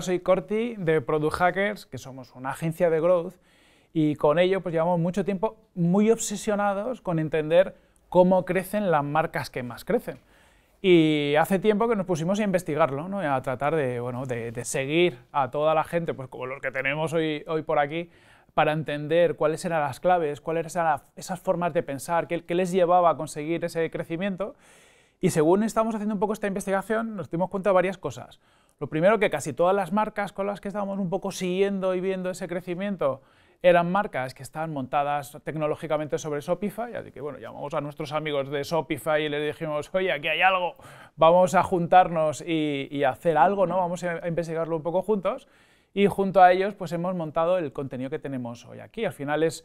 soy Corti de Product Hackers, que somos una agencia de growth, y con ello pues llevamos mucho tiempo muy obsesionados con entender cómo crecen las marcas que más crecen. Y hace tiempo que nos pusimos a investigarlo, a tratar de, bueno, de, seguir a toda la gente, pues como los que tenemos hoy, hoy por aquí, para entender cuáles eran las claves, cuáles eran esas formas de pensar, que qué les llevaba a conseguir ese crecimiento. Y según estamos haciendo un poco esta investigación, nos dimos cuenta de varias cosas. Lo primero que casi todas las marcas con las que estábamos un poco siguiendo y viendo ese crecimiento eran marcas que estaban montadas tecnológicamente sobre Shopify, así que bueno, llamamos a nuestros amigos de Shopify y les dijimos, oye, aquí hay algo, vamos a juntarnos y, y hacer algo, ¿no? Vamos a investigarlo un poco juntos. Y junto a ellos, pues hemos montado el contenido que tenemos hoy aquí. Al final es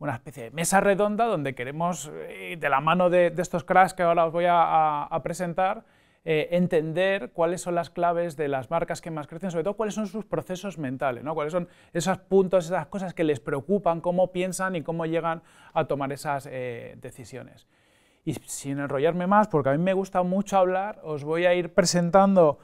una especie de mesa redonda donde queremos, eh, de la mano de, estos cracks que ahora os voy a, presentar, eh, entender cuáles son las claves de las marcas que más crecen, sobre todo cuáles son sus procesos mentales, ¿no? cuáles son esos puntos, esas cosas que les preocupan, cómo piensan y cómo llegan a tomar esas eh, decisiones. Y sin enrollarme más, porque a mí me gusta mucho hablar, os voy a ir presentando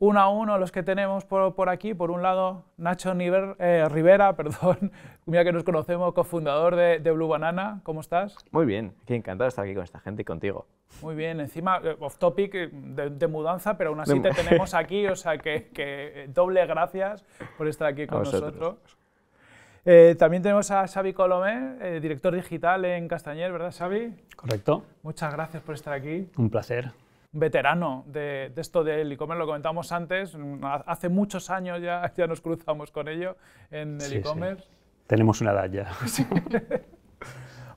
uno a uno los que tenemos por, aquí. Por un lado, Nacho eh, Rivera, perdón, mira que nos conocemos, cofundador de, Blue Banana. ¿Cómo estás? Muy bien, qué encantado de estar aquí con esta gente y contigo. Muy bien, encima, eh, off topic eh, de, mudanza, pero aún así te tenemos aquí, o sea que, doble gracias por estar aquí con nosotros. también tenemos a Xavi Colomé, director digital en Castañer, ¿verdad Xavi? Correcto. Muchas gracias por estar aquí. Un placer veterano de, de esto del e-commerce, lo comentamos antes, mm, hace muchos años ya, nos cruzamos con ello en el e-commerce. Tenemos una edad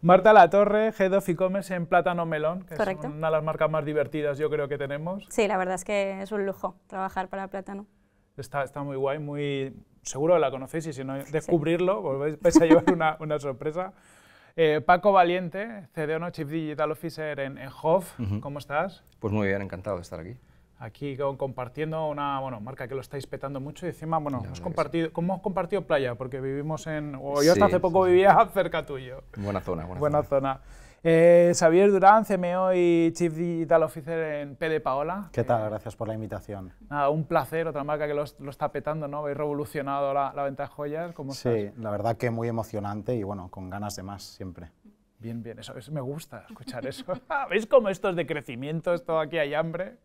Marta La Torre, Head of E-Commerce en Plátano Melón, que es una de las marcas más divertidas yo creo que tenemos. Sí, la verdad es que es un lujo trabajar para Plátano. Está, está muy guay, muy seguro la conocéis y si no descubrirlo, vais a llevar una, una sorpresa. Eh, Paco Valiente, CDO Chief Digital Officer en, Hof, ¿cómo estás? Pues muy bien, encantado de estar aquí. Aquí compartiendo una bueno, marca que lo estáis petando mucho y encima, bueno, hemos compartido, ¿cómo hemos compartido playa? Porque vivimos en, o yo hasta hace poco vivía cerca tuyo. Buena zona, buena, zona. Eh, Xavier Durán, CMO y Chief Digital Officer en PD Paola. ¿Qué tal? Gracias por la invitación. un placer, otra marca que lo, está petando, ¿no? Habéis revolucionado la, venta de joyas. sí, la verdad que muy emocionante y bueno, con ganas de más siempre. Bien, bien, eso, me gusta escuchar eso. Ah, ¿Veis cómo esto es de crecimiento? Esto aquí hay hambre.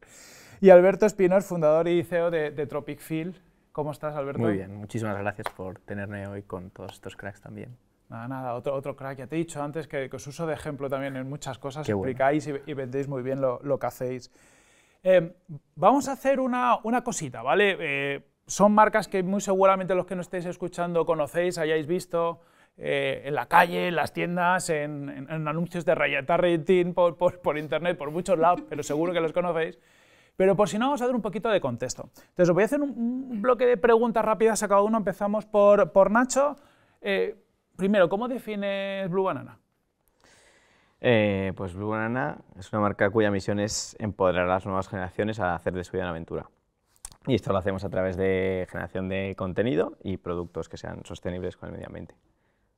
Y Alberto Espinos, fundador y CEO de, de Tropic Field. ¿Cómo estás, Alberto? Muy bien, muchísimas gracias por tenerme hoy con todos estos cracks también. Nada, nada, otro, otro crack. Ya te he dicho antes que, os uso de ejemplo también en muchas cosas, explicáis y, vendéis muy bien lo, que hacéis. Eh, vamos a hacer una, cosita, ¿vale? Eh, son marcas que muy seguramente los que no estáis escuchando conocéis, hayáis visto eh, en la calle, en las tiendas, en, anuncios de retargeting por, por, por internet, por muchos lados, pero seguro que los conocéis. Pero por si no, vamos a dar un poquito de contexto. Entonces, os voy a hacer un, bloque de preguntas rápidas a cada uno. Empezamos por, por Nacho primero, ¿cómo defines Blue Banana? Eh, pues Blue Banana es una marca cuya misión es empoderar a las nuevas generaciones a hacer de su vida una aventura. Y esto lo hacemos a través de generación de contenido y productos que sean sostenibles con el medio ambiente.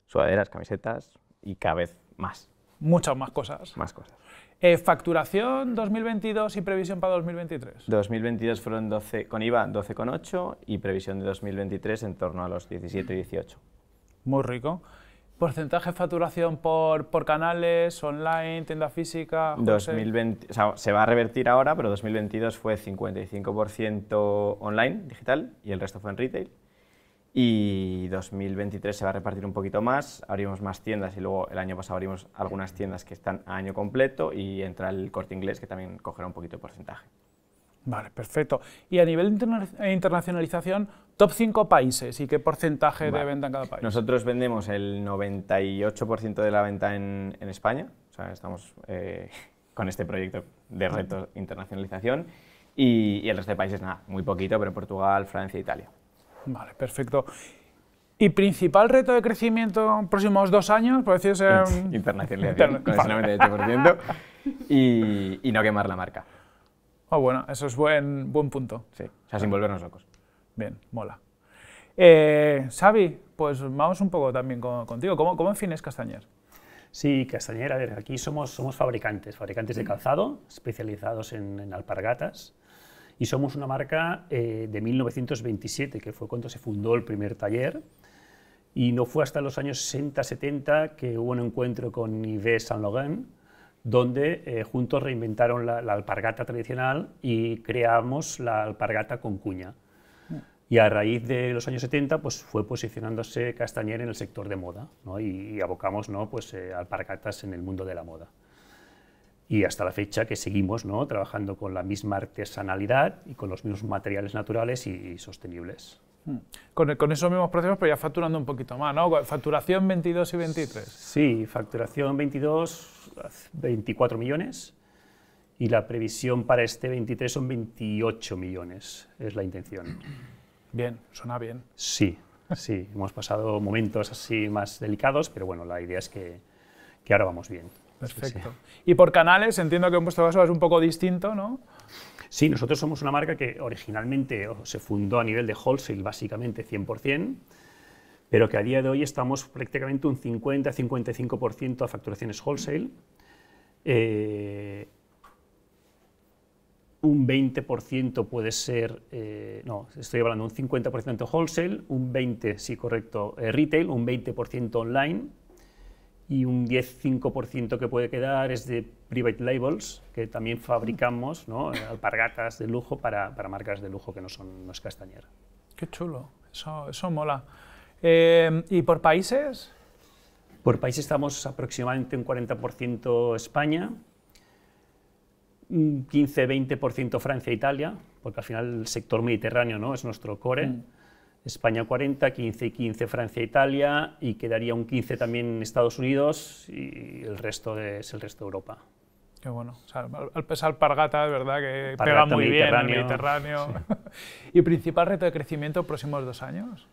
Sudaderas, camisetas y cada vez más. Muchas más cosas. Más cosas. Eh, facturación 2022 y previsión para 2023. 2022 fueron 12, con IVA 12,8 y previsión de 2023 en torno a los 17 y 18 muy rico. ¿Porcentaje de facturación por, por canales, online, tienda física? se va a revertir ahora, pero 2022 fue 55% online, digital, y el resto fue en retail. Y 2023 se va a repartir un poquito más, abrimos más tiendas y luego el año pasado abrimos algunas tiendas que están a año completo y entra el corte inglés que también cogerá un poquito de porcentaje. Vale, perfecto. Y a nivel de internacionalización, Top 5 países y qué porcentaje de venta en cada país. Nosotros vendemos el 98% de la venta en, España. O sea, estamos eh, con este proyecto de reto internacionalización. Y, el resto de países, nada, muy poquito, pero Portugal, Francia e Italia. Vale, perfecto. ¿Y principal reto de crecimiento en los próximos dos años? Por Internacionalización, con y, y no quemar la marca. Oh, bueno, eso es buen, buen punto. Sí, o sea, sin volvernos locos. Bien, mola. Eh, Xavi, pues vamos un poco también contigo. ¿Cómo, cómo es Castañer? Sí, Castañer, a ver, aquí somos, somos fabricantes, fabricantes de mm. calzado, especializados en, alpargatas, y somos una marca eh, de 1927, que fue cuando se fundó el primer taller, y no fue hasta los años 60-70 que hubo un encuentro con Yves Saint Laurent, donde eh, juntos reinventaron la, alpargata tradicional y creamos la alpargata con cuña. Y a raíz de los años 70 pues, fue posicionándose Castañer en el sector de moda ¿no? y, abocamos ¿no? pues, eh, al paracatas en el mundo de la moda. Y hasta la fecha que seguimos ¿no? trabajando con la misma artesanalidad y con los mismos materiales naturales y, sostenibles. Hmm. Con, e, con, esos mismos procesos, pero ya facturando un poquito más, ¿no? Facturación 22 y 23. Sí, facturación 22, 24 millones. Y la previsión para este 23 son 28 millones, es la intención. Bien, suena bien. Sí, sí, hemos pasado momentos así más delicados, pero bueno, la idea es que, ahora vamos bien. Perfecto. Y por canales, entiendo que en vuestro caso es un poco distinto, ¿no? Sí, nosotros somos una marca que originalmente se fundó a nivel de wholesale, básicamente 100%, pero que a día de hoy estamos prácticamente un 50-55% a facturaciones wholesale. Eh, un 20% puede ser, eh, no, estoy hablando un 50% wholesale, un 20% si correcto eh, retail, un 20% online y un 10-5% que puede quedar es de private labels, que también fabricamos, ¿no? Eh, alpargatas de lujo para, marcas de lujo que no son no es castañera. Qué chulo, eso, eso mola. ¿Y por países? Por países estamos aproximadamente un 40% España, 15-20% Francia-Italia, e porque al final el sector mediterráneo ¿no? es nuestro core. Mm. España 40, 15 15 Francia-Italia y quedaría un 15 también Estados Unidos y el resto es el resto de Europa. Qué bueno. al pesar Pargata, es verdad que pega muy bien el Mediterráneo. ¿Y principal reto de crecimiento próximos dos años?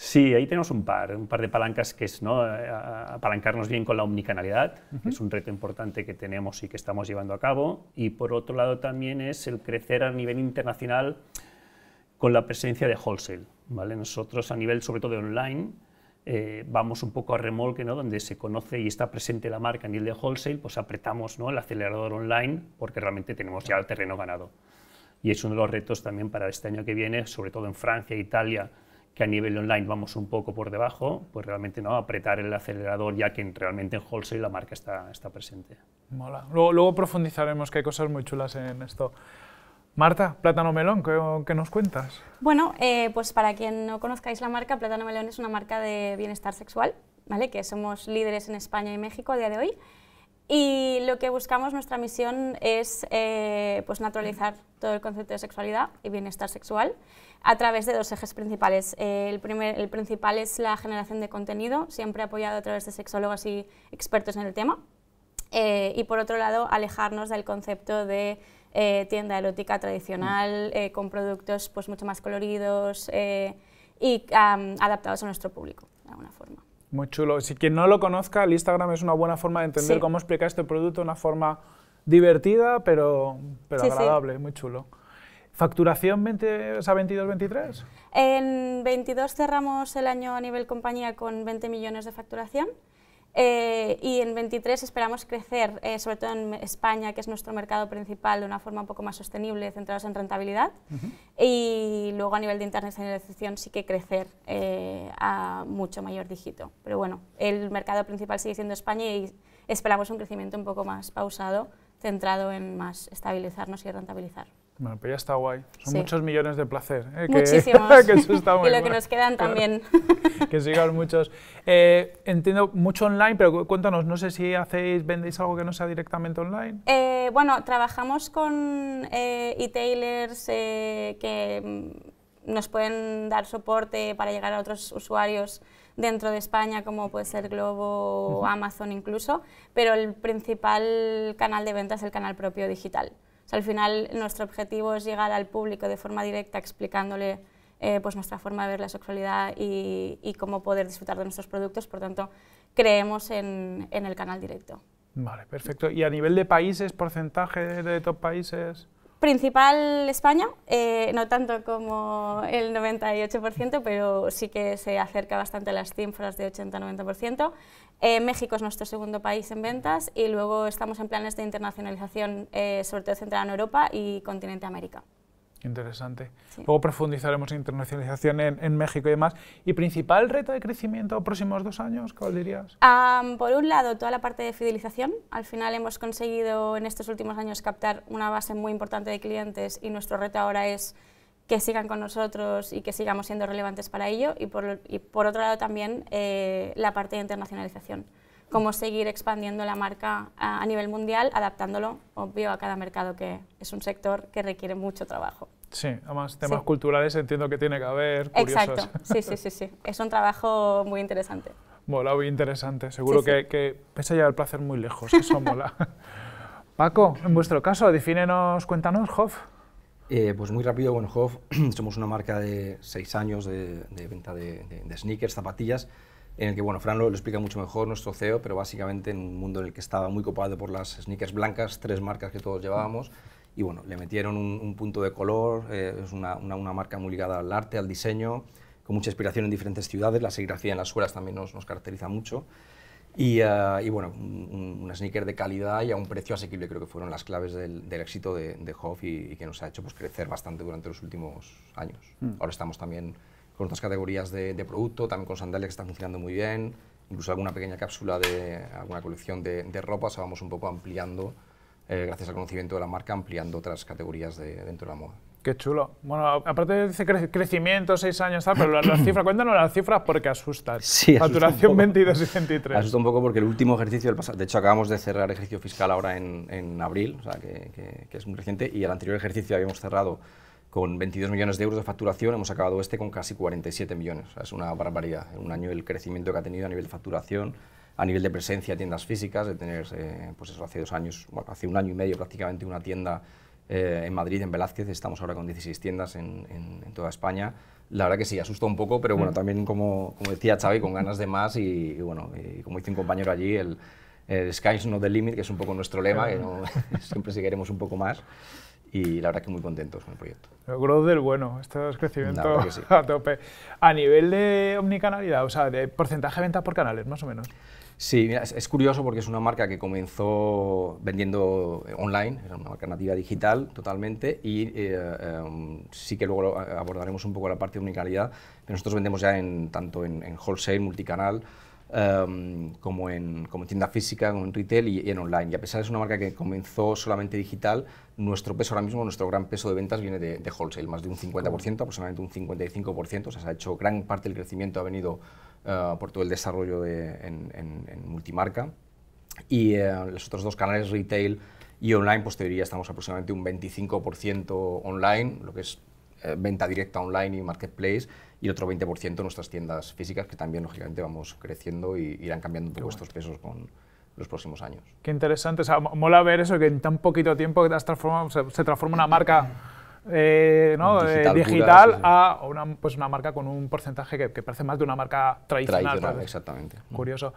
Sí, ahí tenemos un par, un par de palancas que es eh, apalancarnos bien con la omnicanalidad, que es un reto importante que tenemos y que estamos llevando a cabo, y por otro lado también es el crecer a nivel internacional con la presencia de wholesale. ¿vale? Nosotros a nivel sobre todo de online eh, vamos un poco a remolque, ¿no? donde se conoce y está presente la marca a el de wholesale, pues apretamos el acelerador online porque realmente tenemos ya el terreno ganado. Y es uno de los retos también para este año que viene, sobre todo en Francia, e Italia, que a nivel online vamos un poco por debajo, pues realmente no apretar el acelerador ya que realmente en wholesale la marca está, está presente. Mola. Luego, luego, profundizaremos que hay cosas muy chulas en esto. Marta, Plátano Melón, ¿qué, nos cuentas? Bueno, eh, pues para quien no conozcáis la marca, Plátano Melón es una marca de bienestar sexual, ¿vale? que somos líderes en España y México a día de hoy. Y lo que buscamos, nuestra misión es eh, pues naturalizar todo el concepto de sexualidad y bienestar sexual a través de dos ejes principales. Eh, el, primer, el principal es la generación de contenido, siempre apoyado a través de sexólogos y expertos en el tema. Eh, y por otro lado, alejarnos del concepto de tienda erótica tradicional mm. con productos pues, mucho más coloridos y adaptados a nuestro público, de alguna forma. Muy chulo. Si quien no lo conozca, el Instagram es una buena forma de entender cómo explicar este producto de una forma divertida, pero, pero agradable, muy chulo. ¿Facturación 20, 22-23? En 22 cerramos el año a nivel compañía con 20 millones de facturación. Eh, y en 23 esperamos crecer, eh, sobre todo en España, que es nuestro mercado principal, de una forma un poco más sostenible, centrados en rentabilidad. Y luego a nivel de internet, internacionalización sí que crecer eh, a mucho mayor dígito. Pero bueno, el mercado principal sigue siendo España y esperamos un crecimiento un poco más pausado, centrado en más estabilizarnos y rentabilizar. Bueno, pues ya está guay. Son muchos millones de placer. ¿eh? Muchísimos. que y lo que nos quedan también. que sigan muchos. Eh, entiendo mucho online, pero cuéntanos, no sé si hacéis, vendéis algo que no sea directamente online. Eh, bueno, trabajamos con e-tailers que mm, nos pueden dar soporte para llegar a otros usuarios dentro de España, como puede ser Globo o Amazon incluso, pero el principal canal de venta es el canal propio digital al final nuestro objetivo es llegar al público de forma directa explicándole eh, pues nuestra forma de ver la sexualidad y, cómo poder disfrutar de nuestros productos. Por tanto, creemos en, en, el canal directo. Vale, perfecto. ¿Y a nivel de países, porcentaje de top países? Principal España, eh, no tanto como el 98%, pero sí que se acerca bastante a las cifras de 80-90%. Eh, México es nuestro segundo país en ventas y luego estamos en planes de internacionalización, eh, sobre todo centrada en Europa y continente América. Interesante. Luego profundizaremos en internacionalización en, México y demás. ¿Y principal reto de crecimiento a próximos dos años? ¿Cuál dirías? por un lado, toda la parte de fidelización. Al final hemos conseguido en estos últimos años captar una base muy importante de clientes y nuestro reto ahora es que sigan con nosotros y que sigamos siendo relevantes para ello. Y por, y por otro lado también eh, la parte de internacionalización cómo seguir expandiendo la marca a, nivel mundial, adaptándolo, obvio, a cada mercado, que es un sector que requiere mucho trabajo. Sí, además temas culturales entiendo que tiene que haber. Curiosos. Exacto, sí, sí, sí, sí. Es un trabajo muy interesante. Mola, muy interesante. Seguro que, sí. que, el placer muy lejos, eso mola. Paco, en vuestro caso, defínenos, cuéntanos, Hof. Eh, pues muy rápido, bueno, Hof, somos una marca de seis años de, venta de sneakers, zapatillas, en el que, bueno, Fran lo, explica mucho mejor, nuestro CEO, pero básicamente en un mundo en el que estaba muy copado por las sneakers blancas, tres marcas que todos llevábamos, y bueno, le metieron un, punto de color, eh, es una, marca muy ligada al arte, al diseño, con mucha inspiración en diferentes ciudades, la serigrafía en las suelas también nos, caracteriza mucho, y, eh, bueno, una sneaker de calidad y a un precio asequible creo que fueron las claves del, éxito de, de y, que nos ha hecho pues, crecer bastante durante los últimos años. Mm. Ahora estamos también con otras categorías de, producto, también con sandalias que están funcionando muy bien, incluso alguna pequeña cápsula de alguna colección de, ropa, vamos un poco ampliando, eh, gracias al conocimiento de la marca, ampliando otras categorías de, dentro de la moda. Qué chulo. Bueno, aparte dice ese crecimiento, seis años, pero las, cifras, cuéntanos las cifras porque asustan. Sí, Facturación asusta 22 y 23. Asusta un poco porque el último ejercicio, de hecho acabamos de cerrar ejercicio fiscal ahora en, abril, o sea, que, que es muy reciente, y el anterior ejercicio habíamos cerrado con 22 millones de euros de facturación, hemos acabado este con casi 47 millones. es una barbaridad. En un año el crecimiento que ha tenido a nivel de facturación, a nivel de presencia tiendas físicas, de tener, eh, pues eso, hace dos años, hace un año y medio prácticamente una tienda eh, en Madrid, en Velázquez, estamos ahora con 16 tiendas en, toda España. La verdad que sí, asusta un poco, pero bueno, mm. también como, como decía Xavi, con ganas de más y, bueno, y como dice un compañero allí, el, Sky is not the limit, que es un poco nuestro lema, que siempre seguiremos un poco más y la verdad que muy contentos con el proyecto. El growth del bueno, este es crecimiento a tope. A nivel de omnicanalidad, o sea, de porcentaje de venta por canales, más o menos. Sí, es, curioso porque es una marca que comenzó vendiendo online, es una marca nativa digital totalmente, y eh, em, sí que luego abordaremos un poco la parte de omnicanalidad, pero nosotros vendemos ya en, tanto en, en wholesale, multicanal, Em, como, en, como tienda física, en retail y, en online. Y a pesar de ser una marca que comenzó solamente digital, nuestro peso ahora mismo, nuestro gran peso de ventas viene de, de wholesale, más de un 50%, aproximadamente un 55%, o sea, se ha hecho gran parte del crecimiento, ha venido eh, por todo el desarrollo de, en, multimarca. Y eh, los otros dos canales, retail y online, pues te diría, estamos aproximadamente un 25% online, lo que es eh, venta directa online y marketplace, y otro 20% en nuestras tiendas físicas, que también lógicamente vamos creciendo y irán cambiando un estos pesos con los próximos años. Qué interesante, mola ver eso, que en tan poquito tiempo que se, transforma una marca eh, digital, eh, a una, pues una marca con un porcentaje que, parece más de una marca tradicional. exactamente. Curioso.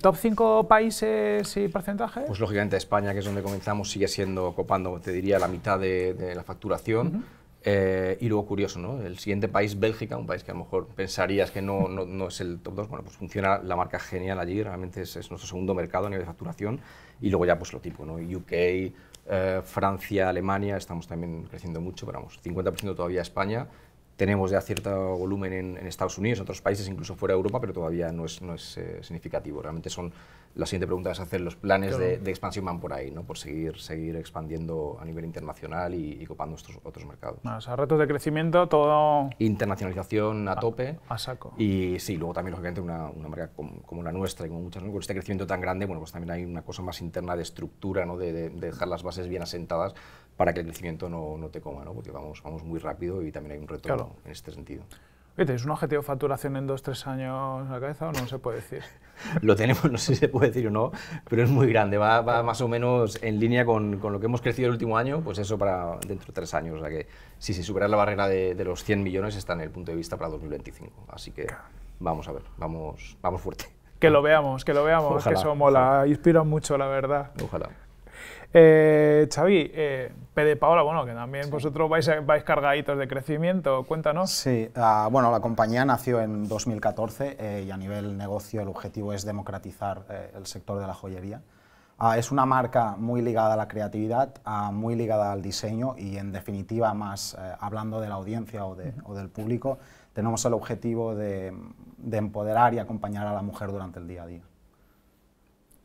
¿Top 5 países y porcentaje? Pues lógicamente España, que es donde comenzamos, sigue siendo, copando, te diría, la mitad de, la facturación. Eh, y luego, curioso, ¿no? El siguiente país, Bélgica, un país que a lo mejor pensarías que no, no, es el top 2, bueno, pues funciona la marca genial allí, realmente es, nuestro segundo mercado a nivel de facturación, y luego ya pues lo tipo, ¿no? UK, eh, Francia, Alemania, estamos también creciendo mucho, pero vamos, 50% todavía España, tenemos ya cierto volumen en, Estados Unidos, en otros países, incluso fuera de Europa, pero todavía no es, no es eh, significativo, realmente son la siguiente pregunta es hacer los planes de, expansión van por ahí, ¿no? Por seguir, seguir expandiendo a nivel internacional y, copando estos otros mercados. retos de crecimiento, todo... Internacionalización a, tope. A saco. Y sí, luego también, lógicamente, una, marca como, la nuestra y como muchas, con este crecimiento tan grande, bueno, pues también hay una cosa más interna de estructura, ¿no? De, dejar las bases bien asentadas para que el crecimiento no, te coma, ¿no? Porque vamos, vamos muy rápido y también hay un reto en este sentido. ¿Es un objetivo de facturación en dos, tres años en la cabeza o no se puede decir? lo tenemos, no sé si se puede decir o no, pero es muy grande, va, más o menos en línea con, lo que hemos crecido el último año, pues eso para dentro de tres años, o sea que si se supera la barrera de, los 100 millones está en el punto de vista para 2025, así que vamos a ver, vamos, vamos fuerte. Que lo veamos, que lo veamos, que eso mola, inspira mucho la verdad. Ojalá. Eh, Xavi, eh, Paola, bueno, que también vosotros vais, cargaditos de crecimiento, cuéntanos. Sí, ah, bueno, la compañía nació en 2014 eh, y a nivel negocio el objetivo es democratizar eh, el sector de la joyería. Ah, es una marca muy ligada a la creatividad, ah, muy ligada al diseño y en definitiva más hablando de la audiencia o, del público, tenemos el objetivo de empoderar y acompañar a la mujer durante el día a día.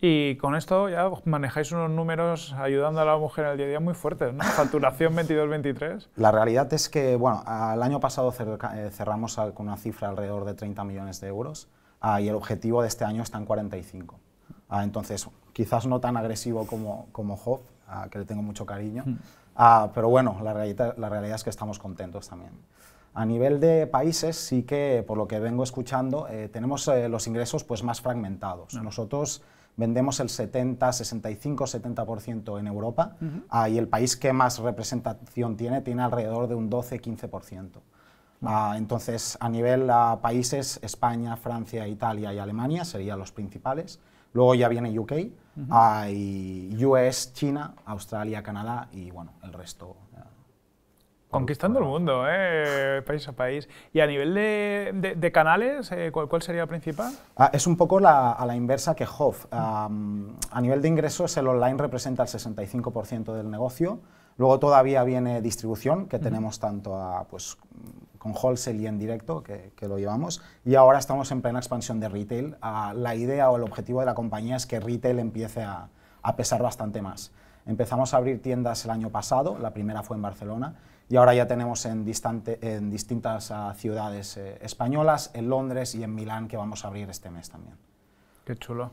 Y con esto ya manejáis unos números ayudando a la mujer al el día a día muy fuertes, ¿no? Facturación 22-23. La realidad es que, bueno, el año pasado eh, cerramos con una cifra alrededor de 30 millones de euros ah, y el objetivo de este año está en 45. Ah, entonces, quizás no tan agresivo como, como ah, que le tengo mucho cariño, mm. pero bueno, la realidad es que estamos contentos también. A nivel de países, sí que, por lo que vengo escuchando, eh, tenemos eh, los ingresos pues, más fragmentados. Nosotros vendemos el 70, 65, 70% en Europa y el país que más representación tiene tiene alrededor de un 12, 15%. Ah, entonces, a nivel de países, España, Francia, Italia y Alemania serían los principales. Luego ya viene UK, hay ah, US, China, Australia, Canadá y bueno, el resto Conquistando el mundo, ¿eh? país a país. ¿Y a nivel de, canales, eh, ¿cuál, sería el principal? Ah, es un poco a la inversa que Hof. a nivel de ingresos, el online representa el 65% del negocio. Luego todavía viene distribución, que tenemos tanto pues, con wholesale y en directo, que, lo llevamos. Y ahora estamos en plena expansión de retail. Ah, la idea o el objetivo de la compañía es que retail empiece a pesar bastante más. Empezamos a abrir tiendas el año pasado, la primera fue en Barcelona y ahora ya tenemos en, en distintas ah, ciudades eh, españolas, en Londres y en Milán, que vamos a abrir este mes también. Qué chulo.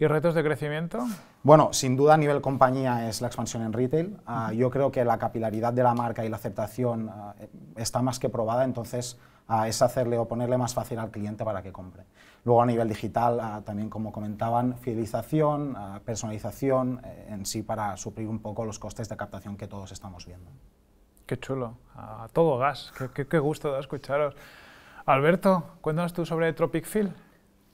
¿Y retos de crecimiento? Bueno, sin duda a nivel compañía es la expansión en retail. Ah, yo creo que la capilaridad de la marca y la aceptación ah, está más que probada, entonces es hacerle o ponerle más fácil al cliente para que compre. Luego a nivel digital, también como comentaban, fidelización, personalización eh, en sí para suplir un poco los costes de captación que todos estamos viendo. Qué chulo, a todo gas, qué, gusto de escucharos. Alberto, cuéntanos tú sobre Tropic Field.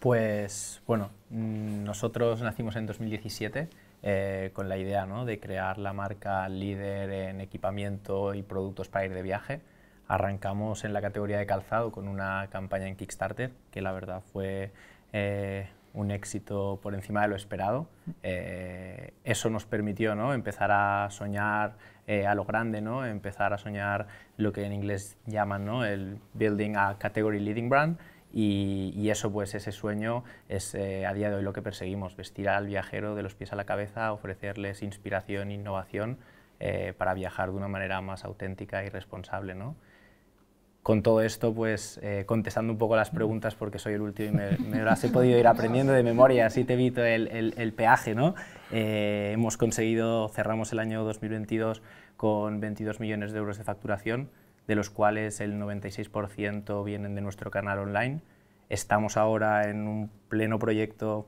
Pues bueno, mm, nosotros nacimos en 2017 eh, con la idea de crear la marca líder en equipamiento y productos para ir de viaje. Arrancamos en la categoría de calzado con una campaña en Kickstarter que la verdad fue eh, un éxito por encima de lo esperado. Mm. Eh, eso nos permitió ¿no? empezar a soñar eh, a lo grande, ¿no? empezar a soñar lo que en inglés llaman ¿no? el building a category leading brand. Y, eso, pues ese sueño es eh, a día de hoy lo que perseguimos, vestir al viajero de los pies a la cabeza, ofrecerles inspiración, e innovación eh, para viajar de una manera más auténtica y responsable con todo esto, pues eh, contestando un poco las preguntas, porque soy el último y me, las he podido ir aprendiendo de memoria, así te evito el, el, peaje, ¿no? Eh, hemos conseguido, cerramos el año 2022 con 22 millones de euros de facturación, de los cuales el 96% vienen de nuestro canal online. Estamos ahora en un pleno proyecto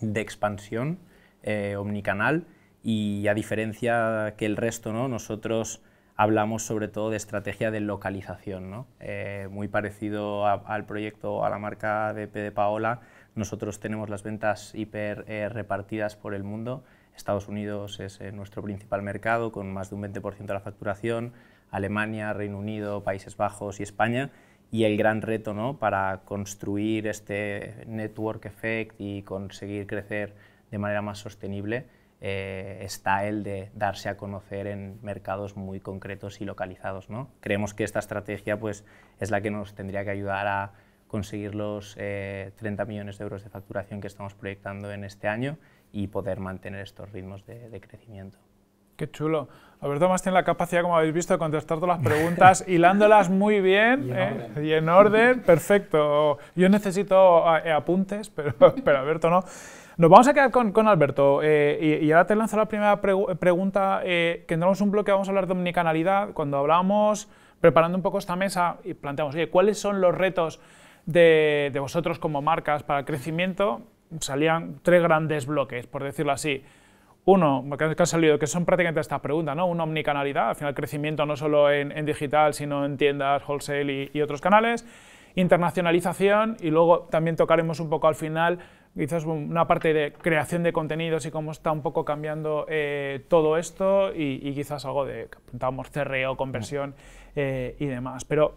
de expansión eh, omnicanal y a diferencia que el resto, ¿no? Nosotros hablamos sobre todo de estrategia de localización, eh, muy parecido al proyecto, a la marca de P de Paola, nosotros tenemos las ventas hiper eh, repartidas por el mundo, Estados Unidos es eh, nuestro principal mercado con más de un 20% de la facturación, Alemania, Reino Unido, Países Bajos y España, y el gran reto para construir este network effect y conseguir crecer de manera más sostenible eh, está el de darse a conocer en mercados muy concretos y localizados. ¿no? Creemos que esta estrategia pues, es la que nos tendría que ayudar a conseguir los 30 eh, millones de euros de facturación que estamos proyectando en este año y poder mantener estos ritmos de, crecimiento. Qué chulo. Alberto más tiene la capacidad, como habéis visto, de contestar todas las preguntas, hilándolas muy bien y en, ¿eh? orden. Y en orden. Perfecto. Yo necesito apuntes, pero, pero Alberto no. Nos vamos a quedar con, Alberto eh, y, ahora te lanzo la primera pregunta, eh, que entramos un bloque, vamos a hablar de omnicanalidad. Cuando hablábamos, preparando un poco esta mesa y planteamos, oye, ¿cuáles son los retos de, vosotros como marcas para el crecimiento? Salían tres grandes bloques, por decirlo así. Uno, que ha salido, que son prácticamente estas preguntas, ¿no? Una omnicanalidad, al final crecimiento no solo en, digital, sino en tiendas, wholesale y, otros canales. Internacionalización y luego también tocaremos un poco al final quizás una parte de creación de contenidos y cómo está un poco cambiando eh, todo esto y, quizás algo de, cerreo, CRO, conversión eh, y demás. Pero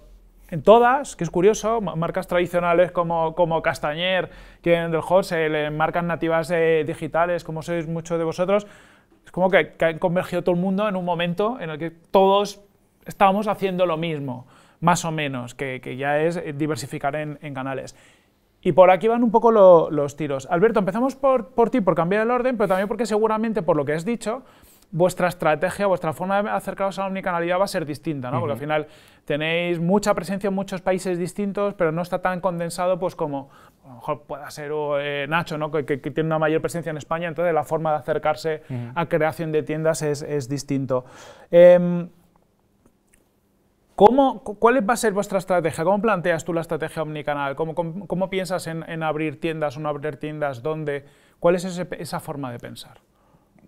en todas, que es curioso, marcas tradicionales como, como Castañer, que en del eh, le marcas nativas digitales, como sois muchos de vosotros, es como que, han convergido todo el mundo en un momento en el que todos estábamos haciendo lo mismo, más o menos, que, que ya es diversificar en canales. Y por aquí van un poco los tiros. Alberto, empezamos por, por ti, por cambiar el orden, pero también porque seguramente, por lo que has dicho, vuestra estrategia, vuestra forma de acercaros a la omnicanalidad va a ser distinta, ¿no? Porque al final tenéis mucha presencia en muchos países distintos, pero no está tan condensado pues como a lo mejor pueda ser eh, Nacho, ¿no? Que, tiene una mayor presencia en España, entonces la forma de acercarse a creación de tiendas es, es distinto. Em, ¿Cuál va a ser vuestra estrategia? ¿Cómo planteas tú la estrategia omnicanal? ¿Cómo, piensas en, abrir tiendas o no abrir tiendas? ¿Dónde? ¿Cuál es esa forma de pensar?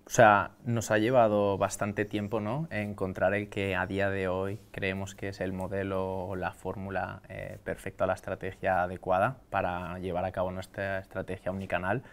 O sea, nos ha llevado bastante tiempo encontrar el que a día de hoy creemos que es el modelo o la fórmula eh, perfecta o la estrategia adecuada para llevar a cabo nuestra estrategia omnicanal.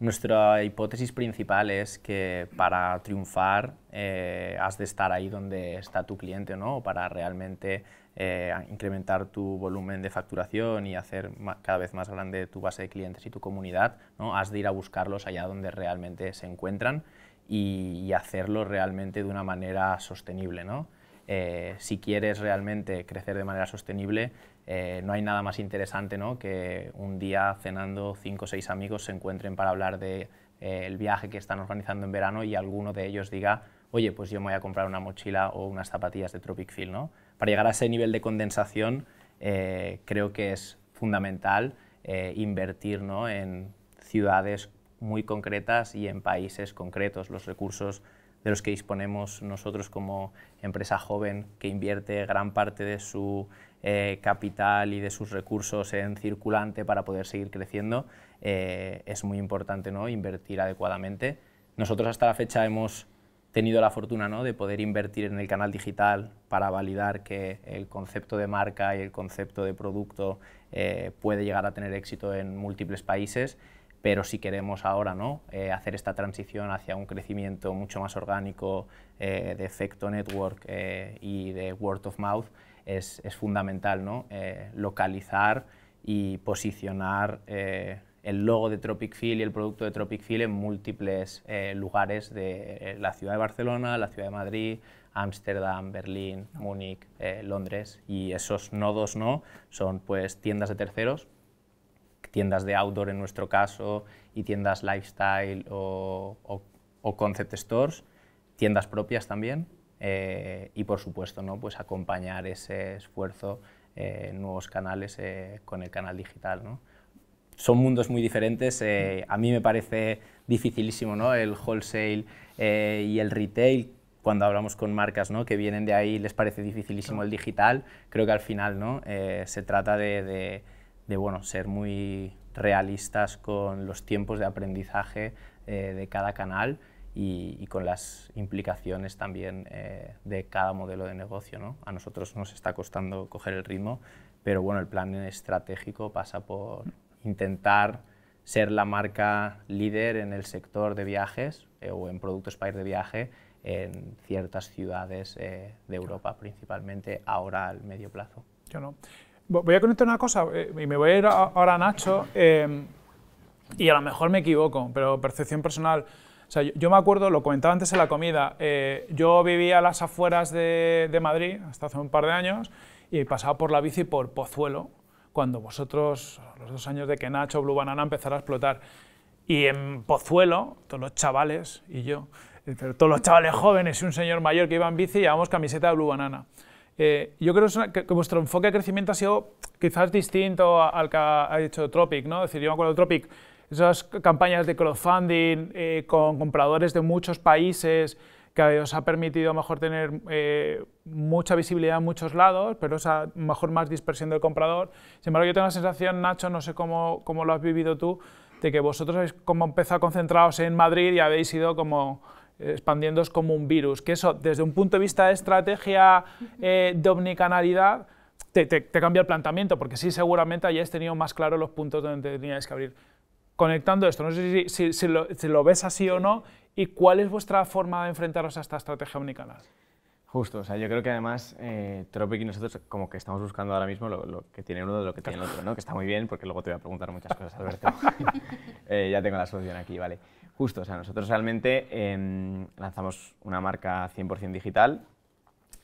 Nuestra hipótesis principal es que para triunfar eh, has de estar ahí donde está tu cliente, ¿no? para realmente eh, incrementar tu volumen de facturación y hacer cada vez más grande tu base de clientes y tu comunidad, ¿no? Has de ir a buscarlos allá donde realmente se encuentran y, hacerlo realmente de una manera sostenible, ¿no? Eh, si quieres realmente crecer de manera sostenible, eh, no hay nada más interesante que un día cenando cinco o seis amigos se encuentren para hablar de eh, viaje que están organizando en verano y alguno de ellos diga, oye, pues yo me voy a comprar una mochila o unas zapatillas de Tropic Field. Para llegar a ese nivel de condensación eh, creo que es fundamental invertir en ciudades muy concretas y en países concretos. Los recursos de los que disponemos nosotros como empresa joven que invierte gran parte de su eh, capital y de sus recursos en circulante para poder seguir creciendo, eh, es muy importante ¿no? invertir adecuadamente. Nosotros hasta la fecha hemos tenido la fortuna ¿no? de poder invertir en el canal digital para validar que el concepto de marca y el concepto de producto eh, puede llegar a tener éxito en múltiples países, pero si queremos ahora ¿no? hacer esta transición hacia un crecimiento mucho más orgánico de efecto network y de word of mouth, es, fundamental, ¿no? Eh, localizar y posicionar eh, el logo de Tropic Feel y el producto de Tropic Feel en múltiples eh, lugares de la ciudad de Barcelona, la ciudad de Madrid, Ámsterdam, Berlín, Múnich, Londres. Y esos nodos ¿no? son pues, tiendas de terceros, tiendas de outdoor en nuestro caso, y tiendas lifestyle o concept stores, tiendas propias también eh, y por supuesto ¿no? pues acompañar ese esfuerzo eh, en nuevos canales eh, con el canal digital. ¿no? Son mundos muy diferentes, a mí me parece dificilísimo ¿no? el wholesale y el retail, cuando hablamos con marcas ¿no? que vienen de ahí les parece dificilísimo el digital, creo que al final ¿no? se trata de, de bueno, ser muy realistas con los tiempos de aprendizaje de cada canal y, con las implicaciones también eh, de cada modelo de negocio. ¿no? A nosotros nos está costando coger el ritmo, pero bueno, el plan estratégico pasa por intentar ser la marca líder en el sector de viajes eh, o en productos para ir de viaje en ciertas ciudades eh, de Europa principalmente, ahora al medio plazo. Yo no. Voy a conectar una cosa y me voy a ir ahora a Nacho y a lo mejor me equivoco, pero percepción personal. O sea, yo, me acuerdo, lo comentaba antes en la comida, eh, yo vivía a las afueras de, Madrid hasta hace un par de años y pasaba por la bici por Pozuelo, cuando vosotros, los dos años de que Nacho Blue Banana empezara a explotar. Y en Pozuelo, todos los chavales y yo, pero todos los chavales jóvenes y un señor mayor que iba en bici, llevábamos camiseta de Blue Banana. Eh, yo creo que, vuestro enfoque de crecimiento ha sido quizás distinto al que ha dicho Tropic, ¿no? Es decir, yo me acuerdo de Tropic, esas campañas de crowdfunding eh, con compradores de muchos países que os ha permitido mejor tener eh, mucha visibilidad en muchos lados, pero esa mejor más dispersión del comprador. Sin embargo, yo tengo la sensación, Nacho, no sé cómo, cómo lo has vivido tú, de que vosotros habéis como empezado concentrados en Madrid y habéis ido como expandiéndoos como un virus. Que eso, desde un punto de vista de estrategia eh, de omnicanalidad, te, cambia el planteamiento, porque sí, seguramente hayáis tenido más claro los puntos donde teníais que abrir conectando esto, no sé si, lo, ves así o no, y cuál es vuestra forma de enfrentaros a esta estrategia única? Justo, o sea, yo creo que además eh, Tropic y nosotros como que estamos buscando ahora mismo lo, que tiene uno de lo que tiene el otro, ¿no? que está muy bien porque luego te voy a preguntar muchas cosas, Alberto. Eh, ya tengo la solución aquí, vale. Justo, o sea, nosotros realmente em, lanzamos una marca 100% digital.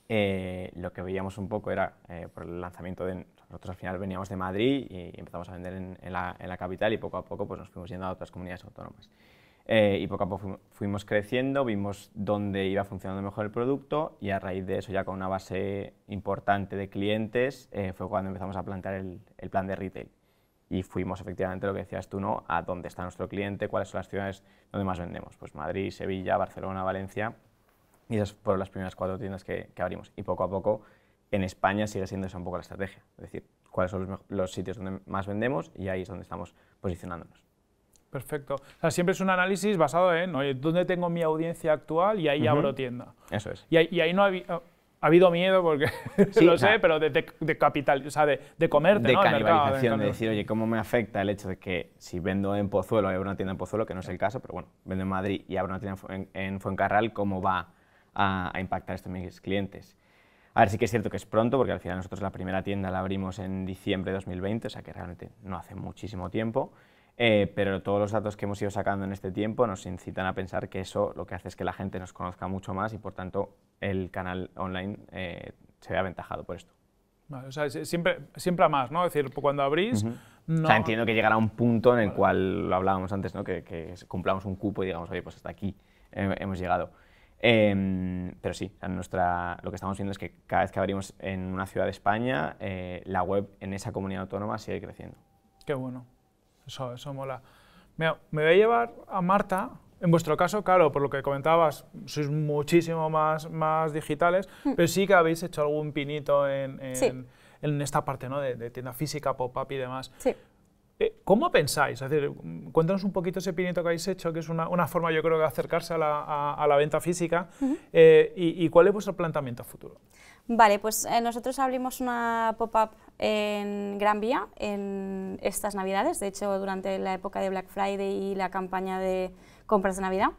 Eh, lo que veíamos un poco era, por el lanzamiento de nosotros al final veníamos de Madrid y empezamos a vender en, la, capital y poco a poco pues, nos fuimos yendo a otras comunidades autónomas. Eh, y poco a poco fuimos creciendo, vimos dónde iba funcionando mejor el producto y a raíz de eso, ya con una base importante de clientes, eh, fue cuando empezamos a plantear el, plan de retail. Y fuimos efectivamente, lo que decías tú, ¿no? a dónde está nuestro cliente, cuáles son las ciudades donde más vendemos. Pues Madrid, Sevilla, Barcelona, Valencia. Y esas fueron las primeras cuatro tiendas que abrimos. Y poco a poco en España sigue siendo esa un poco la estrategia. Es decir, cuáles son los, sitios donde más vendemos y ahí es donde estamos posicionándonos. Perfecto. siempre es un análisis basado en, oye, ¿dónde tengo mi audiencia actual? Y ahí abro tienda. Eso es. Y, ahí no ha, habido miedo porque lo sé, pero de, capital, o sea, de, comerte, De ¿no? canibalización, de, decir, oye, ¿cómo me afecta el hecho de que si vendo en Pozuelo, abro una tienda en Pozuelo, que no es el caso, pero bueno, vendo en Madrid y abro una tienda en, en Fuencarral, ¿cómo va a, impactar esto en mis clientes? A ver, sí que es cierto que es pronto, porque al final nosotros la primera tienda la abrimos en diciembre de 2020, o sea que realmente no hace muchísimo tiempo, eh, pero todos los datos que hemos ido sacando en este tiempo nos incitan a pensar que eso lo que hace es que la gente nos conozca mucho más y por tanto el canal online eh, se ve aventajado por esto. o sea, siempre, siempre a más, ¿no? Es decir, cuando abrís... no... O sea, entiendo que llegará un punto en el cual lo hablábamos antes, ¿no? Que, cumplamos un cupo y digamos, oye, pues hasta aquí hemos llegado. Em, pero sí, nuestra, lo que estamos viendo es que cada vez que abrimos en una ciudad de España, eh, la web en esa comunidad autónoma sigue creciendo. Qué bueno, eso, eso mola. me voy a llevar a Marta. En vuestro caso, claro, por lo que comentabas, sois muchísimo más, más digitales, mm. pero sí que habéis hecho algún pinito en, en, esta parte ¿no? de, de tienda física, pop-up y demás. Sí. Eh, ¿Cómo pensáis? cuéntanos un poquito ese pinito que habéis hecho, que es una, forma, yo creo, de acercarse a la, venta física. Eh, y, cuál es vuestro planteamiento a futuro? Vale, pues eh, nosotros abrimos una pop-up en Gran Vía en estas Navidades, de hecho, durante la época de Black Friday y la campaña de compras de Navidad.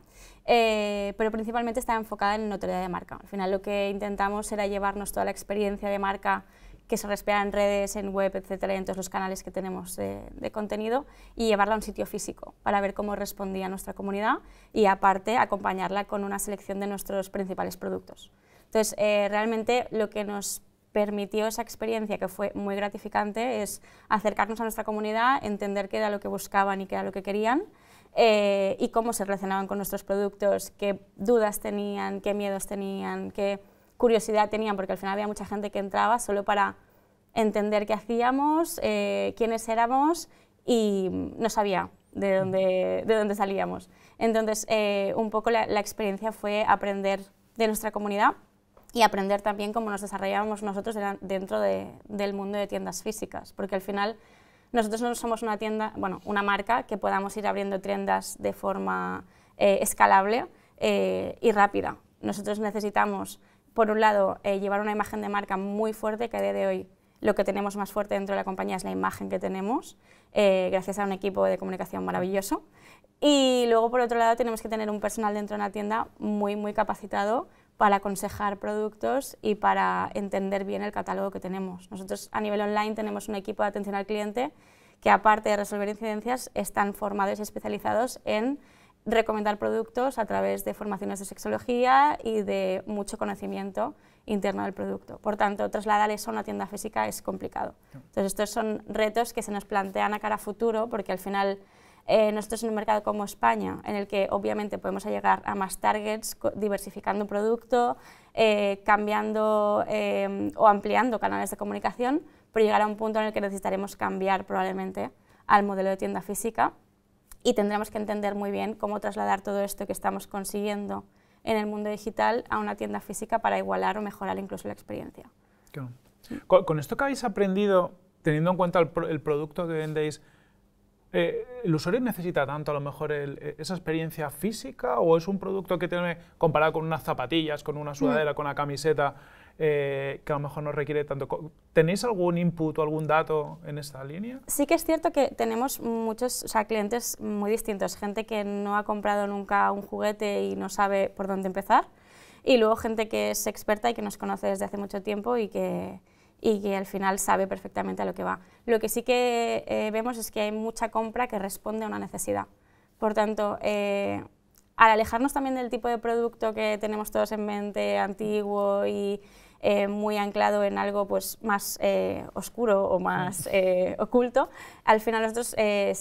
pero principalmente está enfocada en notoriedad de marca. Al final, lo que intentamos era llevarnos toda la experiencia de marca que se respira en redes, en web, etcétera, en todos los canales que tenemos de, contenido, y llevarla a un sitio físico para ver cómo respondía nuestra comunidad y, aparte, acompañarla con una selección de nuestros principales productos. Entonces, eh, realmente lo que nos permitió esa experiencia, que fue muy gratificante, es acercarnos a nuestra comunidad, entender qué era lo que buscaban y qué era lo que querían, eh, y cómo se relacionaban con nuestros productos, qué dudas tenían, qué miedos tenían, qué curiosidad tenían, porque al final había mucha gente que entraba solo para entender qué hacíamos, eh, quiénes éramos y no sabía de dónde, de dónde salíamos. Entonces, eh, un poco la, experiencia fue aprender de nuestra comunidad y aprender también cómo nos desarrollábamos nosotros dentro del mundo de tiendas físicas, porque al final nosotros no somos una tienda, bueno, una marca que podamos ir abriendo tiendas de forma eh, escalable y rápida. Nosotros necesitamos por un lado, eh, llevar una imagen de marca muy fuerte, que a día de hoy lo que tenemos más fuerte dentro de la compañía es la imagen que tenemos, eh, gracias a un equipo de comunicación maravilloso. Y luego, por otro lado, tenemos que tener un personal dentro de una tienda muy, muy capacitado para aconsejar productos y para entender bien el catálogo que tenemos. Nosotros a nivel online tenemos un equipo de atención al cliente que aparte de resolver incidencias están formados y especializados en recomendar productos a través de formaciones de sexología y de mucho conocimiento interno del producto. Por tanto, trasladar eso a una tienda física es complicado. Entonces, estos son retos que se nos plantean a cara futuro porque al final eh, nosotros en un mercado como España, en el que obviamente podemos llegar a más targets diversificando producto, eh, cambiando eh, o ampliando canales de comunicación, pero llegar a un punto en el que necesitaremos cambiar probablemente al modelo de tienda física y tendremos que entender muy bien cómo trasladar todo esto que estamos consiguiendo en el mundo digital a una tienda física para igualar o mejorar incluso la experiencia. Con, esto que habéis aprendido, teniendo en cuenta el, producto que vendéis, eh, ¿el usuario necesita tanto a lo mejor e, esa experiencia física o es un producto que tiene, comparado con unas zapatillas, con una sudadera, mm. con una camiseta, eh, que a lo mejor no requiere tanto. ¿Tenéis algún input o algún dato en esta línea? Sí que es cierto que tenemos muchos o clientes muy distintos, gente que no ha comprado nunca un juguete y no sabe por dónde empezar, y luego gente que es experta y que nos conoce desde hace mucho tiempo y que, al final sabe perfectamente a lo que va. Lo que sí que eh, vemos es que hay mucha compra que responde a una necesidad. Por tanto, eh, al alejarnos también del tipo de producto que tenemos todos en mente, antiguo y eh, muy anclado en algo pues, más eh, oscuro o más mm. eh, oculto, al final nosotros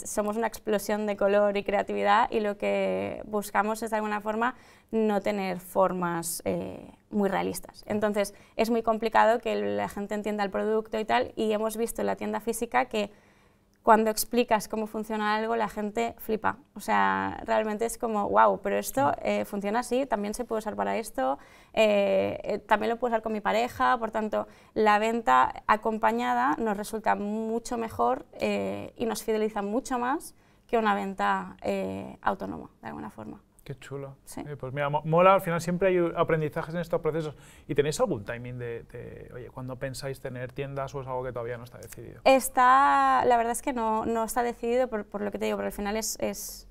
somos una explosión de color y creatividad y lo que buscamos es de alguna forma no tener formas muy realistas. Entonces es muy complicado que la gente entienda el producto y tal y hemos visto en la tienda física que cuando explicas cómo funciona algo, la gente flipa. O sea, realmente es como, wow, pero esto eh, funciona así, también se puede usar para esto, eh, eh, también lo puedo usar con mi pareja. Por tanto, la venta acompañada nos resulta mucho mejor y nos fideliza mucho más que una venta autónoma, de alguna forma. Qué chulo. pues mira, mola, al final siempre hay aprendizajes en estos procesos. ¿Y tenéis algún timing de, oye, cuando pensáis tener tiendas o es algo que todavía no está decidido? Está, la verdad es que no, no está decidido por, por, lo que te digo, pero al final es, es,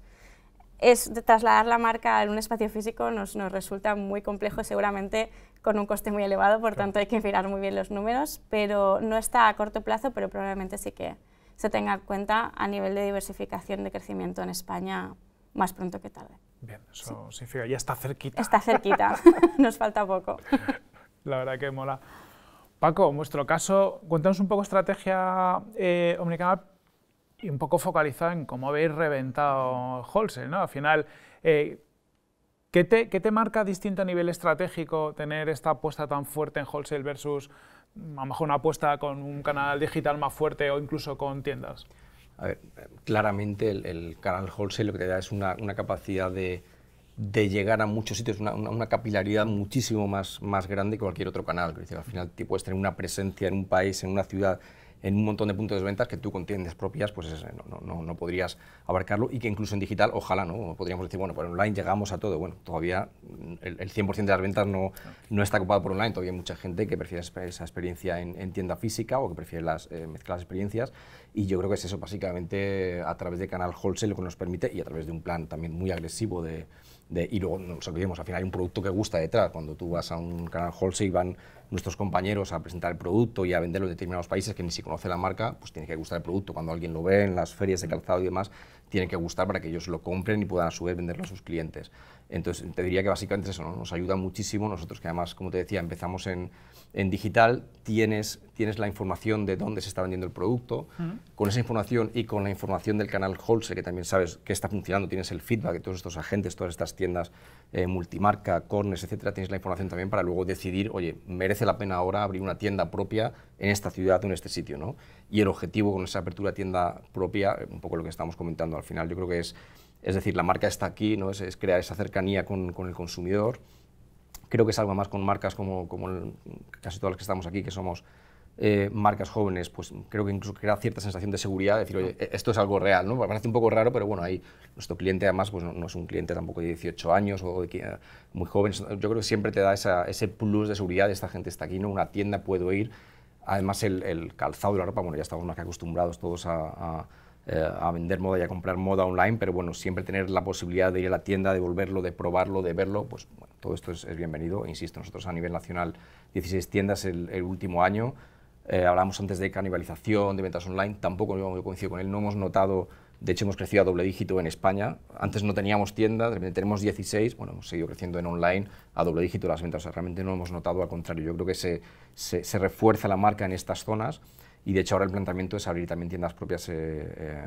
trasladar la marca en un espacio físico nos, nos, resulta muy complejo seguramente con un coste muy elevado, por tanto hay que mirar muy bien los números, pero no está a corto plazo, pero probablemente sí que se tenga en cuenta a nivel de diversificación de crecimiento en España más pronto que tarde. Bien, eso sí. significa ya está cerquita. Está cerquita, nos falta poco. La verdad que mola. Paco, en vuestro caso, cuéntanos un poco estrategia eh, omnicanal y un poco focalizada en cómo habéis reventado wholesale, ¿no? Al final, eh, ¿qué, te, ¿qué, te, marca distinto a nivel estratégico tener esta apuesta tan fuerte en Wholesale versus mm, a lo mejor una apuesta con un canal digital más fuerte o incluso con tiendas? claramente el, canal wholesale lo que te da es una, capacidad de, llegar a muchos sitios, una, capilaridad muchísimo más, más grande que cualquier otro canal. al final te puedes tener una presencia en un país, en una ciudad, en un montón de puntos de ventas que tú con tiendas propias pues no, no, no, podrías abarcarlo y que incluso en digital, ojalá, ¿no? Podríamos decir, bueno, por pues online llegamos a todo. Bueno, todavía el, 100% de las ventas no, no está ocupado por online, todavía hay mucha gente que prefiere esa experiencia en, tienda física o que prefiere las, eh, mezclar las experiencias y yo creo que es eso básicamente a través de canal wholesale lo que nos permite y a través de un plan también muy agresivo de, y luego nos olvidemos, al final hay un producto que gusta detrás. Cuando tú vas a un canal wholesale van nuestros compañeros a presentar el producto y a venderlo en determinados países que ni si conoce la marca, pues tiene que gustar el producto. Cuando alguien lo ve en las ferias de calzado y demás, tiene que gustar para que ellos lo compren y puedan a su vez venderlo a sus clientes. Entonces, te diría que básicamente eso nos ayuda muchísimo. Nosotros que además, como te decía, empezamos en, digital, tienes, tienes la información de dónde se está vendiendo el producto. Con esa información y con la información del canal Wholesale, que también sabes que está funcionando, tienes el feedback de todos estos agentes, todas estas tiendas eh, multimarca, corners, etcétera, tienes la información también para luego decidir, oye, merece la pena ahora abrir una tienda propia en esta ciudad o en este sitio, ¿no? Y el objetivo con esa apertura de tienda propia, un poco lo que estamos comentando al final, yo creo que es es decir, la marca está aquí, ¿no? es, crear esa cercanía con, el consumidor. Creo que es algo más con marcas como, casi todas las que estamos aquí, que somos eh, marcas jóvenes, pues creo que incluso crea cierta sensación de seguridad, decir, e, esto es algo real, ¿no? Parece un poco raro, pero bueno, ahí nuestro cliente además pues, no, es un cliente tampoco de 18 años o eh, muy joven, yo creo que siempre te da ese plus de seguridad, esta gente está aquí, ¿no? Una tienda puedo ir, además el, calzado y la ropa, bueno, ya estamos más que acostumbrados todos a eh, a vender moda y a comprar moda online, pero bueno, siempre tener la posibilidad de ir a la tienda, de volverlo, de probarlo, de verlo, pues todo esto es, bienvenido. Insisto, nosotros a nivel nacional 16 tiendas el, último año. Eh, hablamos antes de canibalización, de ventas online, tampoco yo coincido con él, no hemos notado, de hecho hemos crecido a doble dígito en España, antes no teníamos tiendas, de repente tenemos 16, bueno, hemos seguido creciendo en online a doble dígito las ventas, realmente no hemos notado, al contrario, yo creo que se refuerza la marca en estas zonas y de hecho ahora el planteamiento es abrir también tiendas propias eh, eh,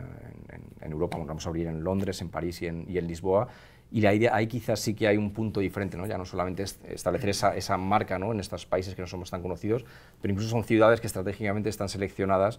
en, Europa. vamos a abrir en Londres, en París y en, Lisboa. Y la idea, ahí quizás sí que hay un punto diferente, ¿no? ya no solamente establecer esa, esa marca en estos países que no somos tan conocidos, pero incluso son ciudades que estratégicamente están seleccionadas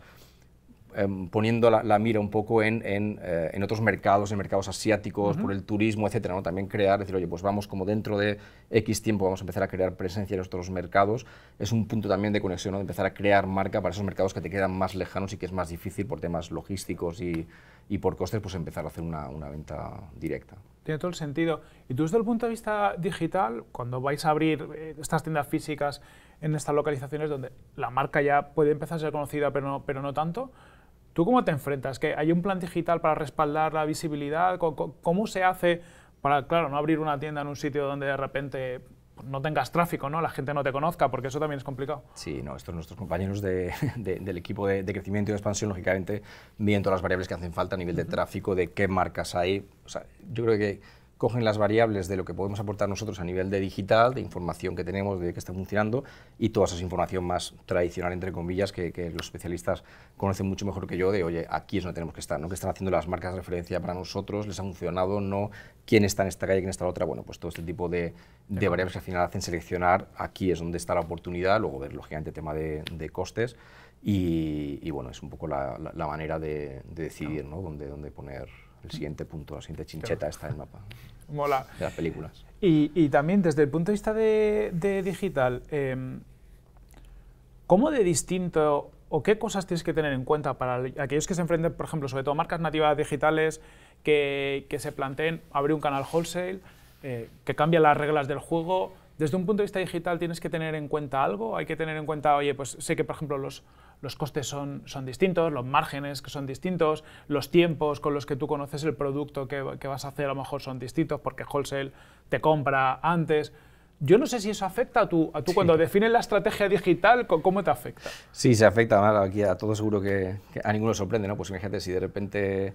Em, poniendo la, mira un poco en, en, eh, en, otros mercados, en mercados asiáticos, por el turismo, etcétera, ¿no? También crear, decir, oye, pues vamos como dentro de X tiempo vamos a empezar a crear presencia en otros mercados, es un punto también de conexión, ¿no? De empezar a crear marca para esos mercados que te quedan más lejanos y que es más difícil por temas logísticos y, y por costes, pues empezar a hacer una, una venta directa. Tiene todo el sentido. Y tú desde el punto de vista digital, cuando vais a abrir eh, estas tiendas físicas en estas localizaciones donde la marca ya puede empezar a ser conocida, pero no, pero no tanto, ¿Tú cómo te enfrentas? ¿Que ¿Hay un plan digital para respaldar la visibilidad? ¿Cómo, se hace para, claro, no abrir una tienda en un sitio donde de repente no tengas tráfico, ¿no? La gente no te conozca, porque eso también es complicado. Sí, no, estos nuestros compañeros del equipo de, crecimiento y de expansión, lógicamente, miden todas las variables que hacen falta a nivel de tráfico, de qué marcas hay. O sea, yo creo que cogen las variables de lo que podemos aportar nosotros a nivel de digital, de información que tenemos, de que está funcionando, y toda esa información más tradicional, entre comillas, que, los especialistas conocen mucho mejor que yo, de, oye, aquí es donde tenemos que estar, ¿no? ¿Qué están haciendo las marcas de referencia para nosotros? ¿Les ha funcionado? ¿No? ¿Quién está en esta calle? ¿Quién está en la otra? Bueno, pues todo este tipo de, variables que al final hacen seleccionar aquí es donde está la oportunidad, luego ver, lógicamente, el tema de, costes, y, bueno, es un poco la, manera de, decidir, ¿no? Dónde, dónde poner el siguiente punto, la siguiente chincheta está en el mapa. Mola. De las películas. Y, también desde el punto de vista de, digital, em, ¿cómo de distinto o qué cosas tienes que tener en cuenta para aquellos que se enfrenten, por ejemplo, sobre todo marcas nativas digitales que, se planteen abrir un canal wholesale, eh, que cambia las reglas del juego? Desde un punto de vista digital, ¿tienes que tener en cuenta algo? ¿Hay que tener en cuenta, oye, pues sé que, por ejemplo, los, los costes son, son distintos, los márgenes que son distintos, los tiempos con los que tú conoces el producto que, vas a hacer a lo mejor son distintos porque wholesale te compra antes. Yo no sé si eso afecta a tú, a tú cuando defines la estrategia digital, ¿cómo te afecta? Sí, se afecta, aquí a todo seguro que, que a ninguno sorprende, ¿no? Pues imagínate si de repente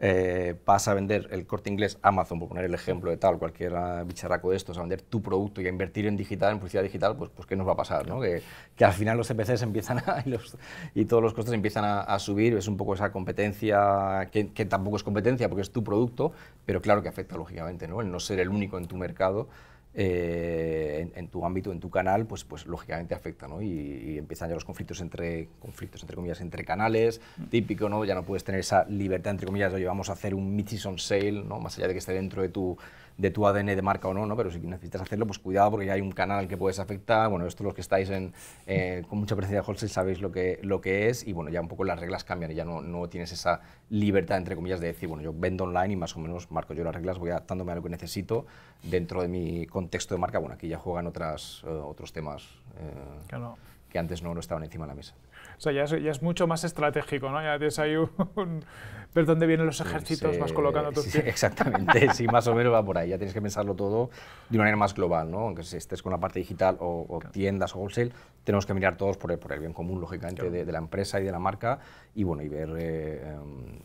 eh, a vender el corte inglés Amazon, por poner el ejemplo de tal, cualquier bicharraco de estos, a vender tu producto y a invertir en digital, en publicidad digital, pues, pues ¿qué nos va a pasar? ¿no? Que, al final los CPCs empiezan a, y, todos los costes empiezan a, subir, es un poco esa competencia, que, tampoco es competencia porque es tu producto, pero claro que afecta lógicamente, ¿no? el no ser el único en tu mercado. Eh, en, tu ámbito, en tu canal, pues, pues lógicamente afecta, ¿no? Y, empiezan ya los conflictos entre, conflictos entre comillas, entre canales, mm. típico, ¿no? Ya no puedes tener esa libertad, entre comillas, oye, vamos a hacer un mid sale, ¿no? Más allá de que esté dentro de tu de tu ADN de marca o no, Pero si necesitas hacerlo, pues cuidado porque ya hay un canal que puedes afectar. Bueno, esto los que estáis en, eh, con mucha presencia de wholesale sabéis lo que, lo que es y bueno, ya un poco las reglas cambian y ya no, tienes esa libertad, entre comillas, de decir, bueno, yo vendo online y más o menos marco yo las reglas, voy adaptándome a lo que necesito dentro de mi contexto de marca. Bueno, aquí ya juegan otras, eh, otros temas eh, que antes no, no estaban encima de la mesa. O sea, ya es, mucho más estratégico, ¿no? Ya tienes ahí un, ver dónde vienen los ejércitos, vas colocando tus sí, Exactamente, sí, más o menos va por ahí. Ya tienes que pensarlo todo de una manera más global, ¿no? Aunque si estés con la parte digital o, tiendas o wholesale, tenemos que mirar todos por el, bien común, lógicamente, de, la empresa y de la marca y, bueno, y ver eh, em,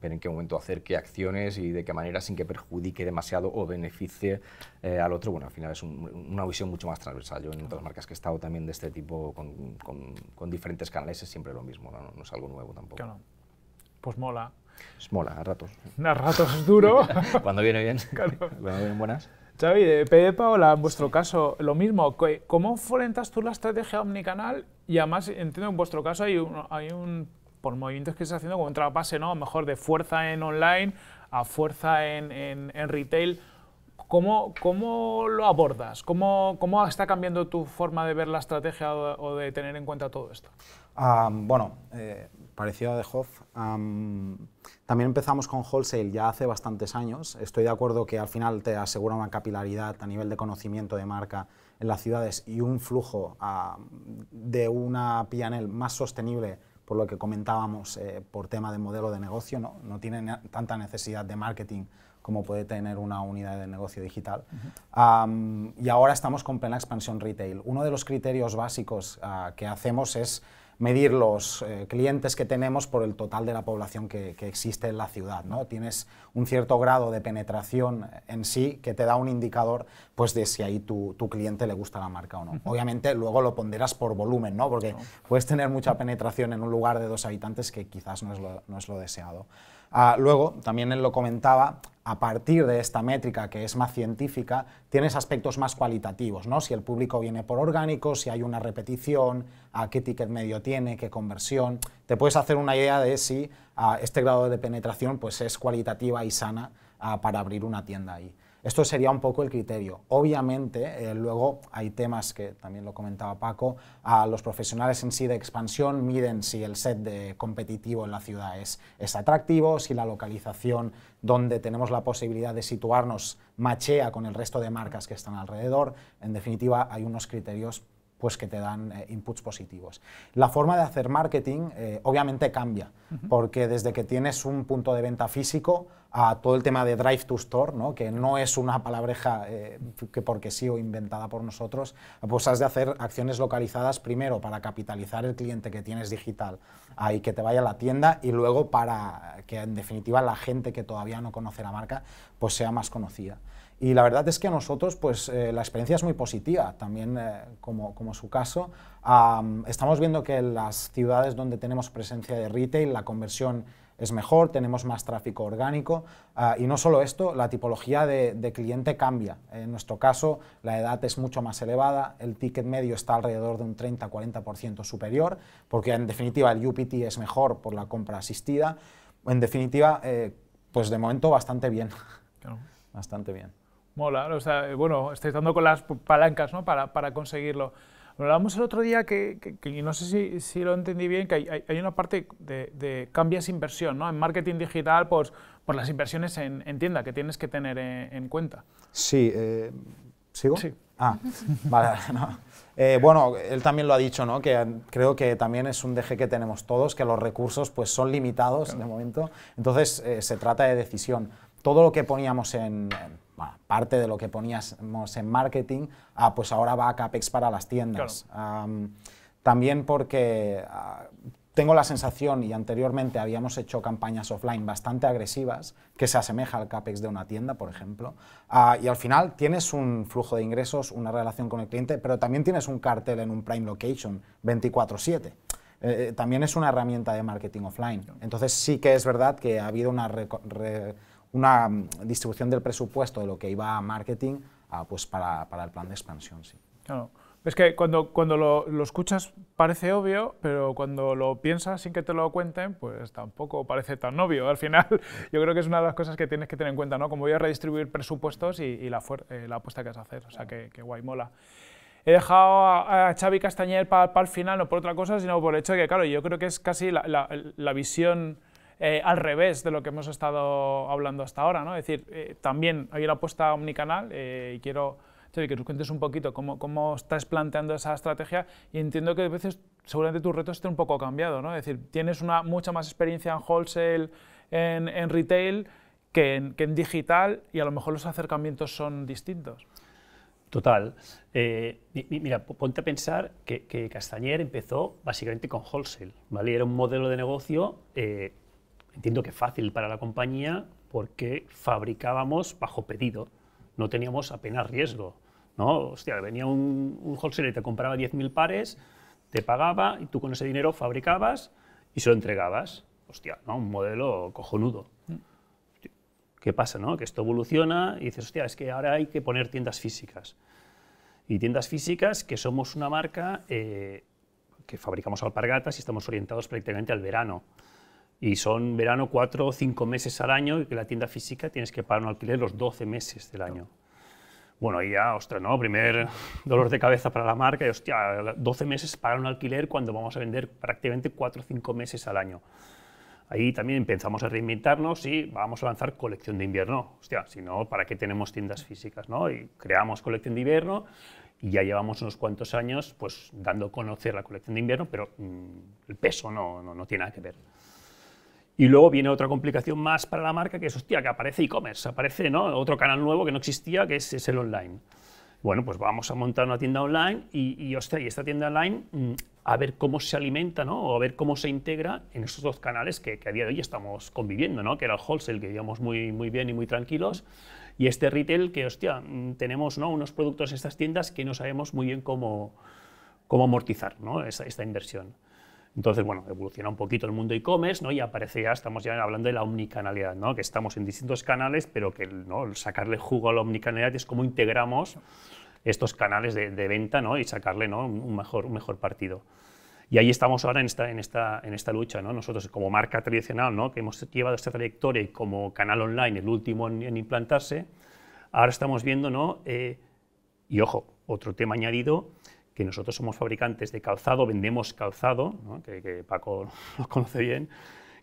ver en qué momento hacer qué acciones y de qué manera sin que perjudique demasiado o beneficie eh, al otro. Bueno, al final es una visión mucho más transversal. Yo en otras marcas que he estado también de este tipo con, con, diferentes canales es siempre lo mismo, no, es algo nuevo tampoco. Pues mola. Es mola, a ratos. A ratos es duro. Cuando viene bien. Claro. Cuando vienen buenas. Xavi, Pepe Paola, en vuestro caso, lo mismo. ¿Cómo enfrentas tú la estrategia omnicanal? Y además, entiendo, en vuestro caso hay hay un por movimientos que estás haciendo con en base, ¿no? mejor de fuerza en online a fuerza en, en, retail. ¿Cómo, ¿Cómo, lo abordas? ¿Cómo, ¿Cómo, está cambiando tu forma de ver la estrategia o, de tener en cuenta todo esto? bueno, eh, parecido a The Hoff, también empezamos con wholesale ya hace bastantes años. Estoy de acuerdo que al final te asegura una capilaridad a nivel de conocimiento de marca en las ciudades y un flujo de una PNL más sostenible por lo que comentábamos, eh, por tema de modelo de negocio, no, no tanta necesidad de marketing como puede tener una unidad de negocio digital. y ahora estamos con plena expansión retail. Uno de los criterios básicos ah, que hacemos es medir los eh, clientes que tenemos por el total de la población que, existe en la ciudad. ¿no? Tienes un cierto grado de penetración en sí que te da un indicador pues, de si ahí tu, cliente le gusta la marca o no. Obviamente luego lo ponderas por volumen, ¿no? porque puedes tener mucha penetración en un lugar de dos habitantes que quizás no es lo deseado. Ah, luego, también él lo comentaba, a partir de esta métrica que es más científica, tienes aspectos más cualitativos, ¿no? Si el público viene por orgánico, si hay una repetición, a qué ticket medio tiene, qué conversión. Te puedes hacer una idea de si ah, este grado de penetración pues, es cualitativa y sana ah, para abrir una tienda ahí. Esto sería un poco el criterio. Obviamente, eh, luego hay temas que también lo comentaba Paco, a los profesionales en sí de expansión miden si el set competitivo en la ciudad es, es atractivo, si la localización donde tenemos la posibilidad de situarnos machea con el resto de marcas que están alrededor. En definitiva, hay unos criterios pues que te dan eh, inputs positivos. La forma de hacer marketing eh, obviamente cambia, porque desde que tienes un punto de venta físico a todo el tema de drive to store, ¿no? que no es una palabreja eh, que porque sí o inventada por nosotros, pues has de hacer acciones localizadas primero para capitalizar el cliente que tienes digital ahí que te vaya a la tienda y luego para que en definitiva la gente que todavía no conoce la marca pues sea más conocida. Y la verdad es que a nosotros, pues eh, la experiencia es muy positiva, también eh, como, como, su caso. estamos viendo que en las ciudades donde tenemos presencia de retail, la conversión es mejor, tenemos más tráfico orgánico ah, y no solo esto, la tipología de, cliente cambia. En nuestro caso, la edad es mucho más elevada, el ticket medio está alrededor de un 30-40% superior, porque en definitiva el UPT es mejor por la compra asistida. En definitiva, eh, pues de momento bastante bien. Claro. Bastante bien. Mola, o sea, eh, bueno, estáis dando con las palancas ¿no? para, para conseguirlo. Hablábamos hablamos el otro día que, que, no sé si, si, lo entendí bien, que hay, hay una parte de, cambias inversión, ¿no? En marketing digital, pues, por las inversiones en, tienda que tienes que tener eh, en, cuenta. Sí, eh, ¿sigo? Sí. Ah, vale, bueno, él también lo ha dicho, ¿no? Que creo que también es un deje que tenemos todos, que los recursos pues son limitados de momento. Entonces, se trata de decisión. Todo lo que poníamos en parte de lo que poníamos en marketing, ah, pues ahora va a CAPEX para las tiendas. también porque ah, tengo la sensación, y anteriormente habíamos hecho campañas offline bastante agresivas, que se asemeja al CAPEX de una tienda, por ejemplo, ah, y al final tienes un flujo de ingresos, una relación con el cliente, pero también tienes un cartel en un prime location 24/7. Eh, eh, también es una herramienta de marketing offline. Entonces sí que es verdad que ha habido una una mm, distribución del presupuesto de lo que iba a marketing ah, pues para, para, el plan de expansión. Sí. Claro. Es que cuando, cuando lo, escuchas parece obvio, pero cuando lo piensas sin que te lo cuenten, pues tampoco parece tan obvio. Al final, yo creo que es una de las cosas que tienes que tener en cuenta, ¿no? Como voy a redistribuir presupuestos y, la, eh, la, apuesta que vas a hacer. O sea, que, guay, mola. He dejado a, a Xavi Castañer para el final, no por otra cosa, sino por el hecho de que, claro, yo creo que es casi la, la, la visión eh, al revés de lo que hemos estado hablando hasta ahora, ¿no? Es decir, eh, también hay la apuesta omnicanal eh, y quiero que nos cuentes un poquito cómo, cómo, estás planteando esa estrategia y entiendo que a veces seguramente tus reto esté un poco cambiado, ¿no? Es decir, tienes una mucha más experiencia en wholesale, en, en retail, que en, que en, digital y a lo mejor los acercamientos son distintos. Total. mira, ponte a pensar que, Castañer empezó básicamente con wholesale, ¿vale? Era un modelo de negocio entiendo que fácil para la compañía porque fabricábamos bajo pedido, no teníamos apenas riesgo. ¿no? venía un, un wholesaler y te compraba 10.000 pares, te pagaba y tú con ese dinero fabricabas y se lo entregabas. Hostia, ¿no? un modelo cojonudo. Mm. ¿Qué pasa? No? Que esto evoluciona y dices, hostia, es que ahora hay que poner tiendas físicas. Y tiendas físicas que somos una marca eh, que fabricamos alpargatas y estamos orientados prácticamente al verano y son verano cuatro o cinco meses al año y que la tienda física tienes que pagar un alquiler los 12 meses del año. Bueno, ahí ya, ostras, ¿no? Primer dolor de cabeza para la marca y, hostia, 12 meses pagar un alquiler cuando vamos a vender prácticamente cuatro o cinco meses al año. Ahí también empezamos a reinventarnos y vamos a lanzar colección de invierno. Hostia, si no, ¿para qué tenemos tiendas físicas, no? Y creamos colección de invierno y ya llevamos unos cuantos años pues dando a conocer la colección de invierno, pero mm, el peso no, no, no tiene nada que ver. Y luego viene otra complicación más para la marca, que es, hostia, que aparece e-commerce, aparece ¿no? otro canal nuevo que no existía, que es, el online. Bueno, pues vamos a montar una tienda online y, y hostia, y esta tienda online, mm, a ver cómo se alimenta, ¿no? O a ver cómo se integra en esos dos canales que, que a día de hoy estamos conviviendo, ¿no? Que era el wholesale, que íbamos muy, muy bien y muy tranquilos, y este retail que, hostia, mm, tenemos ¿no? unos productos en estas tiendas que no sabemos muy bien cómo, cómo amortizar ¿no? esta inversión. Entonces, bueno, evoluciona un poquito el mundo e-commerce, ¿no? Y aparece ya, estamos ya hablando de la omnicanalidad, ¿no? Que estamos en distintos canales, pero que ¿no? sacarle jugo a la omnicanalidad es cómo integramos estos canales de, venta, ¿no? Y sacarle ¿no? un, mejor, un mejor partido. Y ahí estamos ahora en esta, en esta, en esta lucha, ¿no? Nosotros como marca tradicional, ¿no? Que hemos llevado esta trayectoria y como canal online el último en, implantarse, ahora estamos viendo, ¿no? Eh, y ojo, otro tema añadido, que nosotros somos fabricantes de calzado, vendemos calzado, que, Paco lo conoce bien,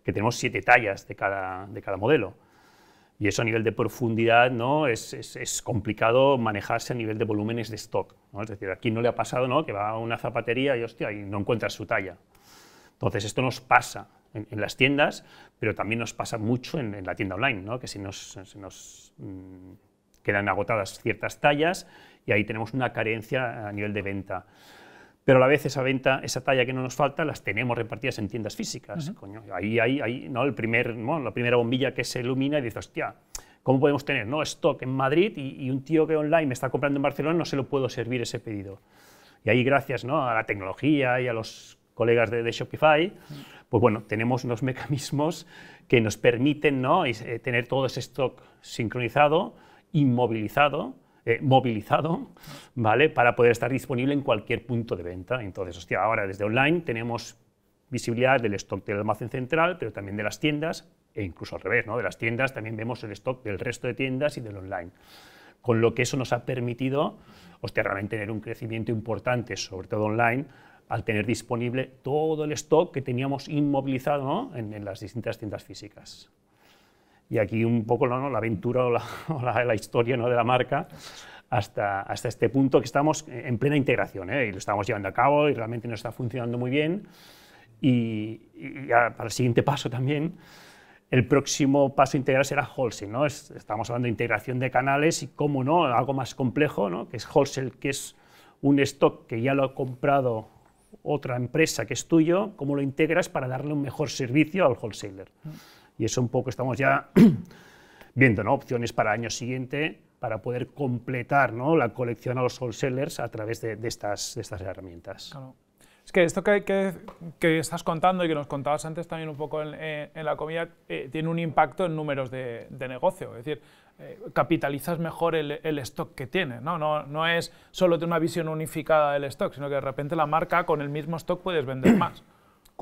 que tenemos siete tallas de cada, de cada modelo. Y eso a nivel de profundidad ¿no? Es, complicado manejarse a nivel de volúmenes de stock. Es decir, aquí no le ha pasado ¿no? que va a una zapatería y, hostia, no encuentra su talla. Entonces, esto nos pasa en, las tiendas, pero también nos pasa mucho en, la tienda online, que si nos, mm, quedan agotadas ciertas tallas y ahí tenemos una carencia a nivel de venta. Pero a la vez esa venta, esa talla que no nos falta, las tenemos repartidas en tiendas físicas. ahí, ahí, ¿no? El primer, La primera bombilla que se ilumina y dices, hostia, ¿cómo podemos tener no stock en Madrid y, un tío que online me está comprando en Barcelona no se lo puedo servir ese pedido? Y ahí gracias ¿no? a la tecnología y a los colegas de, de Shopify, pues bueno, tenemos unos mecanismos que nos permiten ¿no? Eh, tener todo ese stock sincronizado inmovilizado, eh, movilizado, ¿vale? Para poder estar disponible en cualquier punto de venta. Entonces, hostia, ahora desde online tenemos visibilidad del stock del almacén central, pero también de las tiendas, e incluso al revés, ¿no? De las tiendas también vemos el stock del resto de tiendas y del online. Con lo que eso nos ha permitido, hostia, realmente tener un crecimiento importante, sobre todo online, al tener disponible todo el stock que teníamos inmovilizado en las distintas tiendas físicas y aquí un poco ¿no? la aventura o, la, historia ¿no? de la marca hasta, hasta este punto que estamos en plena integración ¿eh? y lo estamos llevando a cabo y realmente nos está funcionando muy bien. Y, para el siguiente paso también, el próximo paso integral será wholesale. ¿no? Es, estamos hablando de integración de canales y, cómo no, algo más complejo, ¿no? que es wholesale, que es un stock que ya lo ha comprado otra empresa que es tuyo, cómo lo integras para darle un mejor servicio al wholesaler. Mm. Y eso un poco estamos ya viendo opciones para año siguiente para poder completar la colección a los wholesalers a través de, estas, estas herramientas. Es que esto que, que, estás contando y que nos contabas antes también un poco en, eh, la comida, eh, tiene un impacto en números de, negocio. Es decir, eh, capitalizas mejor el, stock que tienes. ¿no? No, no es solo tener una visión unificada del stock, sino que de repente la marca con el mismo stock puedes vender más.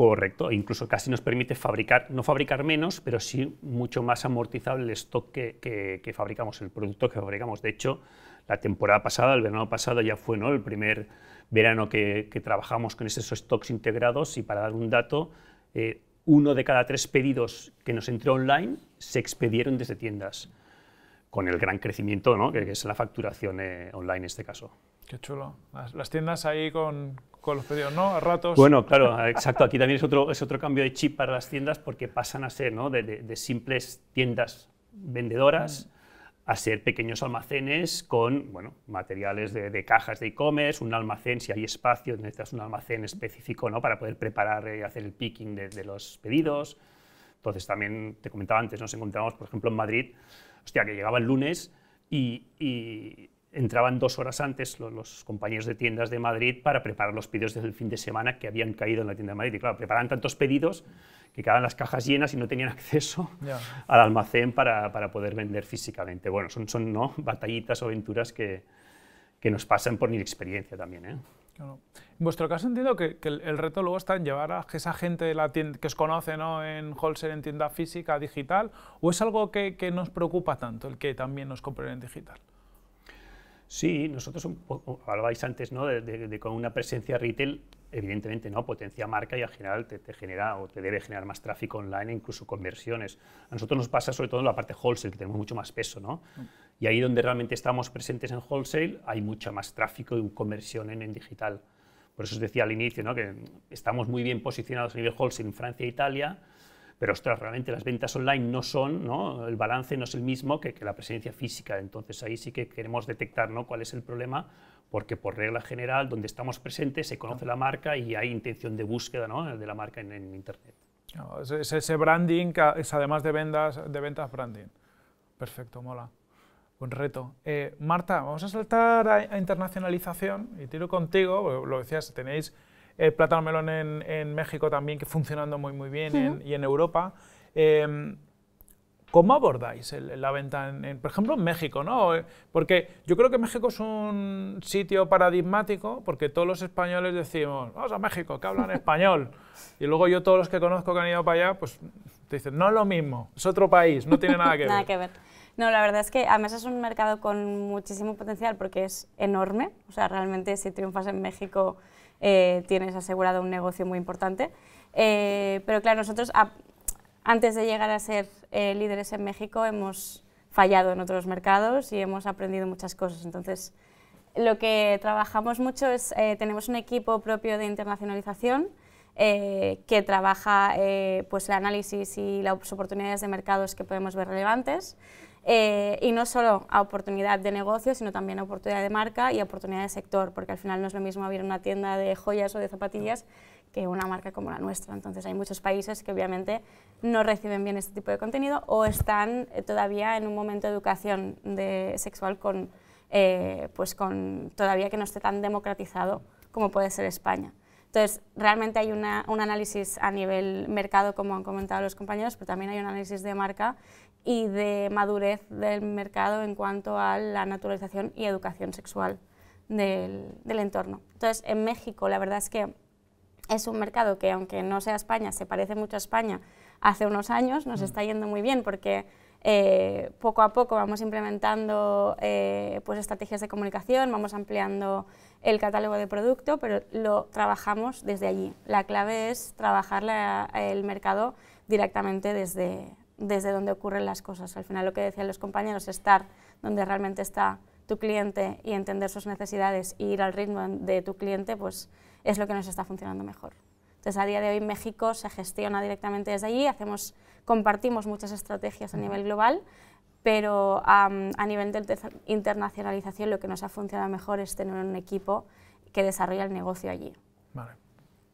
Correcto, e incluso casi nos permite fabricar, no fabricar menos, pero sí mucho más amortizable el stock que, que, fabricamos, el producto que fabricamos. De hecho, la temporada pasada, el verano pasado ya fue ¿no? el primer verano que, que trabajamos con esos stocks integrados y para dar un dato, eh, uno de cada tres pedidos que nos entró online se expedieron desde tiendas, con el gran crecimiento ¿no? que, es la facturación eh, online en este caso. Qué chulo. las tiendas ahí con, con ¿no? A ratos. Bueno, claro, exacto. Aquí también es otro, es otro cambio de chip para las tiendas porque pasan a ser ¿no? de, simples tiendas vendedoras a ser pequeños almacenes con bueno, materiales de, cajas de e-commerce, un almacén, si hay espacio, necesitas un almacén específico ¿no? para poder preparar y hacer el picking de, los pedidos. Entonces también, te comentaba antes, nos encontramos, por ejemplo, en Madrid, hostia, que llegaba el lunes y entraban dos horas antes los, compañeros de tiendas de Madrid para preparar los pedidos del fin de semana que habían caído en la tienda de Madrid. Y claro, preparaban tantos pedidos que quedaban las cajas llenas y no tenían acceso al almacén para, poder vender físicamente. Bueno, son, ¿no? batallitas o aventuras que, nos pasan por mi experiencia también. ¿eh? En vuestro caso entiendo que, que el, reto luego está en llevar a esa gente de que os conoce ¿no? en wholesale, en tienda física, digital, o es algo que, que nos preocupa tanto el que también nos compren en digital. Sí, nosotros un hablabais antes ¿no? de, con una presencia retail, evidentemente no, potencia marca y al general te, genera o te debe generar más tráfico online e incluso conversiones. A nosotros nos pasa sobre todo en la parte wholesale, que tenemos mucho más peso, ¿no? Mm. Y ahí donde realmente estamos presentes en wholesale hay mucho más tráfico y conversión en, en digital. Por eso os decía al inicio ¿no? que estamos muy bien posicionados a nivel wholesale en Francia e Italia, pero ostras, realmente las ventas online no son, ¿no? el balance no es el mismo que, que, la presencia física. Entonces ahí sí que queremos detectar ¿no? cuál es el problema, porque por regla general, donde estamos presentes se conoce la marca y hay intención de búsqueda ¿no? de la marca en, Internet. es ese branding que es además de ventas, de ventas branding. Perfecto, mola. Un reto. Eh, Marta, vamos a saltar a internacionalización y tiro contigo, lo decías, tenéis el plátano melón en, México también, que funcionando muy, muy bien, y en Europa. Em, ¿Cómo abordáis la venta, en, por ejemplo, en México? ¿no? Porque yo creo que México es un sitio paradigmático, porque todos los españoles decimos, vamos a México, que hablan español. y luego yo, todos los que conozco que han ido para allá, pues te dicen, no es lo mismo, es otro país, no tiene nada que ver. nada que ver. No, la verdad es que además es un mercado con muchísimo potencial porque es enorme. O sea, realmente si triunfas en México eh, tienes asegurado un negocio muy importante. Eh, pero claro, nosotros antes de llegar a ser eh, líderes en México hemos fallado en otros mercados y hemos aprendido muchas cosas. Entonces, lo que trabajamos mucho es, tenemos un equipo propio de internacionalización que trabaja pues el análisis y las oportunidades de mercados que podemos ver relevantes. Eh, y no solo a oportunidad de negocio, sino también a oportunidad de marca y a oportunidad de sector, porque al final no es lo mismo abrir una tienda de joyas o de zapatillas que una marca como la nuestra. Entonces hay muchos países que obviamente no reciben bien este tipo de contenido o están eh, todavía en un momento de educación de sexual con, eh, pues con todavía que no esté tan democratizado como puede ser España. Entonces, realmente hay un análisis a nivel mercado, como han comentado los compañeros, pero también hay un análisis de marca y de madurez del mercado en cuanto a la naturalización y educación sexual del, entorno. Entonces, en México la verdad es que es un mercado que, aunque no sea España, se parece mucho a España hace unos años, nos mm. está yendo muy bien porque eh, poco a poco vamos implementando eh, pues estrategias de comunicación, vamos ampliando el catálogo de producto, pero lo trabajamos desde allí. La clave es trabajar el mercado directamente desde, desde donde ocurren las cosas. Al final lo que decían los compañeros, estar donde realmente está tu cliente y entender sus necesidades e ir al ritmo de tu cliente, pues es lo que nos está funcionando mejor. Entonces, a día de hoy México se gestiona directamente desde allí, hacemos, compartimos muchas estrategias a nivel global, pero a nivel de internacionalización lo que nos ha funcionado mejor es tener un equipo que desarrolla el negocio allí. Vale.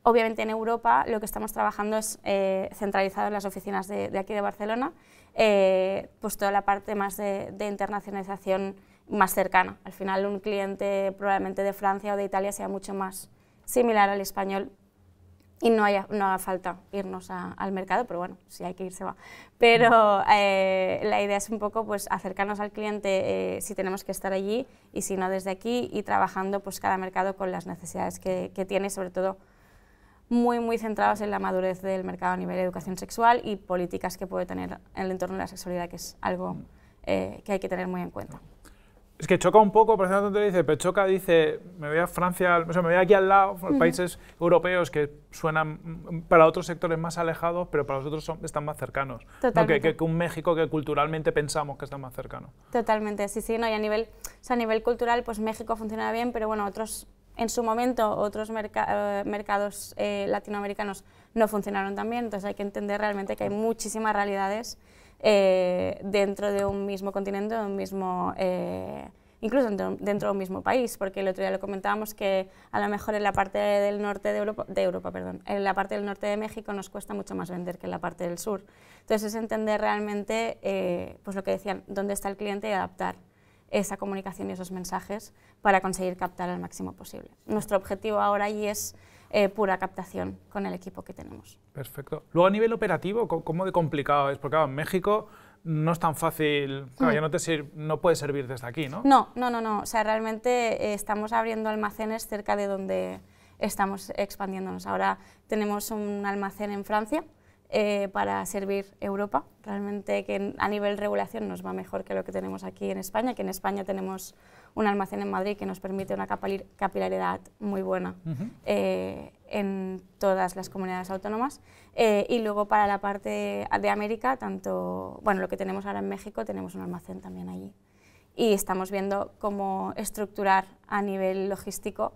Obviamente en Europa lo que estamos trabajando es eh, centralizado en las oficinas de, aquí de Barcelona, eh, pues toda la parte más de, internacionalización más cercana. Al final un cliente probablemente de Francia o de Italia sea mucho más similar al español y no, haya, no haga falta irnos al mercado, pero bueno, si hay que irse va. Pero eh, la idea es un poco pues, acercarnos al cliente si tenemos que estar allí y si no desde aquí y trabajando pues, cada mercado con las necesidades que, que tiene sobre todo muy, muy centrados en la madurez del mercado a nivel de educación sexual y políticas que puede tener en el entorno de la sexualidad, que es algo mm. eh, que hay que tener muy en cuenta. Es que choca un poco, por ejemplo, dice, Pechoca dice, me voy a Francia, me voy aquí al lado, países europeos que suenan para otros sectores más alejados, pero para nosotros son, están más cercanos. Totalmente. Que, un México que culturalmente pensamos que está más cercano. Totalmente, sí, sí, no, y a nivel, a nivel cultural, pues México funciona bien, pero bueno, otros en su momento otros eh, mercados eh, latinoamericanos no funcionaron tan bien, entonces hay que entender realmente que hay muchísimas realidades eh, dentro de un mismo continente, un mismo, incluso dentro, de un mismo país, porque el otro día lo comentábamos que a lo mejor en la parte del norte de Europa, perdón, en la parte del norte de México nos cuesta mucho más vender que en la parte del sur. Entonces es entender realmente, pues lo que decían, dónde está el cliente y adaptar esa comunicación y esos mensajes para conseguir captar al máximo posible. Nuestro objetivo ahora allí es eh, pura captación con el equipo que tenemos. Perfecto. Luego a nivel operativo, ¿cómo de complicado es? Porque en México no es tan fácil, mm. no, te no puede servir desde aquí, ¿no? No, no, no, no. O sea, realmente eh, estamos abriendo almacenes cerca de donde estamos expandiéndonos. Ahora tenemos un almacén en Francia, eh, para servir Europa. Realmente que a nivel regulación nos va mejor que lo que tenemos aquí en España, que en España tenemos un almacén en Madrid que nos permite una capilaridad muy buena eh, en todas las comunidades autónomas. Eh, y luego para la parte de, América, tanto, bueno, lo que tenemos ahora en México, tenemos un almacén también allí. Y estamos viendo cómo estructurar a nivel logístico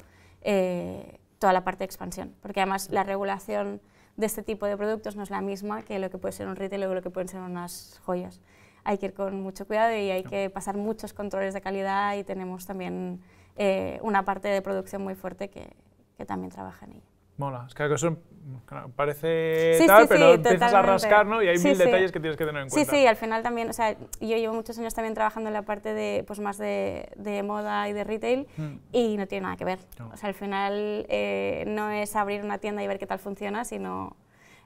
toda la parte de expansión, porque además la regulación de este tipo de productos no es la misma que lo que puede ser un retail o lo que pueden ser unas joyas. Hay que ir con mucho cuidado y hay que pasar muchos controles de calidad y tenemos también eh, una parte de producción muy fuerte que, que también trabaja en ello. Mola, es que eso parece tal, pero empiezas a rascar, ¿no? Y hay mil detalles que tienes que tener en cuenta. Sí, sí, al final también, o sea, yo llevo muchos años también trabajando en la parte de, pues más de, de moda y de retail mm. y no tiene nada que ver. O sea, al final eh, no es abrir una tienda y ver qué tal funciona, sino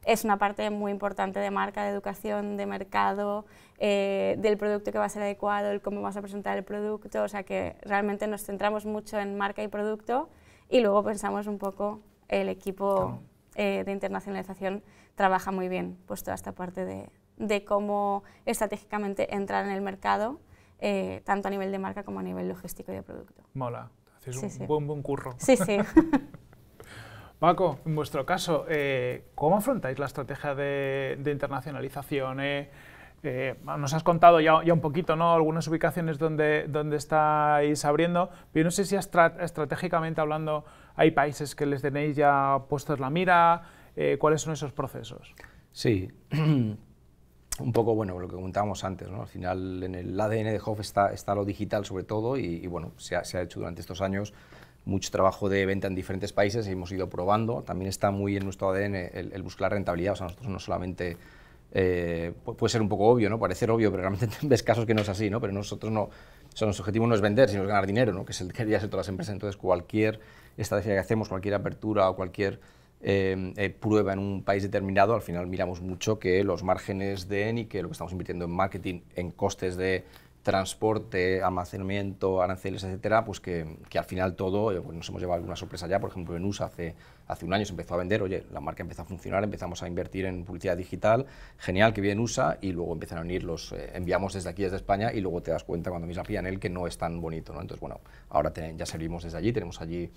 es una parte muy importante de marca, de educación, de mercado, eh, del producto que va a ser adecuado, el cómo vas a presentar el producto, o sea que realmente nos centramos mucho en marca y producto y luego pensamos un poco el equipo oh. eh, de internacionalización trabaja muy bien puesto toda esta parte de, cómo estratégicamente entrar en el mercado, eh, tanto a nivel de marca como a nivel logístico y de producto. Mola, haces un buen, curro. Sí, sí. Paco, en vuestro caso, eh, ¿cómo afrontáis la estrategia de, internacionalización? nos has contado ya, un poquito ¿no? algunas ubicaciones donde, donde estáis abriendo, pero yo no sé si estratégicamente hablando ¿Hay países que les tenéis ya puestos la mira? Eh, ¿Cuáles son esos procesos? Sí, un poco bueno lo que comentábamos antes, ¿no? al final en el ADN de Hof está, está lo digital sobre todo y, bueno, se ha, hecho durante estos años mucho trabajo de venta en diferentes países y hemos ido probando. También está muy en nuestro ADN el, buscar rentabilidad, o sea, nosotros no solamente... Eh, puede ser un poco obvio, ¿no? Parecer obvio, pero realmente ves casos que no es así, ¿no? Pero nosotros no, nuestro objetivo no es vender, sino es ganar dinero, ¿no? Que es el que hacer todas las empresas. Entonces, cualquier estrategia que hacemos, cualquier apertura o cualquier eh, eh, prueba en un país determinado, al final miramos mucho que los márgenes de ENI, que lo que estamos invirtiendo en marketing, en costes de transporte, almacenamiento, aranceles, etcétera, pues que, al final todo, eh, pues nos hemos llevado alguna sorpresa ya, por ejemplo en USA hace, hace un año se empezó a vender, oye, la marca empezó a funcionar, empezamos a invertir en publicidad digital, genial, que viene USA, y luego empiezan a venir los, enviamos desde aquí, desde España, y luego te das cuenta cuando miras la él, que no es tan bonito, ¿no? Entonces, bueno, ahora ya servimos desde allí, tenemos allí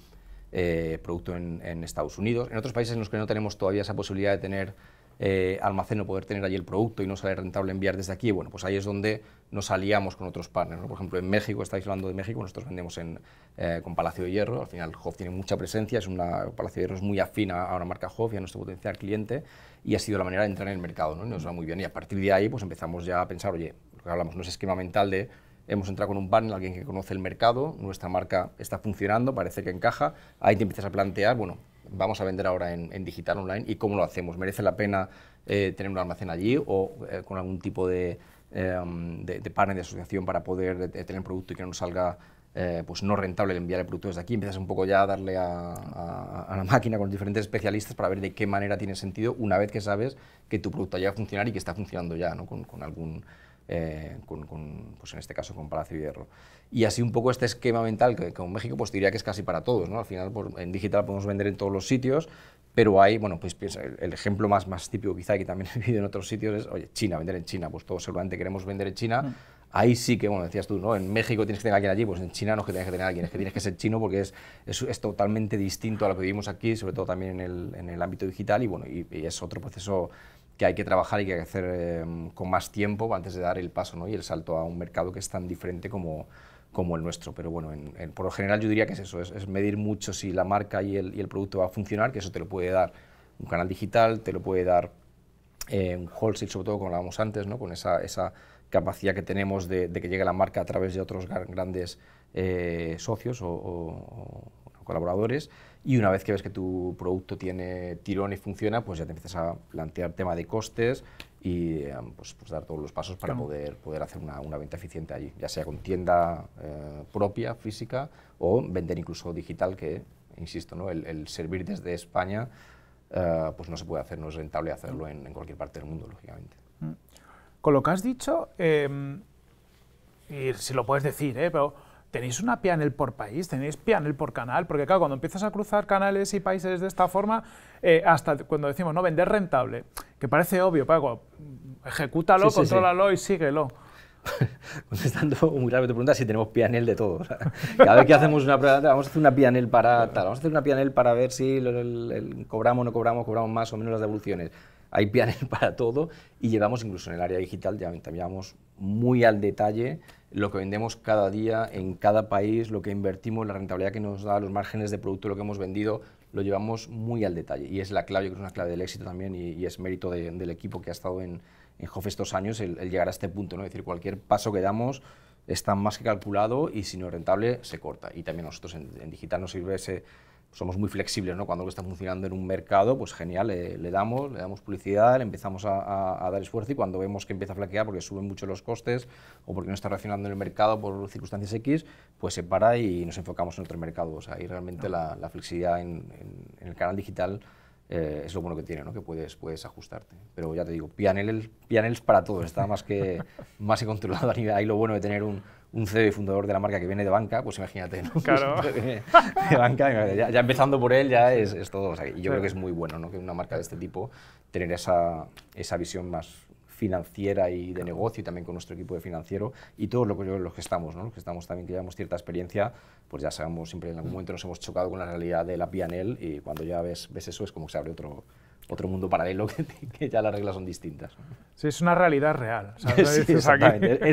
eh, producto en, Estados Unidos. En otros países en los que no tenemos todavía esa posibilidad de tener eh, almacén o poder tener allí el producto y no sale rentable enviar desde aquí, bueno, pues ahí es donde nos aliamos con otros partners. Por ejemplo, en México, estáis hablando de México, nosotros vendemos en, eh, con Palacio de Hierro, al final Hof tiene mucha presencia, es una, Palacio de Hierro es muy afina a, una marca Hof y a nuestro potencial cliente y ha sido la manera de entrar en el mercado, ¿no? nos va muy bien y a partir de ahí pues empezamos ya a pensar, oye, lo que hablamos, no es esquema mental de hemos entrado con un partner, alguien que conoce el mercado, nuestra marca está funcionando, parece que encaja, ahí te empiezas a plantear, bueno, vamos a vender ahora en, digital online y cómo lo hacemos, merece la pena eh, tener un almacén allí o eh, con algún tipo de, eh, de, partner, de asociación para poder eh, tener producto y que no nos salga pues no rentable enviar el producto desde aquí. Empiezas un poco ya a darle a, la máquina con diferentes especialistas para ver de qué manera tiene sentido una vez que sabes que tu producto ya va a funcionar y que está funcionando ya ¿no? con algún eh, con, pues en este caso con Palacio Hierro. Y así un poco este esquema mental que, con México pues diría que es casi para todos, ¿no? Al final pues, en digital podemos vender en todos los sitios, pero hay, bueno, pues piensa, el, ejemplo más, más típico quizá que también he vivido en otros sitios es, oye, China, vender en China, pues todos seguramente queremos vender en China. Mm. Ahí sí que, bueno, decías tú, ¿no? En México tienes que tener a alguien allí, pues en China no es que tengas que tener a alguien, es que tienes que ser chino porque es, es, es totalmente distinto a lo que vivimos aquí, sobre todo también en el, en el ámbito digital y, bueno, y es otro proceso que hay que trabajar y que hay que hacer em, con más tiempo antes de dar el paso ¿no? y el salto a un mercado que es tan diferente como, el nuestro. Pero bueno, en, por lo general yo diría que es eso, es, medir mucho si la marca y el, producto va a funcionar, que eso te lo puede dar un canal digital, te lo puede dar un em, wholesale, sobre todo como hablábamos antes, ¿no? con esa, capacidad que tenemos de, que llegue la marca a través de otros grandes eh, socios o colaboradores. Y una vez que ves que tu producto tiene tirón y funciona, pues ya te empiezas a plantear tema de costes y eh, pues, pues, dar todos los pasos para poder, poder hacer una, venta eficiente allí, ya sea con tienda eh, propia, física, o vender incluso digital, que, insisto, ¿no? el, servir desde España eh, pues no se puede hacer, no es rentable hacerlo en, cualquier parte del mundo, lógicamente. Mm. Con lo que has dicho, em, y si lo puedes decir, pero tenéis una pianel por país, tenéis pianel por canal, porque claro, cuando empiezas a cruzar canales y países de esta forma, eh, hasta cuando decimos, no, vender rentable, que parece obvio, ejecútalo, sí, contrólalo y síguelo. Contestando muy grave tu pregunta, si tenemos pianel de todo. cada vez que hacemos una prueba, vamos a hacer una pianel para tal, vamos a hacer una pianel para ver si cobramos o no cobramos, cobramos más o menos las devoluciones. Hay pianel para todo y llevamos incluso en el área digital, ya, vamos muy al detalle lo que vendemos cada día en cada país, lo que invertimos, la rentabilidad que nos da, los márgenes de producto, lo que hemos vendido, lo llevamos muy al detalle. Y es la clave, yo creo que es una clave del éxito también y, es mérito del equipo que ha estado en, en estos años el, llegar a este punto. ¿no? Es decir, cualquier paso que damos está más que calculado y si no es rentable se corta. Y también nosotros en, en digital nos sirve ese somos muy flexibles, ¿no? Cuando algo está funcionando en un mercado, pues genial, le, damos, le damos publicidad, le empezamos a, dar esfuerzo y cuando vemos que empieza a flaquear porque suben mucho los costes o porque no está reaccionando en el mercado por circunstancias X, pues se para y nos enfocamos en otro mercado. O sea, ahí realmente la, flexibilidad en, el canal digital eh, es lo bueno que tiene, ¿no? Que puedes, puedes ajustarte. Pero ya te digo, pianel, es para todo, está más que, más que controlado. Ahí lo bueno de tener un un CEO y fundador de la marca que viene de banca, pues imagínate, ¿no? de banca, ya, empezando por él ya es, todo. yo creo que es muy bueno, ¿no? Que una marca de este tipo, tener esa, visión más financiera y de negocio y también con nuestro equipo de financiero y todos lo, los que estamos, ¿no? los que estamos también que llevamos cierta experiencia, pues ya sabemos siempre en algún mm. momento nos hemos chocado con la realidad de la PNL y cuando ya ves, ves eso es como que se abre otro, otro mundo paralelo que, ya las reglas son distintas. Sí, es una realidad real. es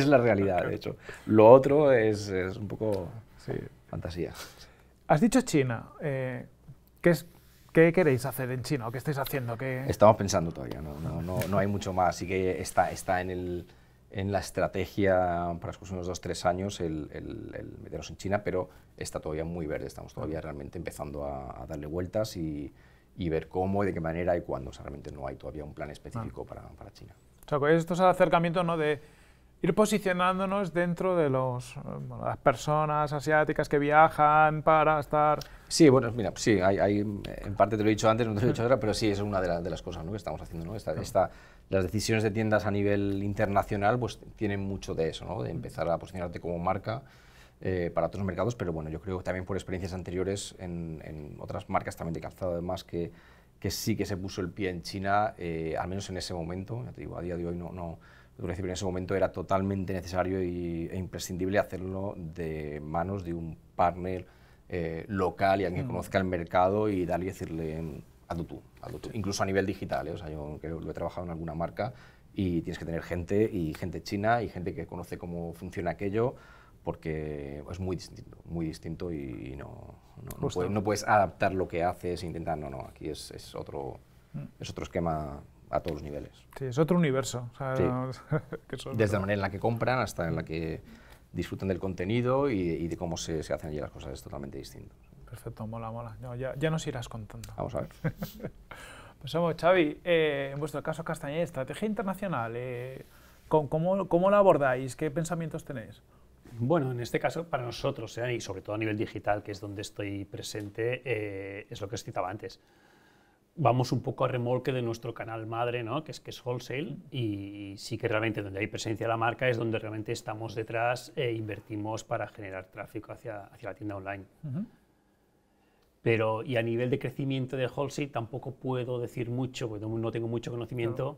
la realidad, de hecho. Lo otro es, un poco fantasía. Has dicho China. Eh, ¿qué, es, ¿Qué queréis hacer en China? qué estáis haciendo? ¿Qué... Estamos pensando todavía, no, no, no, hay mucho más. Sí que está, está en, el, en la estrategia para los próximos dos, tres años el, el, meteros en China, pero está todavía muy verde. Estamos todavía realmente empezando a, a darle vueltas y, y ver cómo, de qué manera y cuándo. realmente no hay todavía un plan específico ah. para, para, China. O sea, pues, esto es el acercamiento ¿no? de ir posicionándonos dentro de los, las personas asiáticas que viajan para estar... Sí, bueno, mira, sí, hay, en parte te lo he dicho antes, no te lo he dicho ahora, pero sí, es una de, de las cosas ¿no? que estamos haciendo. ¿no? Esta, esta, las decisiones de tiendas a nivel internacional pues tienen mucho de eso, ¿no? de empezar a posicionarte como marca eh, para otros mercados, pero bueno, yo creo que también por experiencias anteriores en, otras marcas también de calzado, además, que, que sí que se puso el pie en China, eh, al menos en ese momento, te digo, a día de hoy no, no pero en ese momento era totalmente necesario y, e imprescindible hacerlo de manos de un partner eh, local y alguien que mm. conozca el mercado y darle y decirle, a tú, Incluso a nivel digital, o sea, yo creo, lo he trabajado en alguna marca y tienes que tener gente, y gente china, y gente que conoce cómo funciona aquello, porque es muy distinto, muy distinto y, no, no, puedes, adaptar lo que haces e intentar, no, no, aquí es, es otro, mm. es otro esquema a todos los niveles. Sí, es otro universo. Desde la manera en la que compran hasta en la que disfrutan del contenido y, de cómo se, hacen allí las cosas, es totalmente distinto. Perfecto, mola, mola. ya, ya, nos irás contando. Vamos a ver. Pues vamos, Xavi, eh, en vuestro caso Castañeda, estrategia internacional, eh, ¿cómo, ¿cómo la abordáis? ¿Qué pensamientos tenéis? Bueno, en este caso para nosotros, ¿eh? y sobre todo a nivel digital, que es donde estoy presente, eh, es lo que os citaba antes. Vamos un poco a remolque de nuestro canal madre, ¿no? que, es, que es wholesale, y sí que realmente donde hay presencia de la marca es donde realmente estamos detrás e invertimos para generar tráfico hacia, la tienda online. Pero, y a nivel de crecimiento de wholesale tampoco puedo decir mucho, porque no tengo mucho conocimiento.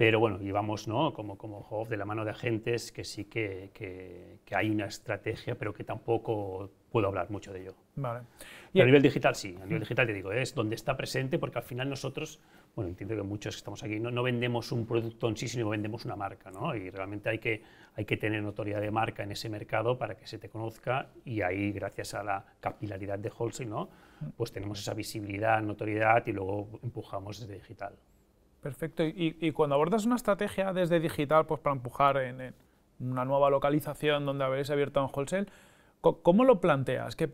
Pero bueno, llevamos ¿no? como, como Hof de la mano de agentes que sí que, que, hay una estrategia, pero que tampoco puedo hablar mucho de ello. Y a nivel digital sí, a nivel digital te digo, es donde está presente porque al final nosotros, bueno, entiendo que muchos que estamos aquí no, no vendemos un producto en sí, sino vendemos una marca, ¿no? Y realmente hay que, hay que tener notoriedad de marca en ese mercado para que se te conozca y ahí, gracias a la capilaridad de Holsey ¿no? Pues tenemos esa visibilidad, notoriedad y luego empujamos desde digital. Perfecto. Y, cuando abordas una estrategia desde digital pues para empujar en, una nueva localización donde habéis abierto un wholesale, ¿cómo lo planteas? ¿Qué,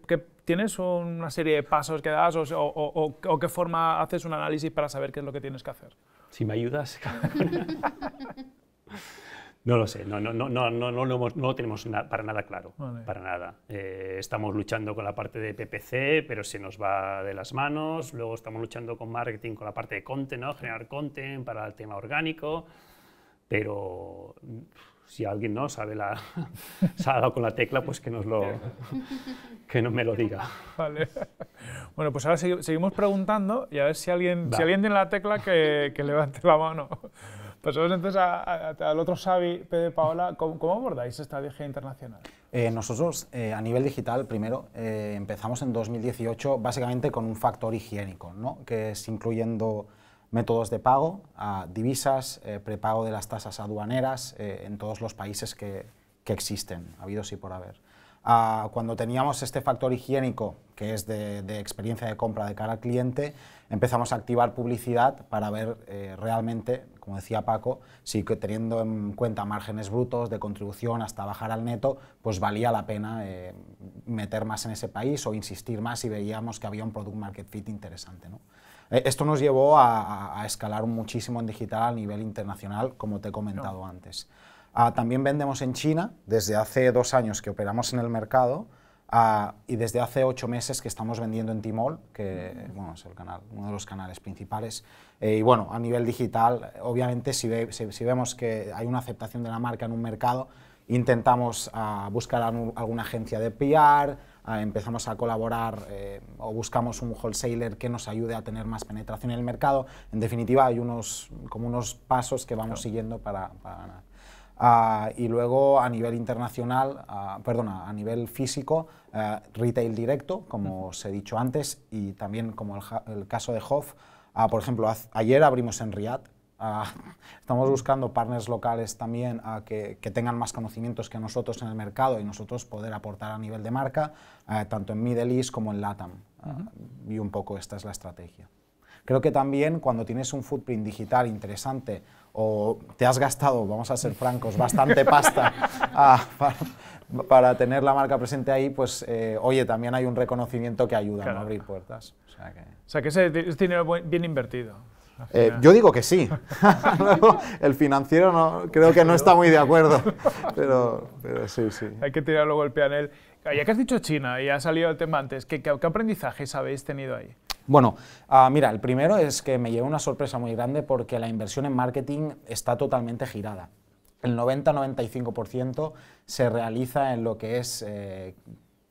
tienes una serie de pasos que das o, qué forma haces un análisis para saber qué es lo que tienes que hacer? Si me ayudas. No lo sé, no, no, no, no, no, no, tenemos para nada claro, para nada. Eh, estamos luchando con la parte de PPC, pero se nos va de las manos. Luego estamos luchando con marketing, con la parte de content, ¿no? generar content para el tema orgánico. Pero mm, si alguien no sabe la, se ha dado con la tecla, pues que nos lo, que no me lo diga. Vale. Bueno, pues ahora seguimos preguntando y a ver si alguien, si alguien tiene la tecla que levante la mano. Pasamos pues entonces al otro Xavi, Pedro, Paola. ¿Cómo, abordáis esta DG internacional? Eh, nosotros, eh, a nivel digital, primero, eh, empezamos en 2018 básicamente con un factor higiénico, ¿no? que es incluyendo métodos de pago, a divisas, prepago de las tasas aduaneras en todos los países que, que existen, habidos y por haber cuando teníamos este factor higiénico, que es de, experiencia de compra de cara al cliente, empezamos a activar publicidad para ver eh, realmente, como decía Paco, si teniendo en cuenta márgenes brutos de contribución hasta bajar al neto, pues valía la pena eh, meter más en ese país o insistir más si veíamos que había un product market fit interesante. Eh, esto nos llevó a, escalar muchísimo en digital a nivel internacional, como te he comentado antes. Ah, también vendemos en China, desde hace dos años que operamos en el mercado ah, y desde hace ocho meses que estamos vendiendo en Tmall, que es canal, uno de los canales principales. Eh, y bueno, a nivel digital, obviamente si, vemos que hay una aceptación de la marca en un mercado, intentamos ah, buscar alguna agencia de PR, empezamos a colaborar eh, o buscamos un wholesaler que nos ayude a tener más penetración en el mercado. En definitiva, hay unos, como unos pasos que vamos siguiendo para, para ganar. Ah, y luego a nivel internacional, ah, perdona, a nivel físico, ah, retail directo, como os he dicho antes, y también como el, caso de Hof. por ejemplo, ayer abrimos en Riyadh. estamos buscando partners locales también que, tengan más conocimientos que nosotros en el mercado y nosotros poder aportar a nivel de marca, tanto en Middle East como en LATAM. Y un poco esta es la estrategia. Creo que también cuando tienes un footprint digital interesante, o te has gastado, vamos a ser francos, bastante pasta ah, para, tener la marca presente ahí, pues eh, oye, también hay un reconocimiento que ayuda a abrir puertas. O sea que, o dinero bien invertido. Eh, yo digo que sí. el financiero no, creo que no está muy de acuerdo, pero, pero sí, sí. Hay que tirar luego el pianel. Ya que has dicho China y ha salido el tema antes, ¿qué, aprendizajes habéis tenido ahí? Bueno, ah, mira, el primero es que me lleva una sorpresa muy grande porque la inversión en marketing está totalmente girada. El 90-95% se realiza en lo que es eh,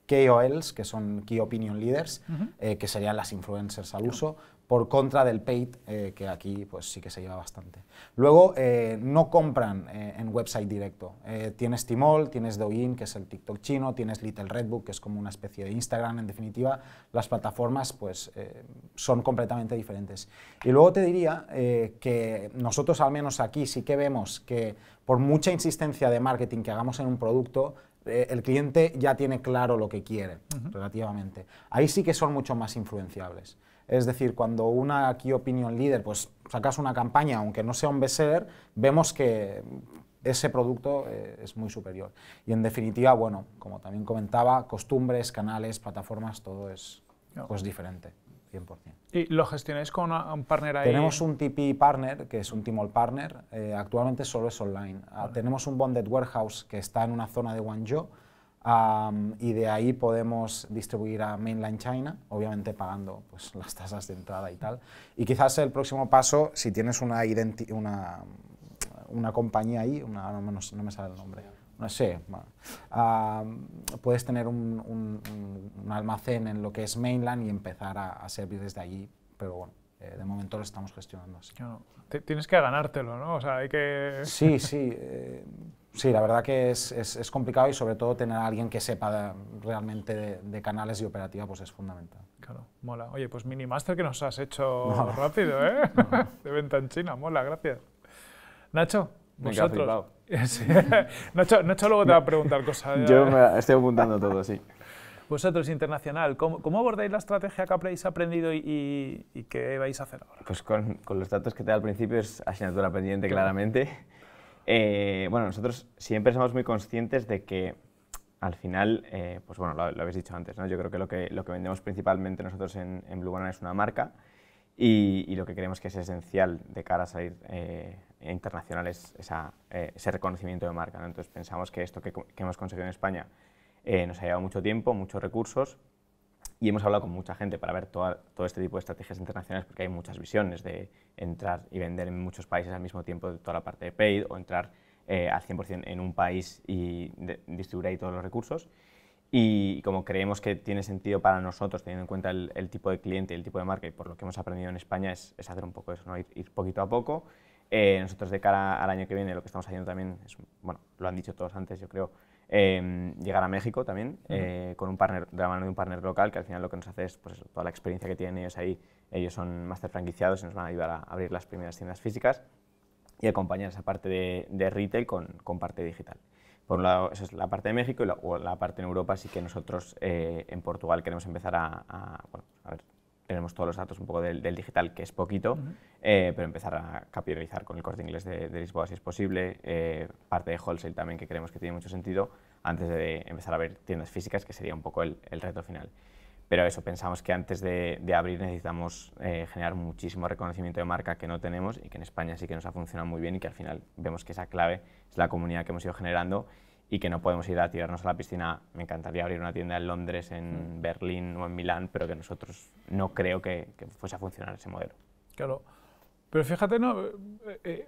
KOLs, que son Key Opinion Leaders, eh, que serían las influencers al uso, por contra del paid, eh, que aquí pues sí que se lleva bastante. Luego, eh, no compran eh, en website directo. tienes Tmall, tienes Douyin, que es el TikTok chino, tienes Little Redbook, que es como una especie de Instagram. En definitiva, las plataformas pues son completamente diferentes. Y luego te diría que nosotros al menos aquí sí que vemos que por mucha insistencia de marketing que hagamos en un producto, el cliente ya tiene claro lo que quiere, relativamente. Ahí sí que son mucho más influenciables. Es decir, cuando una key opinion leader pues, sacas una campaña, aunque no sea un bestseller, vemos que ese producto eh, es muy superior. Y en definitiva, bueno, como también comentaba, costumbres, canales, plataformas, todo es pues, diferente. 100%. ¿Y lo gestionáis con un partner ahí? Tenemos un TP partner, que es un Timol partner, eh, actualmente solo es online. Ah, tenemos un bonded warehouse que está en una zona de Guangzhou, y de ahí podemos distribuir a mainland China, obviamente pagando pues, las tasas de entrada y tal. Y quizás el próximo paso, si tienes una, una, una compañía ahí, una, no, me sale el nombre, no sé, puedes tener un, un, almacén en lo que es mainland y empezar a, a servir desde allí, pero bueno. Eh, de momento lo estamos gestionando así. Tienes que ganártelo, ¿no? O sea, hay que... Sí, sí. Eh, sí, la verdad que es, es, es, complicado y sobre todo tener a alguien que sepa realmente de, canales y operativa pues es fundamental. Claro, mola. Oye, pues mini master que nos has hecho rápido, ¿eh? de venta en China, mola, gracias. Nacho, vosotros. Nacho, Nacho luego te va a preguntar cosas. Yo ¿eh? me estoy apuntando todo, sí. Vosotros, internacional, ¿cómo, cómo abordáis la estrategia que habéis aprendido y, qué vais a hacer ahora? Pues con, los datos que te da al principio es asignatura pendiente, claramente. Eh, bueno, nosotros siempre somos muy conscientes de que al final, eh, pues bueno, lo, habéis dicho antes, ¿no? Yo creo que lo que, lo que vendemos principalmente nosotros en, en Blue Banana es una marca y, lo que creemos que es esencial de cara a salir eh, internacional es ese reconocimiento de marca, ¿no? Entonces pensamos que esto que, que hemos conseguido en España eh, nos ha llevado mucho tiempo, muchos recursos y hemos hablado con mucha gente para ver todo este tipo de estrategias internacionales porque hay muchas visiones de entrar y vender en muchos países al mismo tiempo de toda la parte de paid o entrar eh, al 100% en un país y distribuir ahí todos los recursos. Y como creemos que tiene sentido para nosotros, teniendo en cuenta el, tipo de cliente y el tipo de marca, y por lo que hemos aprendido en España, es, hacer un poco eso, ¿no? ir, poquito a poco. Eh, nosotros de cara al año que viene lo que estamos haciendo también es, bueno, lo han dicho todos antes, yo creo, Em, llegar a México también, eh, con un partner, de la mano de un partner local, que al final lo que nos hace es pues, toda la experiencia que tienen ellos ahí. Ellos son master franquiciados y nos van a ayudar a abrir las primeras tiendas físicas y acompañar esa parte de, retail con, con, parte digital. Por un lado, esa es la parte de México y la, o la parte en Europa, así que nosotros eh, en Portugal queremos empezar a, a, bueno, a ver, tenemos todos los datos un poco del, digital, que es poquito, eh, pero empezar a capitalizar con el corte inglés de, Lisboa si es posible, eh, parte de wholesale también que creemos que tiene mucho sentido, antes de empezar a ver tiendas físicas, que sería un poco el, reto final. Pero eso, pensamos que antes de, abrir necesitamos eh, generar muchísimo reconocimiento de marca que no tenemos y que en España sí que nos ha funcionado muy bien y que al final vemos que esa clave es la comunidad que hemos ido generando y que no podemos ir a tirarnos a la piscina. Me encantaría abrir una tienda en Londres, en mm. Berlín o en Milán, pero que nosotros no creo que, fuese a funcionar ese modelo. Claro, pero fíjate, ¿no? Eh, eh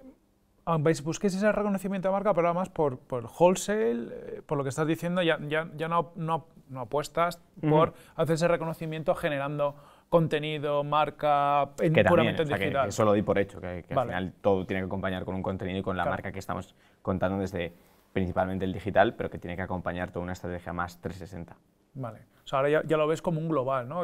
busquéis ese reconocimiento de marca, pero además por, por wholesale, eh, por lo que estás diciendo, ya, ya, ya no, no, no, apuestas por hacer ese reconocimiento generando contenido, marca, puramente digital. eso lo di por hecho, que, al final todo tiene que acompañar con un contenido y con la marca que estamos contando desde principalmente el digital, pero que tiene que acompañar toda una estrategia más 360. Vale. O sea, ahora ya, lo ves como un global, ¿no?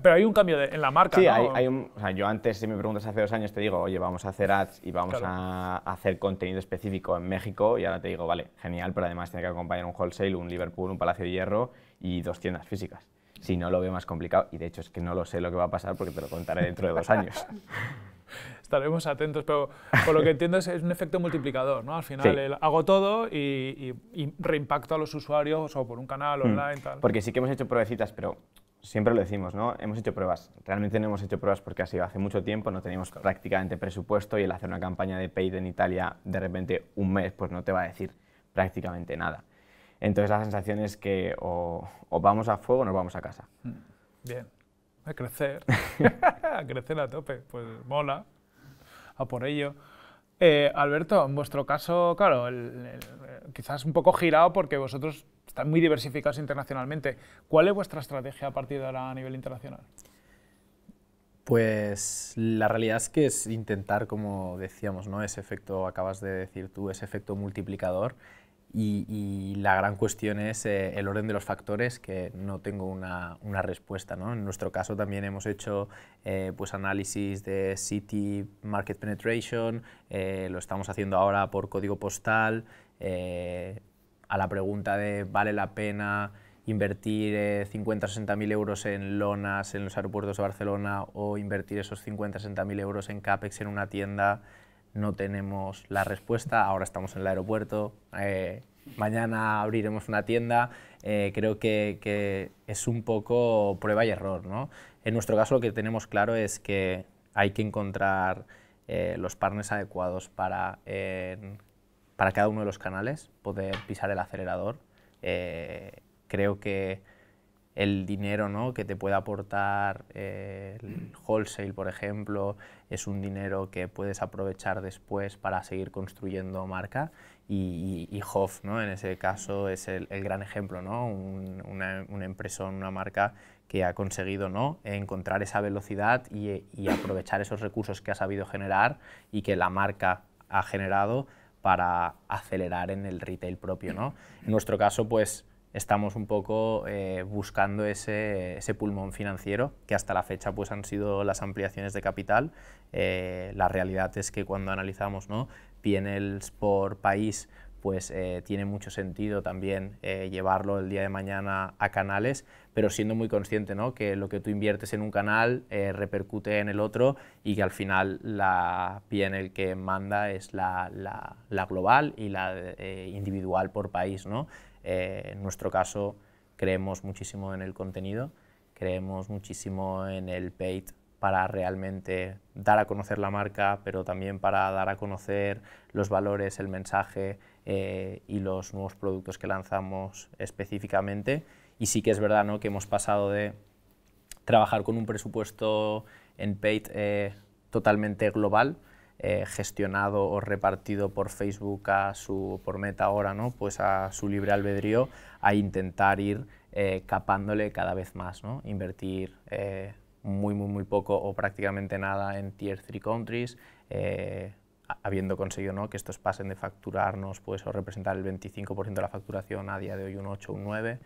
Pero hay un cambio en la marca. Sí, hay, O sea, yo antes, si me preguntas hace dos años, te digo, oye, vamos a hacer ads y vamos a hacer contenido específico en México. Y ahora te digo, vale, genial, pero además tiene que acompañar un wholesale, un Liverpool, un Palacio de Hierro y dos tiendas físicas. Si no, lo veo más complicado. Y de hecho, es que no lo sé lo que va a pasar porque te lo contaré dentro de dos años. estaremos atentos, pero por lo que entiendo es, un efecto multiplicador, ¿no? Al final hago todo y, y, reimpacto a los usuarios o por un canal mm. online, tal. Porque sí que hemos hecho pruebecitas, pero siempre lo decimos, ¿no? Hemos hecho pruebas. Realmente no hemos hecho pruebas porque ha sido hace mucho tiempo, no teníamos prácticamente presupuesto y el hacer una campaña de paid en Italia de repente un mes, pues no te va a decir prácticamente nada. Entonces la sensación es que o vamos a fuego o nos vamos a casa. Mm. Bien a crecer, a crecer a tope, pues mola, a por ello. Eh, Alberto, en vuestro caso, claro, quizás un poco girado porque vosotros estáis muy diversificados internacionalmente. ¿Cuál es vuestra estrategia a partir de ahora a nivel internacional? Pues la realidad es que es intentar, como decíamos, ¿no? ese efecto, acabas de decir tú, ese efecto multiplicador y, la gran cuestión es eh, el orden de los factores, que no tengo una, una respuesta. ¿no? En nuestro caso también hemos hecho eh, pues análisis de city market penetration, eh, lo estamos haciendo ahora por código postal, a la pregunta de ¿vale la pena invertir 50 o 60 mil euros en lonas en los aeropuertos de Barcelona o invertir esos 50 o 60 mil euros en CAPEX en una tienda? no tenemos la respuesta, ahora estamos en el aeropuerto, eh, mañana abriremos una tienda, eh, creo que, es un poco prueba y error. ¿no? En nuestro caso lo que tenemos claro es que hay que encontrar eh, los partners adecuados para, para cada uno de los canales, poder pisar el acelerador. creo que el dinero que te puede aportar eh, el wholesale, por ejemplo, es un dinero que puedes aprovechar después para seguir construyendo marca. Y, y, ¿no? en ese caso, es el, gran ejemplo, ¿no? una, empresa, una marca que ha conseguido ¿no? encontrar esa velocidad y, aprovechar esos recursos que ha sabido generar y que la marca ha generado para acelerar en el retail propio. ¿no? En nuestro caso, pues estamos un poco eh, buscando ese, ese, pulmón financiero, que hasta la fecha pues, han sido las ampliaciones de capital. Eh, la realidad es que cuando analizamos ¿no? PNLs por país, pues eh, tiene mucho sentido también llevarlo el día de mañana a canales, pero siendo muy consciente ¿no? que lo que tú inviertes en un canal repercute en el otro y que al final la PNL que manda es la, la, la global y la individual por país. ¿no? Eh, en nuestro caso, creemos muchísimo en el contenido, creemos muchísimo en el paid para realmente dar a conocer la marca, pero también para dar a conocer los valores, el mensaje eh, y los nuevos productos que lanzamos específicamente. Y sí que es verdad ¿no? que hemos pasado de trabajar con un presupuesto en paid eh, totalmente global eh, gestionado o repartido por Facebook a su, por Meta ahora, ¿no? pues a su libre albedrío, a intentar ir eh, capándole cada vez más, invertir eh, muy, muy, muy poco o prácticamente nada en Tier 3 countries, habiendo conseguido ¿no? que estos pasen de facturarnos pues, o representar el 25% de la facturación a día de hoy un 8 un 9,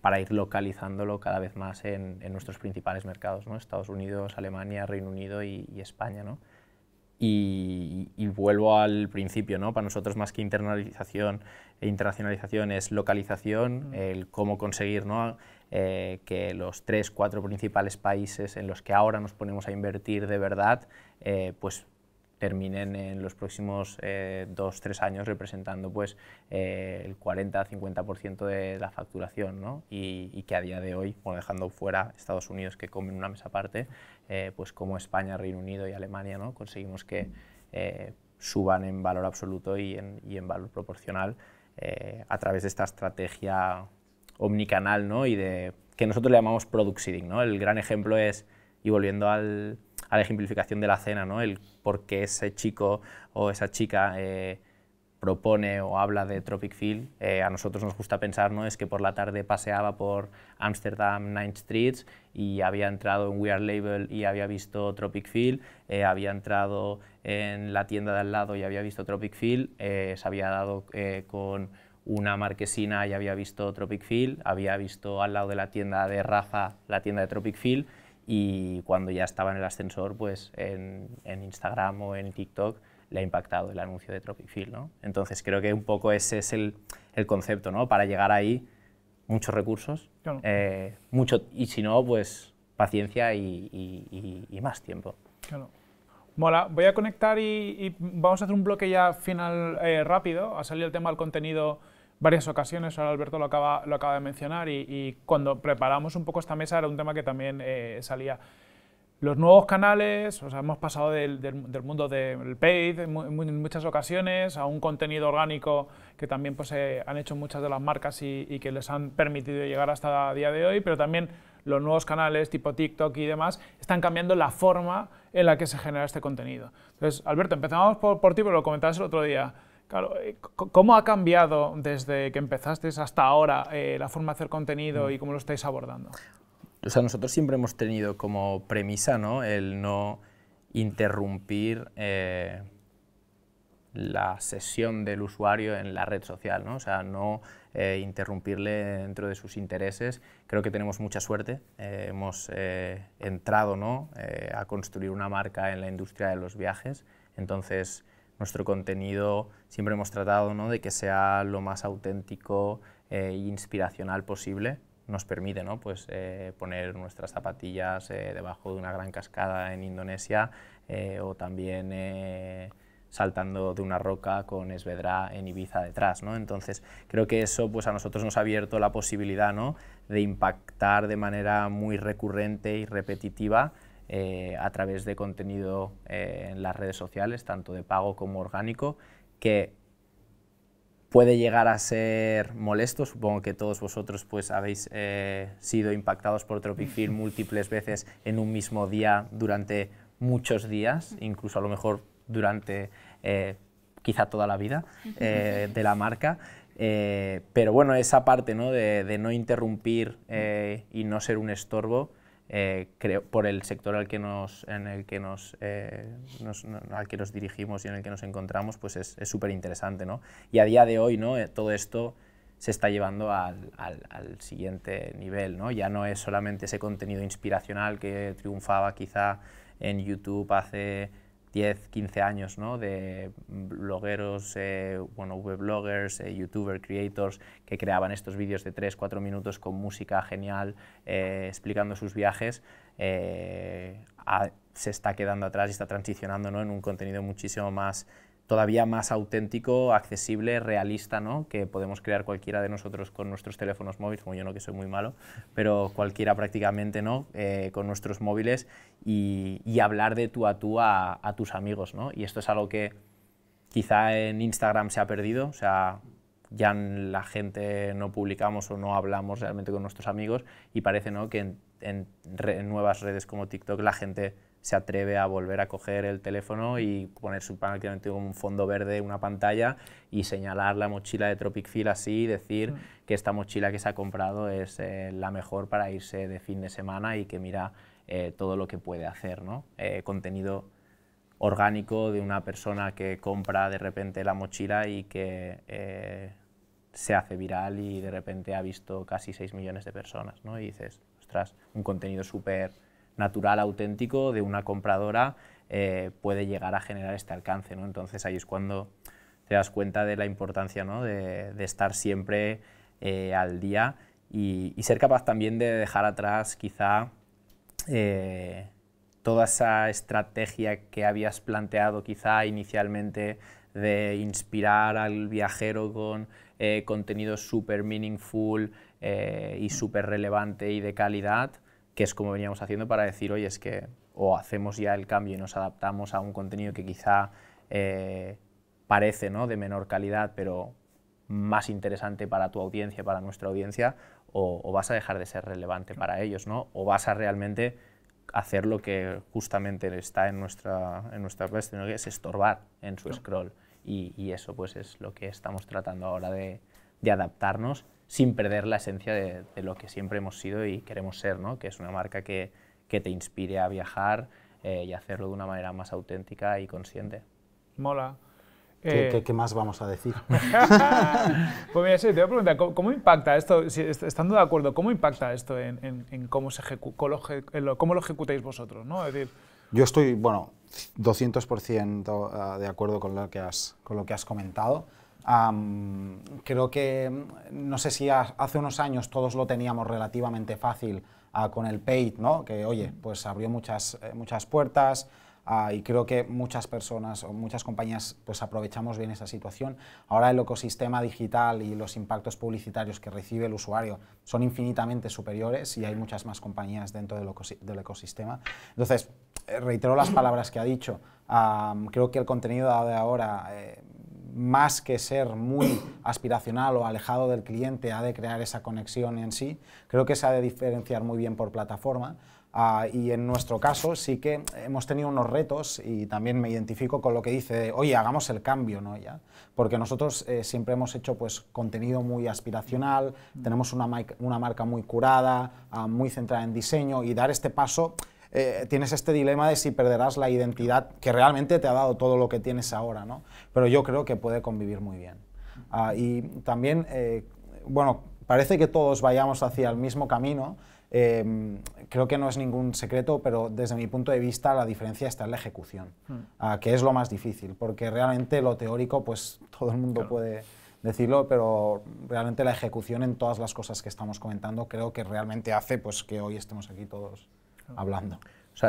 para ir localizándolo cada vez más en, nuestros principales mercados, ¿no? Estados Unidos, Alemania, Reino Unido y, y España. ¿no? Y, vuelvo al principio, Para nosotros más que internalización e internacionalización es localización, mm. el cómo conseguir, eh, que los tres, cuatro principales países en los que ahora nos ponemos a invertir de verdad, eh, pues terminen en los próximos eh, dos, tres años representando pues el 40-50% de la facturación, ¿no? y, que a día de hoy, dejando fuera Estados Unidos que comen una mesa aparte, eh, pues como España, Reino Unido y Alemania, ¿no? conseguimos que eh, suban en valor absoluto y en, valor proporcional eh, a través de esta estrategia omnicanal y de que nosotros le llamamos product seeding. El gran ejemplo es, y volviendo a la ejemplificación de la cena, ¿no? el por qué ese chico o esa chica propone o habla de Tropic Field, eh, a nosotros nos gusta pensar ¿no? es que por la tarde paseaba por Amsterdam Nine Streets y había entrado en We Are Label y había visto Tropic Field, eh, había entrado en la tienda de al lado y había visto Tropic Field, eh, se había dado con una marquesina y había visto Tropic Field, había visto al lado de la tienda de Rafa la tienda de Tropic Field y cuando ya estaba en el ascensor, pues en Instagram o en TikTok, le ha impactado el anuncio de Tropic ¿no? Entonces creo que un poco ese es el, concepto, ¿no? para llegar ahí muchos recursos, eh, mucho, y si no, pues paciencia y, más tiempo. Mola, voy a conectar y, vamos a hacer un bloque ya final eh, rápido. Ha salido el tema del contenido varias ocasiones, ahora Alberto lo acaba, lo acaba de mencionar y, cuando preparamos un poco esta mesa era un tema que también eh, salía. Los nuevos canales, o sea, hemos pasado del, mundo del paid en, muchas ocasiones a un contenido orgánico que también pues, eh, han hecho muchas de las marcas y, que les han permitido llegar hasta el día de hoy, pero también los nuevos canales tipo TikTok y demás están cambiando la forma en la que se genera este contenido. Entonces, Alberto, empezamos por, por ti, pero lo comentabas el otro día. Claro, eh, ¿cómo ha cambiado desde que empezaste hasta ahora eh, la forma de hacer contenido mm. y cómo lo estáis abordando? o nosotros siempre hemos tenido como premisa ¿no? el no interrumpir eh, la sesión del usuario en la red social, ¿no? o sea, no eh, interrumpirle dentro de sus intereses. Creo que tenemos mucha suerte, eh, hemos entrado ¿no? a construir una marca en la industria de los viajes, entonces nuestro contenido siempre hemos tratado ¿no? de que sea lo más auténtico e inspiracional posible nos permite ¿no? pues, eh, poner nuestras zapatillas eh, debajo de una gran cascada en Indonesia eh, o también saltando de una roca con Esvedra en Ibiza detrás. ¿no? Entonces creo que eso pues, a nosotros nos ha abierto la posibilidad de impactar de manera muy recurrente y repetitiva a través de contenido en las redes sociales, tanto de pago como orgánico, que puede llegar a ser molesto. Supongo que todos vosotros pues, habéis eh, sido impactados por Tropic Feel múltiples veces en un mismo día durante muchos días, incluso a lo mejor durante eh, quizá toda la vida eh, de la marca. pero bueno, esa parte de, no interrumpir y no ser un estorbo eh, creo, por el sector al que nos, en el que nos, eh, al que nos dirigimos y en el que nos encontramos, pues es súper interesante. Y a día de hoy ¿no? Eh, todo esto se está llevando al, siguiente nivel. ¿no? Ya no es solamente ese contenido inspiracional que triunfaba quizá en YouTube hace 10, 15 años de blogueros, eh, bueno, webloggers, bloggers, eh, youtuber creators que creaban estos vídeos de 3, 4 minutos con música genial, eh, explicando sus viajes, eh, se está quedando atrás y está transicionando en un contenido muchísimo más todavía más auténtico, accesible, realista, que podemos crear cualquiera de nosotros con nuestros teléfonos móviles, como yo no que soy muy malo, pero cualquiera prácticamente ¿no? Eh, con nuestros móviles y, hablar de tú a tú a, tus amigos. ¿no? Y esto es algo que quizá en Instagram se ha perdido, o sea, ya la gente no publicamos o no hablamos realmente con nuestros amigos y parece que en nuevas redes como TikTok la gente se atreve a volver a coger el teléfono y poner su panel, prácticamente un fondo verde, una pantalla y señalar la mochila de Tropic Feel así y decir mm. que esta mochila que se ha comprado es eh, la mejor para irse de fin de semana y que mira eh, todo lo que puede hacer, ¿no? Eh, contenido orgánico de una persona que compra de repente la mochila y que se hace viral y de repente ha visto casi 6 millones de personas, ¿no? Y dices, ostras, un contenido súper natural, auténtico de una compradora eh, puede llegar a generar este alcance. ¿no? Entonces ahí es cuando te das cuenta de la importancia ¿no? de, estar siempre eh, al día y, ser capaz también de dejar atrás quizá eh, toda esa estrategia que habías planteado quizá inicialmente de inspirar al viajero con contenido súper meaningful y súper relevante y de calidad que es como veníamos haciendo para decir, oye, es que o hacemos ya el cambio y nos adaptamos a un contenido que quizá eh, parece ¿no? de menor calidad, pero más interesante para tu audiencia, para nuestra audiencia, o, vas a dejar de ser relevante para ellos, ¿no? O vas a realmente hacer lo que justamente está en nuestra, en nuestra ¿no? que es estorbar en su scroll. Y, eso pues es lo que estamos tratando ahora de adaptarnos sin perder la esencia de, lo que siempre hemos sido y queremos ser, ¿no? que es una marca que, que te inspire a viajar eh, y hacerlo de una manera más auténtica y consciente. Mola. ¿Qué, eh, más vamos a decir? pues mira, sí, te voy a preguntar, ¿cómo, impacta esto, si, estando de acuerdo, cómo impacta esto en, cómo, se lo, cómo lo ejecutáis vosotros? ¿no? Es decir, Yo estoy, bueno, 200% ah, de acuerdo con con lo que has comentado creo que, mm, no sé si hace unos años todos lo teníamos relativamente fácil ah, con el paid, ¿no? que oye, pues abrió muchas, eh, muchas puertas ah, y creo que muchas personas o muchas compañías pues aprovechamos bien esa situación. Ahora el ecosistema digital y los impactos publicitarios que recibe el usuario son infinitamente superiores y hay muchas más compañías dentro del, ecosistema. Entonces, eh, reitero las palabras que ha dicho. creo que el contenido de ahora... Eh, más que ser muy aspiracional o alejado del cliente, ha de crear esa conexión en sí. Creo que se ha de diferenciar muy bien por plataforma. Ah, y en nuestro caso sí que hemos tenido unos retos y también me identifico con lo que dice, oye, hagamos el cambio, ¿no? Ya? Porque nosotros eh, siempre hemos hecho pues, contenido muy aspiracional, tenemos una, marca muy curada, ah, muy centrada en diseño y dar este paso eh, tienes este dilema de si perderás la identidad que realmente te ha dado todo lo que tienes ahora, ¿no? Pero yo creo que puede convivir muy bien. Ah, y también, eh, bueno, parece que todos vayamos hacia el mismo camino. Em, creo que no es ningún secreto, pero desde mi punto de vista la diferencia está en la ejecución, hmm. ah, que es lo más difícil, porque realmente lo teórico, pues todo el mundo puede decirlo, pero realmente la ejecución en todas las cosas que estamos comentando creo que realmente hace pues, que hoy estemos aquí todos hablando.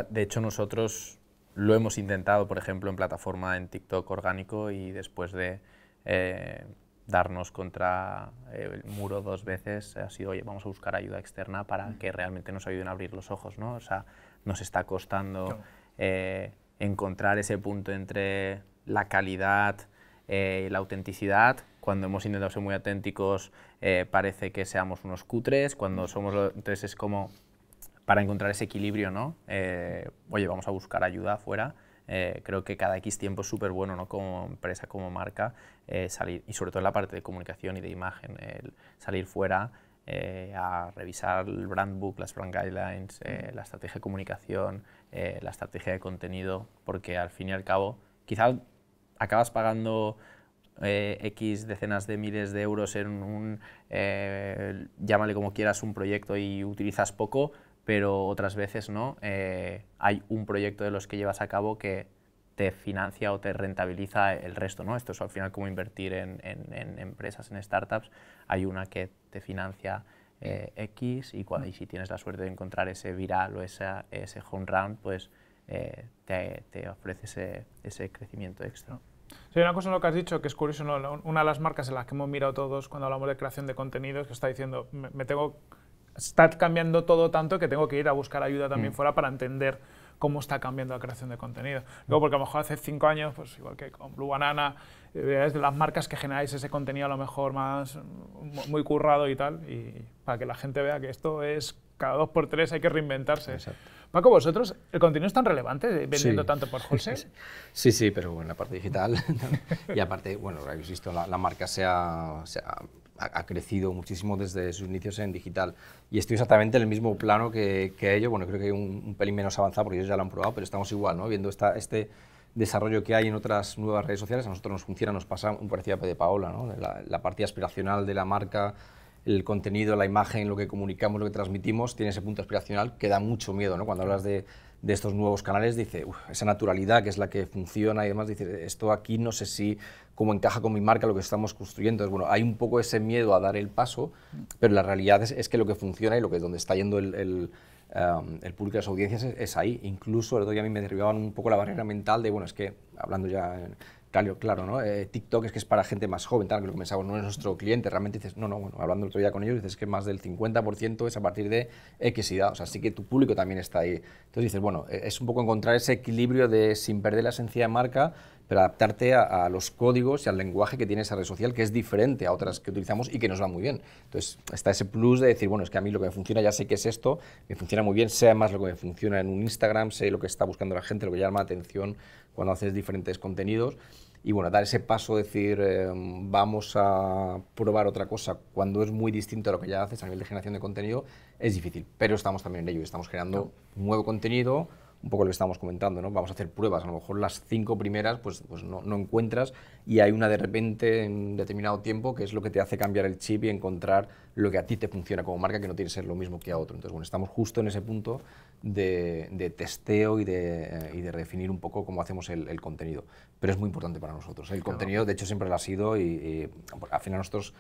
de hecho nosotros lo hemos intentado, por ejemplo, en plataforma en TikTok orgánico y después de eh, darnos contra el muro dos veces ha sido, oye, vamos a buscar ayuda externa para mm. que realmente nos ayuden a abrir los ojos, ¿no? O sea, nos está costando eh, encontrar ese punto entre la calidad eh, y la autenticidad. Cuando hemos intentado ser muy auténticos parece que seamos unos cutres, cuando mm. somos... Entonces es como para encontrar ese equilibrio, ¿no? Eh, oye, vamos a buscar ayuda afuera. Eh, creo que cada X tiempo es súper bueno, ¿no? Como empresa, como marca, eh, salir, y sobre todo en la parte de comunicación y de imagen, salir fuera a revisar el brand book, las brand guidelines, la estrategia de comunicación, la estrategia de contenido, porque al fin y al cabo, quizás acabas pagando X decenas de miles de euros en un, llámale como quieras, un proyecto y utilizas poco, pero otras veces no. Eh, hay un proyecto de los que llevas a cabo que te financia o te rentabiliza el resto, ¿no? Esto es al final como invertir en, empresas, en startups. Hay una que te financia eh, X y, cuando, si tienes la suerte de encontrar ese viral o esa, ese home run, pues eh, te, te, ofrece ese, ese crecimiento extra. Sí, una cosa en lo que has dicho que es curioso, una de las marcas en las que hemos mirado todos cuando hablamos de creación de contenidos, que está diciendo, me, me tengo está cambiando todo tanto que tengo que ir a buscar ayuda también mm. fuera para entender cómo está cambiando la creación de contenido. Mm. Luego, porque a lo mejor hace cinco años, pues igual que con Blue Banana, eh, es de las marcas que generáis ese contenido a lo mejor más mm, muy currado y tal, y para que la gente vea que esto es cada dos por tres hay que reinventarse. Paco, vosotros, ¿el contenido es tan relevante vendiendo tanto por wholesale? Sí, sí, pero bueno, la parte digital. y aparte, bueno, habéis visto, la, marca sea ha, crecido muchísimo desde sus inicios en digital. Y estoy exactamente en el mismo plano que, ellos. Bueno, creo que hay un, pelín menos avanzado porque ellos ya lo han probado, pero estamos igual, ¿no? Viendo este desarrollo que hay en otras nuevas redes sociales, a nosotros nos funciona, nos pasa un parecido a de Paola, ¿no? La, parte aspiracional de la marca, el contenido, la imagen, lo que comunicamos, lo que transmitimos, tiene ese punto aspiracional que da mucho miedo, ¿no? Cuando hablas de, estos nuevos canales, dice, esa naturalidad que es la que funciona y demás, dice, esto aquí no sé si cómo encaja con mi marca lo que estamos construyendo. bueno, hay un poco ese miedo a dar el paso, pero la realidad es, que lo que funciona y lo que donde está yendo el, público y las audiencias es, ahí. Incluso el otro a mí me derribaban un poco la barrera mental de, bueno, es que, hablando ya en, Claro, claro, ¿no? Eh, TikTok es que es para gente más joven, tal, que lo que pensamos, no es nuestro cliente. Realmente dices, no, no, bueno, hablando el otro día con ellos, dices que más del 50% es a partir de X edad, o sea, sí que tu público también está ahí. Entonces dices, bueno, e-, es un poco encontrar ese equilibrio de sin perder la esencia de marca, pero adaptarte a, los códigos y al lenguaje que tiene esa red social, que es diferente a otras que utilizamos y que nos va muy bien. Entonces, está ese plus de decir, bueno, es que a mí lo que me funciona ya sé que es esto, me funciona muy bien, sea más lo que me funciona en un Instagram, sé lo que está buscando la gente, lo que llama la atención, cuando haces diferentes contenidos. Y bueno, dar ese paso, decir, eh, vamos a probar otra cosa cuando es muy distinto a lo que ya haces a nivel de generación de contenido, es difícil. Pero estamos también en ello, estamos generando nuevo contenido, un poco lo que estamos comentando, ¿no? Vamos a hacer pruebas, a lo mejor las cinco primeras pues, pues no, no, encuentras y hay una de repente en determinado tiempo que es lo que te hace cambiar el chip y encontrar lo que a ti te funciona como marca que no tiene que ser lo mismo que a otro. Entonces, bueno, estamos justo en ese punto de, testeo y de, eh, y de, redefinir un poco cómo hacemos el, contenido. Pero es muy importante para nosotros. ¿eh? El contenido, de hecho, siempre lo ha sido y, y al final nosotros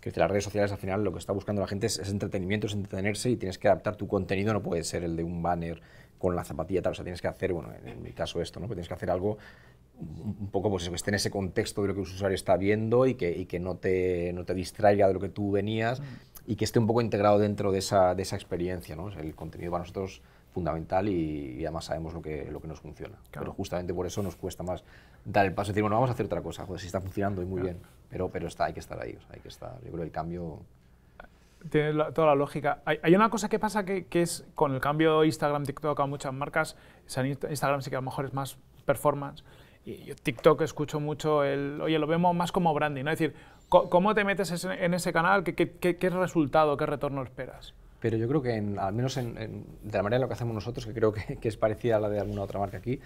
que las redes sociales al final lo que está buscando la gente es, entretenimiento, es entretenerse y tienes que adaptar tu contenido, no puede ser el de un banner con la zapatilla tal, o tienes que hacer, bueno, en, mi caso esto, ¿no? Pero pues tienes que hacer algo un poco pues que esté en ese contexto de lo que el usuario está viendo y que, que no, te, no te distraiga de lo que tú venías mm. y que esté un poco integrado dentro de esa, de esa experiencia, ¿no? el contenido para nosotros fundamental y, además sabemos lo que, lo que nos funciona. Claro. Pero justamente por eso nos cuesta más dar el paso y decir, bueno, vamos a hacer otra cosa, joder, si está funcionando y muy bien, pero, pero está, hay que estar ahí, hay que estar, yo creo el cambio... Tiene toda la lógica. Hay, una cosa que pasa que, es con el cambio Instagram, TikTok a muchas marcas, Instagram sí que a lo mejor es más performance, y yo TikTok escucho mucho el, oye, lo vemos más como branding, ¿no? Es decir, ¿cómo te metes en ese canal? ¿Qué, qué, qué resultado, qué retorno esperas? pero yo creo que al menos en, de la manera en la que hacemos nosotros, que creo que, es parecida a la de alguna otra marca aquí,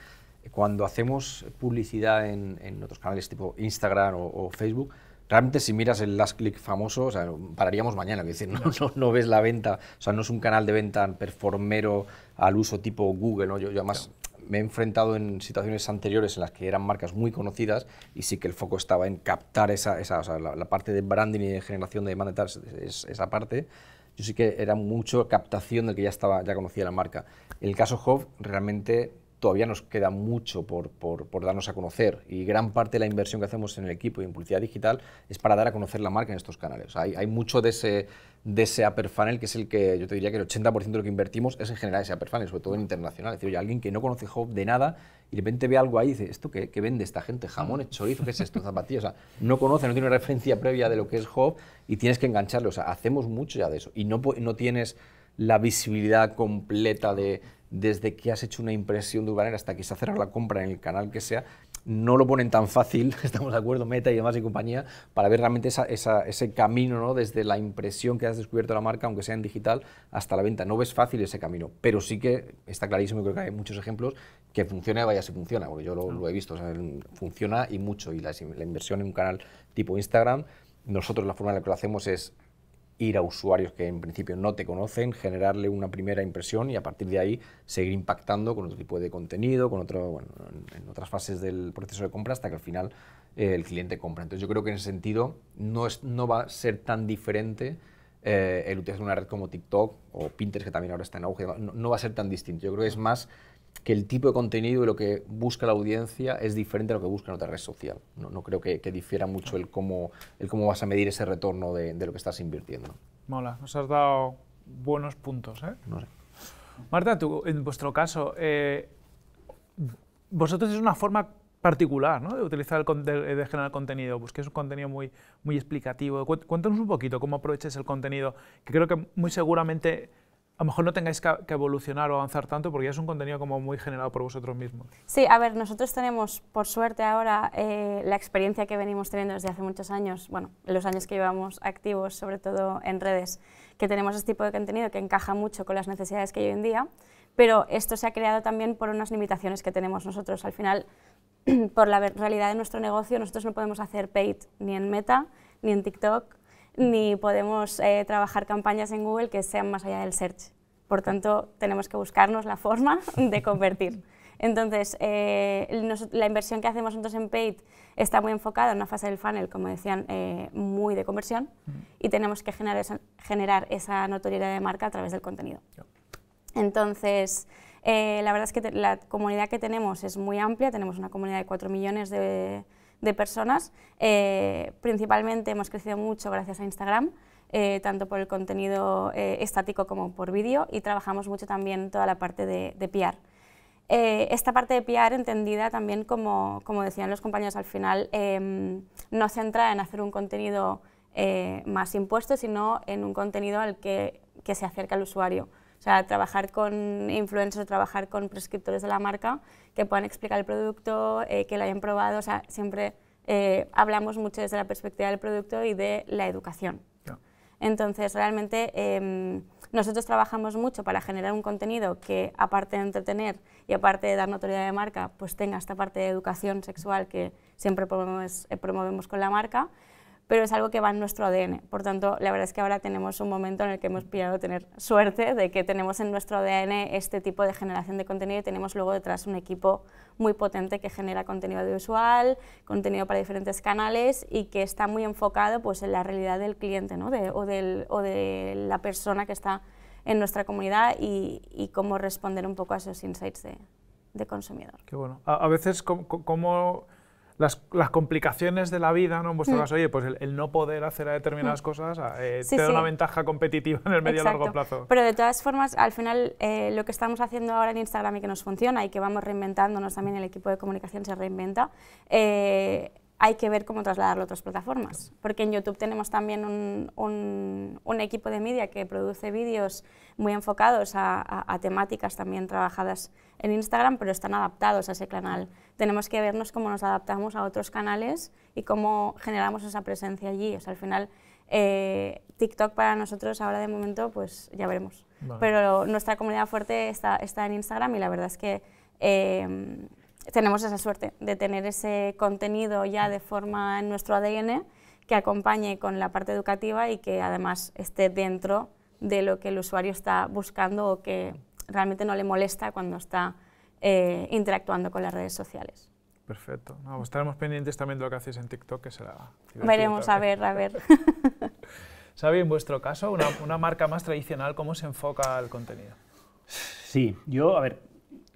cuando hacemos publicidad en, otros canales tipo Instagram o, Facebook, realmente si miras el last click famoso, o sea, pararíamos mañana, es decir, no, no, ves la venta, o sea, no es un canal de venta performero al uso tipo Google, ¿no? Yo, además me he enfrentado en situaciones anteriores en las que eran marcas muy conocidas y sí que el foco estaba en captar esa, esa la, parte de branding y de generación de demanda, es esa parte, yo sí que era mucho captación del que ya, estaba, ya conocía la marca. el caso Hof, realmente todavía nos queda mucho por, por, por, darnos a conocer y gran parte de la inversión que hacemos en el equipo y en publicidad digital es para dar a conocer la marca en estos canales. hay, hay, mucho de ese, de ese upper que es el que yo te diría que el 80% de lo que invertimos es en general ese upper sobre todo en internacional. Es decir, oye, alguien que no conoce Job de nada y de repente ve algo ahí y dice, ¿esto qué, qué vende esta gente? jamón, chorizo? ¿Qué es esto? ¿Zapatillas? O sea, no conoce, no tiene una referencia previa de lo que es Job y tienes que engancharlo. O sea, hacemos mucho ya de eso y no, no tienes la visibilidad completa de desde que has hecho una impresión de Urbaner hasta que se ha cerrado la compra en el canal que sea, no lo ponen tan fácil, estamos de acuerdo, Meta y demás y compañía, para ver realmente ese camino, ¿no? Desde la impresión que has descubierto la marca, aunque sea en digital, hasta la venta. No ves fácil ese camino, pero sí que está clarísimo, creo que hay muchos ejemplos, que funciona, vaya si funciona, porque yo lo, he visto, funciona y mucho, y la inversión en un canal tipo Instagram, nosotros la forma en la que lo hacemos es ir a usuarios que en principio no te conocen, generarle una primera impresión y a partir de ahí seguir impactando con otro tipo de contenido, con otro, en otras fases del proceso de compra hasta que al final eh, el cliente compra. Entonces yo creo que en ese sentido no, es, no va a ser tan diferente eh, el utilizar una red como TikTok o Pinterest, que también ahora está en auge, no, no va a ser tan distinto. Yo creo que es más que el tipo de contenido y lo que busca la audiencia es diferente a lo que busca en otra red social. No, creo que, difiera mucho el cómo, el cómo vas a medir ese retorno de, lo que estás invirtiendo. Mola, nos has dado buenos puntos. ¿eh? Marta, en vuestro caso, eh, vosotros es una forma particular ¿no? de utilizar el de, generar contenido, pues es un contenido muy, muy explicativo. Cuéntanos un poquito cómo aprovechas el contenido, que creo que muy seguramente a lo mejor no tengáis que, evolucionar o avanzar tanto porque ya es un contenido como muy generado por vosotros mismos. Sí, a ver, nosotros tenemos, por suerte ahora, eh, la experiencia que venimos teniendo desde hace muchos años, bueno, los años que llevamos activos, sobre todo en redes, que tenemos este tipo de contenido que encaja mucho con las necesidades que hay hoy en día, pero esto se ha creado también por unas limitaciones que tenemos nosotros. Al final, por la realidad de nuestro negocio, nosotros no podemos hacer paid ni en Meta, ni en TikTok, ni podemos eh, trabajar campañas en Google que sean más allá del search. Por tanto, tenemos que buscarnos la forma de convertir. Entonces, eh, la inversión que hacemos nosotros en paid está muy enfocada en una fase del funnel, como decían, eh, muy de conversión, y tenemos que generar esa, generar esa, notoriedad de marca a través del contenido. Entonces, la verdad es que la comunidad que tenemos es muy amplia, tenemos una comunidad de 4 millones de, de personas. Eh, principalmente hemos crecido mucho gracias a Instagram, eh, tanto por el contenido eh, estático como por vídeo, y trabajamos mucho también toda la parte de, Piar PR. esta parte de PR entendida también, como, decían los compañeros al final, em, no se centra en hacer un contenido más impuesto, sino en un contenido al que, que se acerca al usuario sea, trabajar con influencers, trabajar con prescriptores de la marca que puedan explicar el producto, eh, que lo hayan probado. O sea, siempre eh, hablamos mucho desde la perspectiva del producto y de la educación. Entonces, realmente em, nosotros trabajamos mucho para generar un contenido que, aparte de entretener y aparte de dar notoriedad de marca, pues tenga esta parte de educación sexual que siempre promovemos, eh, promovemos con la marca pero es algo que va en nuestro ADN. Por tanto, la verdad es que ahora tenemos un momento en el que hemos pillado tener suerte de que tenemos en nuestro ADN este tipo de generación de contenido y tenemos luego detrás un equipo muy potente que genera contenido audiovisual, contenido para diferentes canales y que está muy enfocado pues, en la realidad del cliente ¿no? de, o, de la persona que está en nuestra comunidad y, cómo responder un poco a esos insights de, consumidor. Qué bueno. A, veces, ¿cómo, cómo las, complicaciones de la vida, ¿no? En vuestro mm. caso, oye, pues el, no poder hacer determinadas mm. cosas ah, eh, te da una ventaja competitiva en el medio y largo plazo. Pero de todas formas, al final, eh, lo que estamos haciendo ahora en Instagram y que nos funciona y que vamos reinventándonos también, el equipo de comunicación se reinventa, eh, hay que ver cómo trasladarlo a otras plataformas. Porque en YouTube tenemos también un, equipo de media que produce vídeos muy enfocados a temáticas también trabajadas en Instagram, pero están adaptados a ese canal. Tenemos que vernos cómo nos adaptamos a otros canales y cómo generamos esa presencia allí. O sea, al final, eh, TikTok para nosotros ahora de momento, pues ya veremos. Pero nuestra comunidad fuerte está, está en Instagram y la verdad es que eh, tenemos esa suerte de tener ese contenido ya de forma en nuestro ADN que acompañe con la parte educativa y que además esté dentro de lo que el usuario está buscando o que realmente no le molesta cuando está eh, interactuando con las redes sociales. Perfecto. Pues estaremos pendientes también de lo que hacéis en TikTok, que será... Veremos, a ver, a ver. Xavi, en vuestro caso, una, marca más tradicional, ¿cómo se enfoca el contenido? Sí, yo, a ver,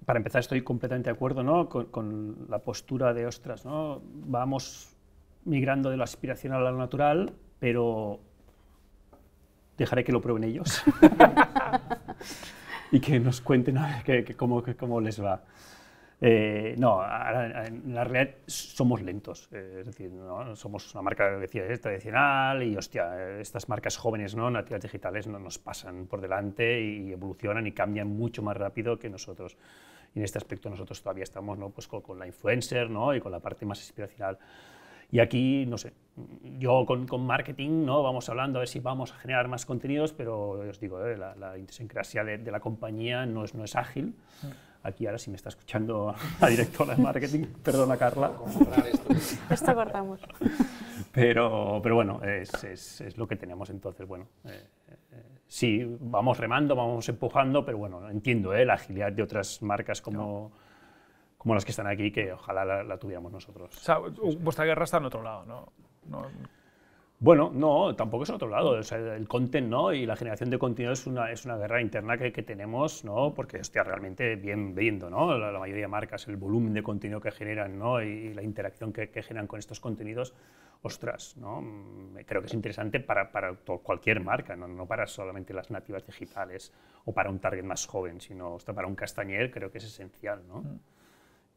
para empezar estoy completamente de acuerdo ¿no? con, la postura de, ostras, ¿no? vamos migrando de lo aspiracional a lo natural, pero dejaré que lo prueben ellos. y que nos cuenten a ver cómo, cómo les va. Eh, no, en la realidad somos lentos, eh, es decir, ¿no? somos una marca decía, tradicional y hostia, estas marcas jóvenes, ¿no? nativas digitales, no nos pasan por delante y evolucionan y cambian mucho más rápido que nosotros. Y en este aspecto nosotros todavía estamos ¿no? pues con, con la influencer ¿no? y con la parte más inspiracional. Y aquí, no sé, yo con, con, marketing no vamos hablando a ver si vamos a generar más contenidos, pero os digo, ¿eh? la, la de, la compañía no es, no es ágil. Mm. Aquí ahora si me está escuchando la directora de marketing, perdona Carla. Esto cortamos. Pero, pero bueno, es, es, lo que tenemos entonces. Bueno, eh, eh, sí, vamos remando, vamos empujando, pero bueno, entiendo ¿eh? la agilidad de otras marcas como como las que están aquí, que ojalá la, tuviéramos nosotros. O sea, vuestra guerra está en otro lado, ¿no? bueno, no, tampoco es en otro lado. O sea, el content ¿no? y la generación de contenido es una, es una guerra interna que, que tenemos, ¿no? porque hostia, realmente bien viendo ¿no? la, mayoría de marcas, el volumen de contenido que generan ¿no? y, la interacción que, generan con estos contenidos, ostras, ¿no? Mm, creo que es interesante para, para cualquier marca, ¿no? no para solamente las nativas digitales o para un target más joven, sino hasta para un castañer creo que es esencial. ¿no? Mm.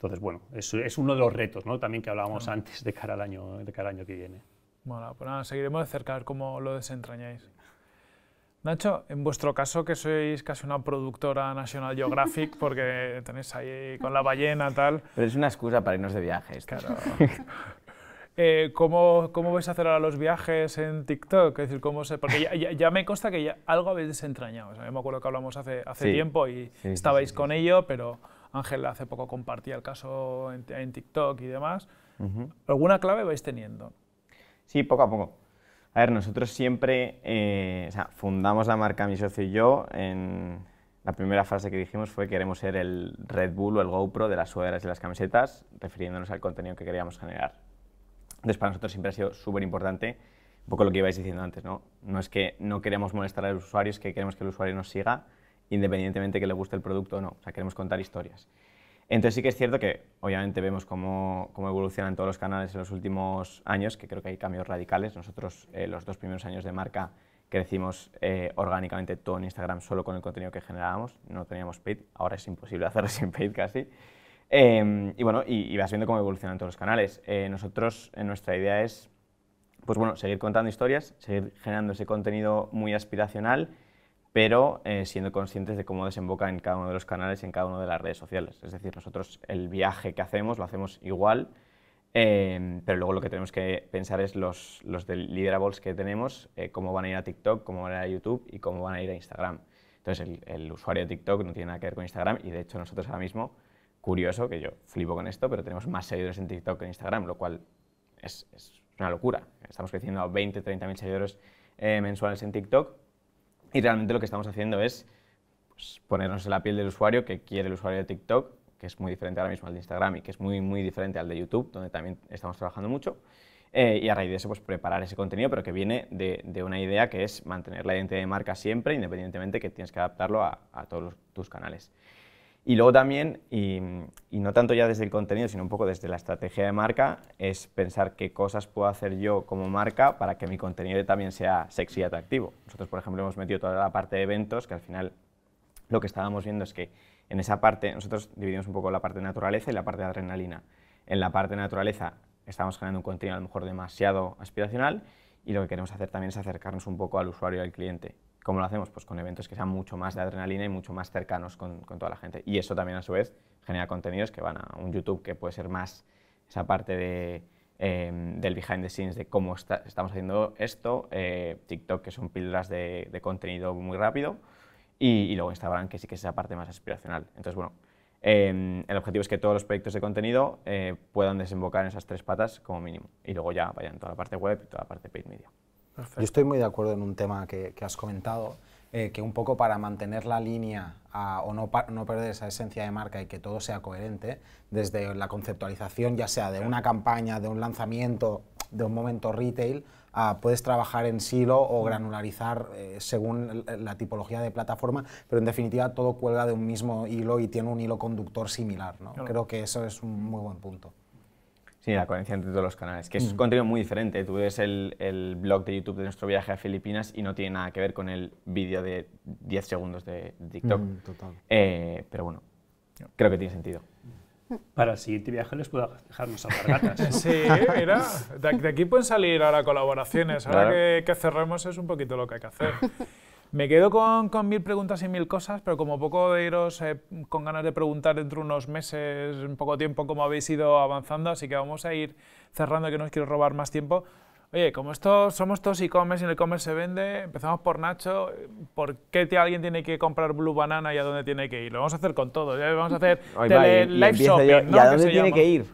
Entonces, bueno, es, es uno de los retos ¿no? también que hablábamos antes de cara, al año, de cara que viene. Bueno, pues nada, seguiremos de cerca a ver cómo lo desentrañáis. Nacho, en vuestro caso, que sois casi una productora National Geographic, porque tenéis ahí con la ballena y tal. Pero es una excusa para irnos de viajes. Claro. Eh, ¿cómo, vais a hacer ahora los viajes en TikTok? decir, ¿cómo se...? Porque ya, me consta que ya algo habéis desentrañado. me acuerdo que hablamos hace, hace tiempo y estabais con ello, pero... Ángel hace poco compartía el caso en, TikTok y demás. ¿Alguna clave vais teniendo? Sí, poco a poco. A ver, nosotros siempre eh, o sea, fundamos la marca mi socio y yo. En la primera frase que dijimos fue que queremos ser el Red Bull o el GoPro de las sudaderas y las camisetas, refiriéndonos al contenido que queríamos generar. Entonces, para nosotros siempre ha sido súper importante, un poco lo que ibais diciendo antes, ¿no? No es que no queremos molestar a los usuarios, es que queremos que el usuario nos siga, independientemente que le guste el producto o no. O sea, queremos contar historias. Entonces sí que es cierto que obviamente vemos cómo, cómo, evolucionan todos los canales en los últimos años, que creo que hay cambios radicales. Nosotros eh, los dos primeros años de marca crecimos eh, orgánicamente todo en Instagram solo con el contenido que generábamos, no teníamos paid, ahora es imposible hacerlo sin paid casi. Em, y bueno, y, vas viendo cómo evolucionan todos los canales. Eh, nosotros, nuestra idea es, pues bueno, seguir contando historias, seguir generando ese contenido muy aspiracional pero eh, siendo conscientes de cómo desemboca en cada uno de los canales y en cada una de las redes sociales. Es decir, nosotros el viaje que hacemos lo hacemos igual, em, pero luego lo que tenemos que pensar es los, los de que tenemos, eh, cómo van a ir a TikTok, cómo van a ir a YouTube y cómo van a ir a Instagram. Entonces, el, usuario de TikTok no tiene nada que ver con Instagram y de hecho nosotros ahora mismo, curioso, que yo flipo con esto, pero tenemos más seguidores en TikTok que en Instagram, lo cual es, es una locura. Estamos creciendo a 20, 30 mil seguidores eh, mensuales en TikTok y realmente lo que estamos haciendo es pues, ponernos en la piel del usuario que quiere el usuario de TikTok, que es muy diferente ahora mismo al de Instagram y que es muy, muy diferente al de YouTube, donde también estamos trabajando mucho. Eh, y a raíz de eso, pues preparar ese contenido, pero que viene de, una idea que es mantener la identidad de marca siempre, independientemente que tienes que adaptarlo a, todos tus canales. Y luego también, y, no tanto ya desde el contenido, sino un poco desde la estrategia de marca, es pensar qué cosas puedo hacer yo como marca para que mi contenido también sea sexy y atractivo. Nosotros, por ejemplo, hemos metido toda la parte de eventos, que al final lo que estábamos viendo es que en esa parte, nosotros dividimos un poco la parte de naturaleza y la parte de adrenalina. En la parte de naturaleza estamos generando un contenido a lo mejor demasiado aspiracional y lo que queremos hacer también es acercarnos un poco al usuario y al cliente. ¿Cómo lo hacemos? Pues con eventos que sean mucho más de adrenalina y mucho más cercanos con, toda la gente. Y eso también a su vez genera contenidos que van a un YouTube que puede ser más esa parte de, em, del behind the scenes, de cómo estamos haciendo esto, eh, TikTok que son píldoras de, contenido muy rápido y, luego Instagram que sí que es esa parte más aspiracional. Entonces, bueno, em, el objetivo es que todos los proyectos de contenido eh, puedan desembocar en esas tres patas como mínimo y luego ya vayan toda la parte web y toda la parte paid media. Yo estoy muy de acuerdo en un tema que, has comentado, eh, que un poco para mantener la línea o no, perder esa esencia de marca y que todo sea coherente, desde la conceptualización, ya sea de una campaña, de un lanzamiento, de un momento retail, puedes trabajar en silo o granularizar eh, según la tipología de plataforma, pero en definitiva todo cuelga de un mismo hilo y tiene un hilo conductor similar. ¿no? Creo que eso es un muy buen punto. Sí, la coherencia entre todos los canales, que es un mm. contenido muy diferente. Tú ves el, el, blog de YouTube de nuestro viaje a Filipinas y no tiene nada que ver con el vídeo de 10 segundos de TikTok. Mm, eh, pero bueno, creo que tiene sentido. Para el siguiente viaje les puedo dejarnos alpargatas. sí, mira, de, aquí pueden salir ahora colaboraciones. Ahora que, que cerremos es un poquito lo que hay que hacer. Me quedo con, mil preguntas y mil cosas, pero como poco de iros eh, con ganas de preguntar dentro de unos meses, en poco tiempo, como habéis ido avanzando, así que vamos a ir cerrando, que no os quiero robar más tiempo. Oye, como esto, somos todos e-commerce y en el e-commerce se vende, empezamos por Nacho, ¿por qué alguien tiene que comprar Blue Banana y a dónde tiene que ir? Lo vamos a hacer con todo, ya vamos a hacer tele, live shopping. a dónde tiene que ir?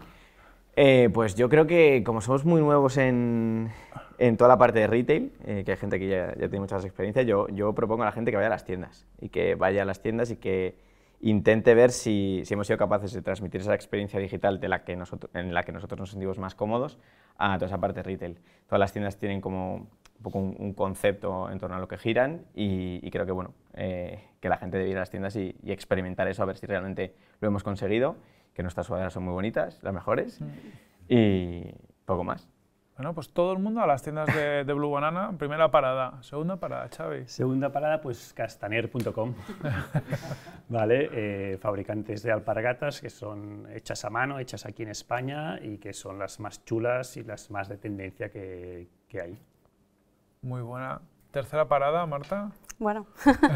Eh, pues yo creo que como somos muy nuevos en, toda la parte de retail, eh, que hay gente que ya, tiene muchas experiencias, yo, propongo a la gente que vaya a las tiendas y que vaya a las tiendas y que intente ver si, si hemos sido capaces de transmitir esa experiencia digital de en la que nosotros nos sentimos más cómodos a toda esa parte de retail. Todas las tiendas tienen como un concepto en torno a lo que giran y, creo que, bueno, eh, que la gente debe ir a las tiendas y experimentar eso a ver si realmente lo hemos conseguido que nuestras sudaderas son muy bonitas, las mejores, mm. y poco más. Bueno, pues todo el mundo a las tiendas de, Blue Banana. Primera parada. Segunda parada, Chávez Segunda parada, pues castaner.com. vale, eh, fabricantes de alpargatas que son hechas a mano, hechas aquí en España y que son las más chulas y las más de tendencia que hay. Muy buena. Tercera parada, Marta bueno,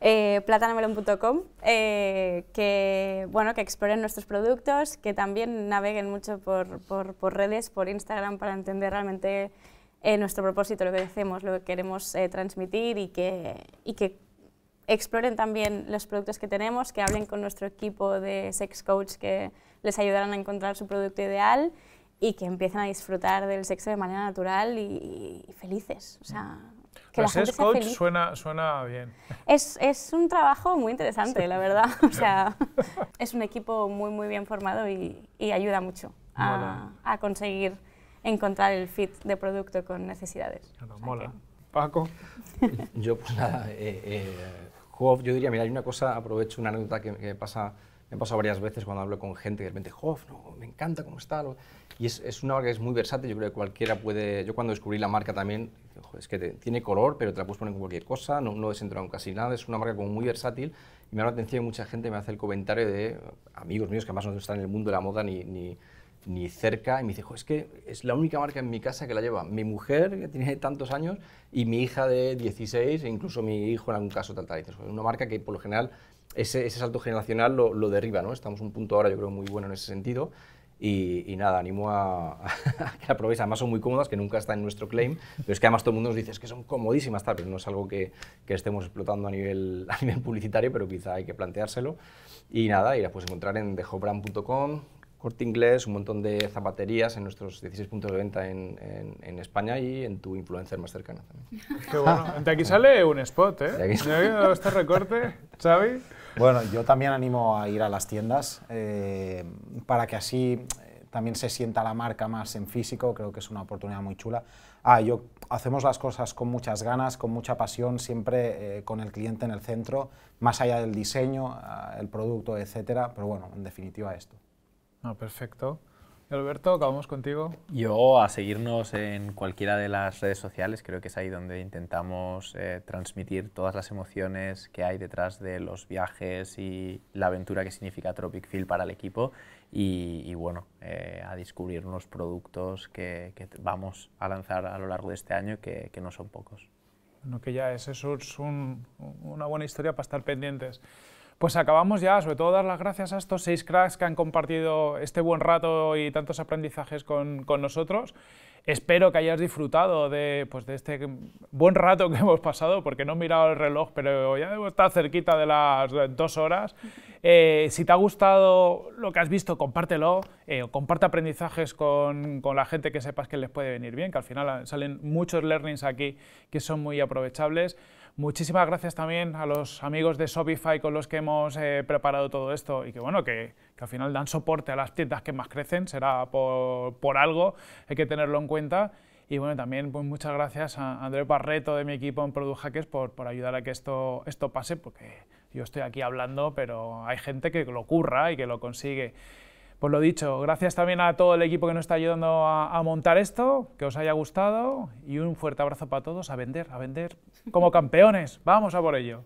eh, platanamelon.com, eh, que, bueno, que exploren nuestros productos, que también naveguen mucho por, por, redes, por Instagram, para entender realmente eh, nuestro propósito, lo que decimos, lo que queremos eh, transmitir y que, y que exploren también los productos que tenemos, que hablen con nuestro equipo de sex coach que les ayudarán a encontrar su producto ideal y que empiecen a disfrutar del sexo de manera natural y, y felices. O sea, que pues coach Suena, suena bien. Es, es, un trabajo muy interesante, la verdad. O sea, es un equipo muy, muy bien formado y, y ayuda mucho a, a, conseguir encontrar el fit de producto con necesidades. mola. Paco. Yo, pues nada, eh, eh yo diría, mira, hay una cosa, aprovecho una anécdota que, que pasa me ha pasado varias veces cuando hablo con gente que de repente, ¡Jof! No, me encanta cómo está. Y es, es, una marca que es muy versátil, yo creo que cualquiera puede... Yo cuando descubrí la marca también, es que tiene color, pero te la puedes poner con cualquier cosa, no, no en casi nada, es una marca como muy versátil. Y me da la atención mucha gente me hace el comentario de amigos míos que además no están en el mundo de la moda ni, ni ni cerca y me dice, es que es la única marca en mi casa que la lleva mi mujer, que tiene tantos años, y mi hija de 16 e incluso mi hijo en algún caso tal, tal. Es una marca que por lo general ese, salto generacional lo, derriba, ¿no? Estamos un punto ahora, yo creo, muy bueno en ese sentido. Y, nada, animo a, que la probéis. Además son muy cómodas, que nunca está en nuestro claim, pero es que además todo el mundo nos dice que son comodísimas, tal, pero no es algo que, estemos explotando a nivel, publicitario, pero quizá hay que planteárselo. Y nada, y las puedes encontrar en thehopbrand.com, Corte Inglés, un montón de zapaterías en nuestros 16 puntos de venta en, España y en tu influencer más cercana también. Qué bueno. De aquí sale un spot, ¿eh? De aquí sale. este recorte, Xavi. Bueno, yo también animo a ir a las tiendas eh, para que así eh, también se sienta la marca más en físico, creo que es una oportunidad muy chula. Ah, yo hacemos las cosas con muchas ganas, con mucha pasión, siempre eh, con el cliente en el centro, más allá del diseño, ah, el producto, etcétera, pero bueno, en definitiva esto. No, perfecto. Alberto, acabamos contigo. Yo a seguirnos en cualquiera de las redes sociales, creo que es ahí donde intentamos eh, transmitir todas las emociones que hay detrás de los viajes y la aventura que significa Tropic Field para el equipo y, bueno, eh, a descubrir unos productos que, vamos a lanzar a lo largo de este año que, no son pocos. Bueno, que ya es eso, es una buena historia para estar pendientes. Pues acabamos ya, sobre todo dar las gracias a estos seis cracks que han compartido este buen rato y tantos aprendizajes con, nosotros. Espero que hayas disfrutado de, pues, de, este buen rato que hemos pasado, porque no he mirado el reloj, pero ya debo estar cerquita de las dos horas. Eh, si te ha gustado lo que has visto, compártelo, eh, comparte aprendizajes con, con, la gente que sepas que les puede venir bien, que al final salen muchos learnings aquí que son muy aprovechables. Muchísimas gracias también a los amigos de Shopify con los que hemos eh, preparado todo esto y que bueno, que, al final dan soporte a las tiendas que más crecen, será por, por algo, hay que tenerlo en cuenta. Y bueno, también pues muchas gracias a André Parreto de mi equipo en Product Hackers por, por ayudar a que esto, esto pase, porque yo estoy aquí hablando, pero hay gente que lo curra y que lo consigue. Por pues lo dicho, gracias también a todo el equipo que nos está ayudando a, a, montar esto, que os haya gustado y un fuerte abrazo para todos, a vender, a vender como campeones, vamos a por ello.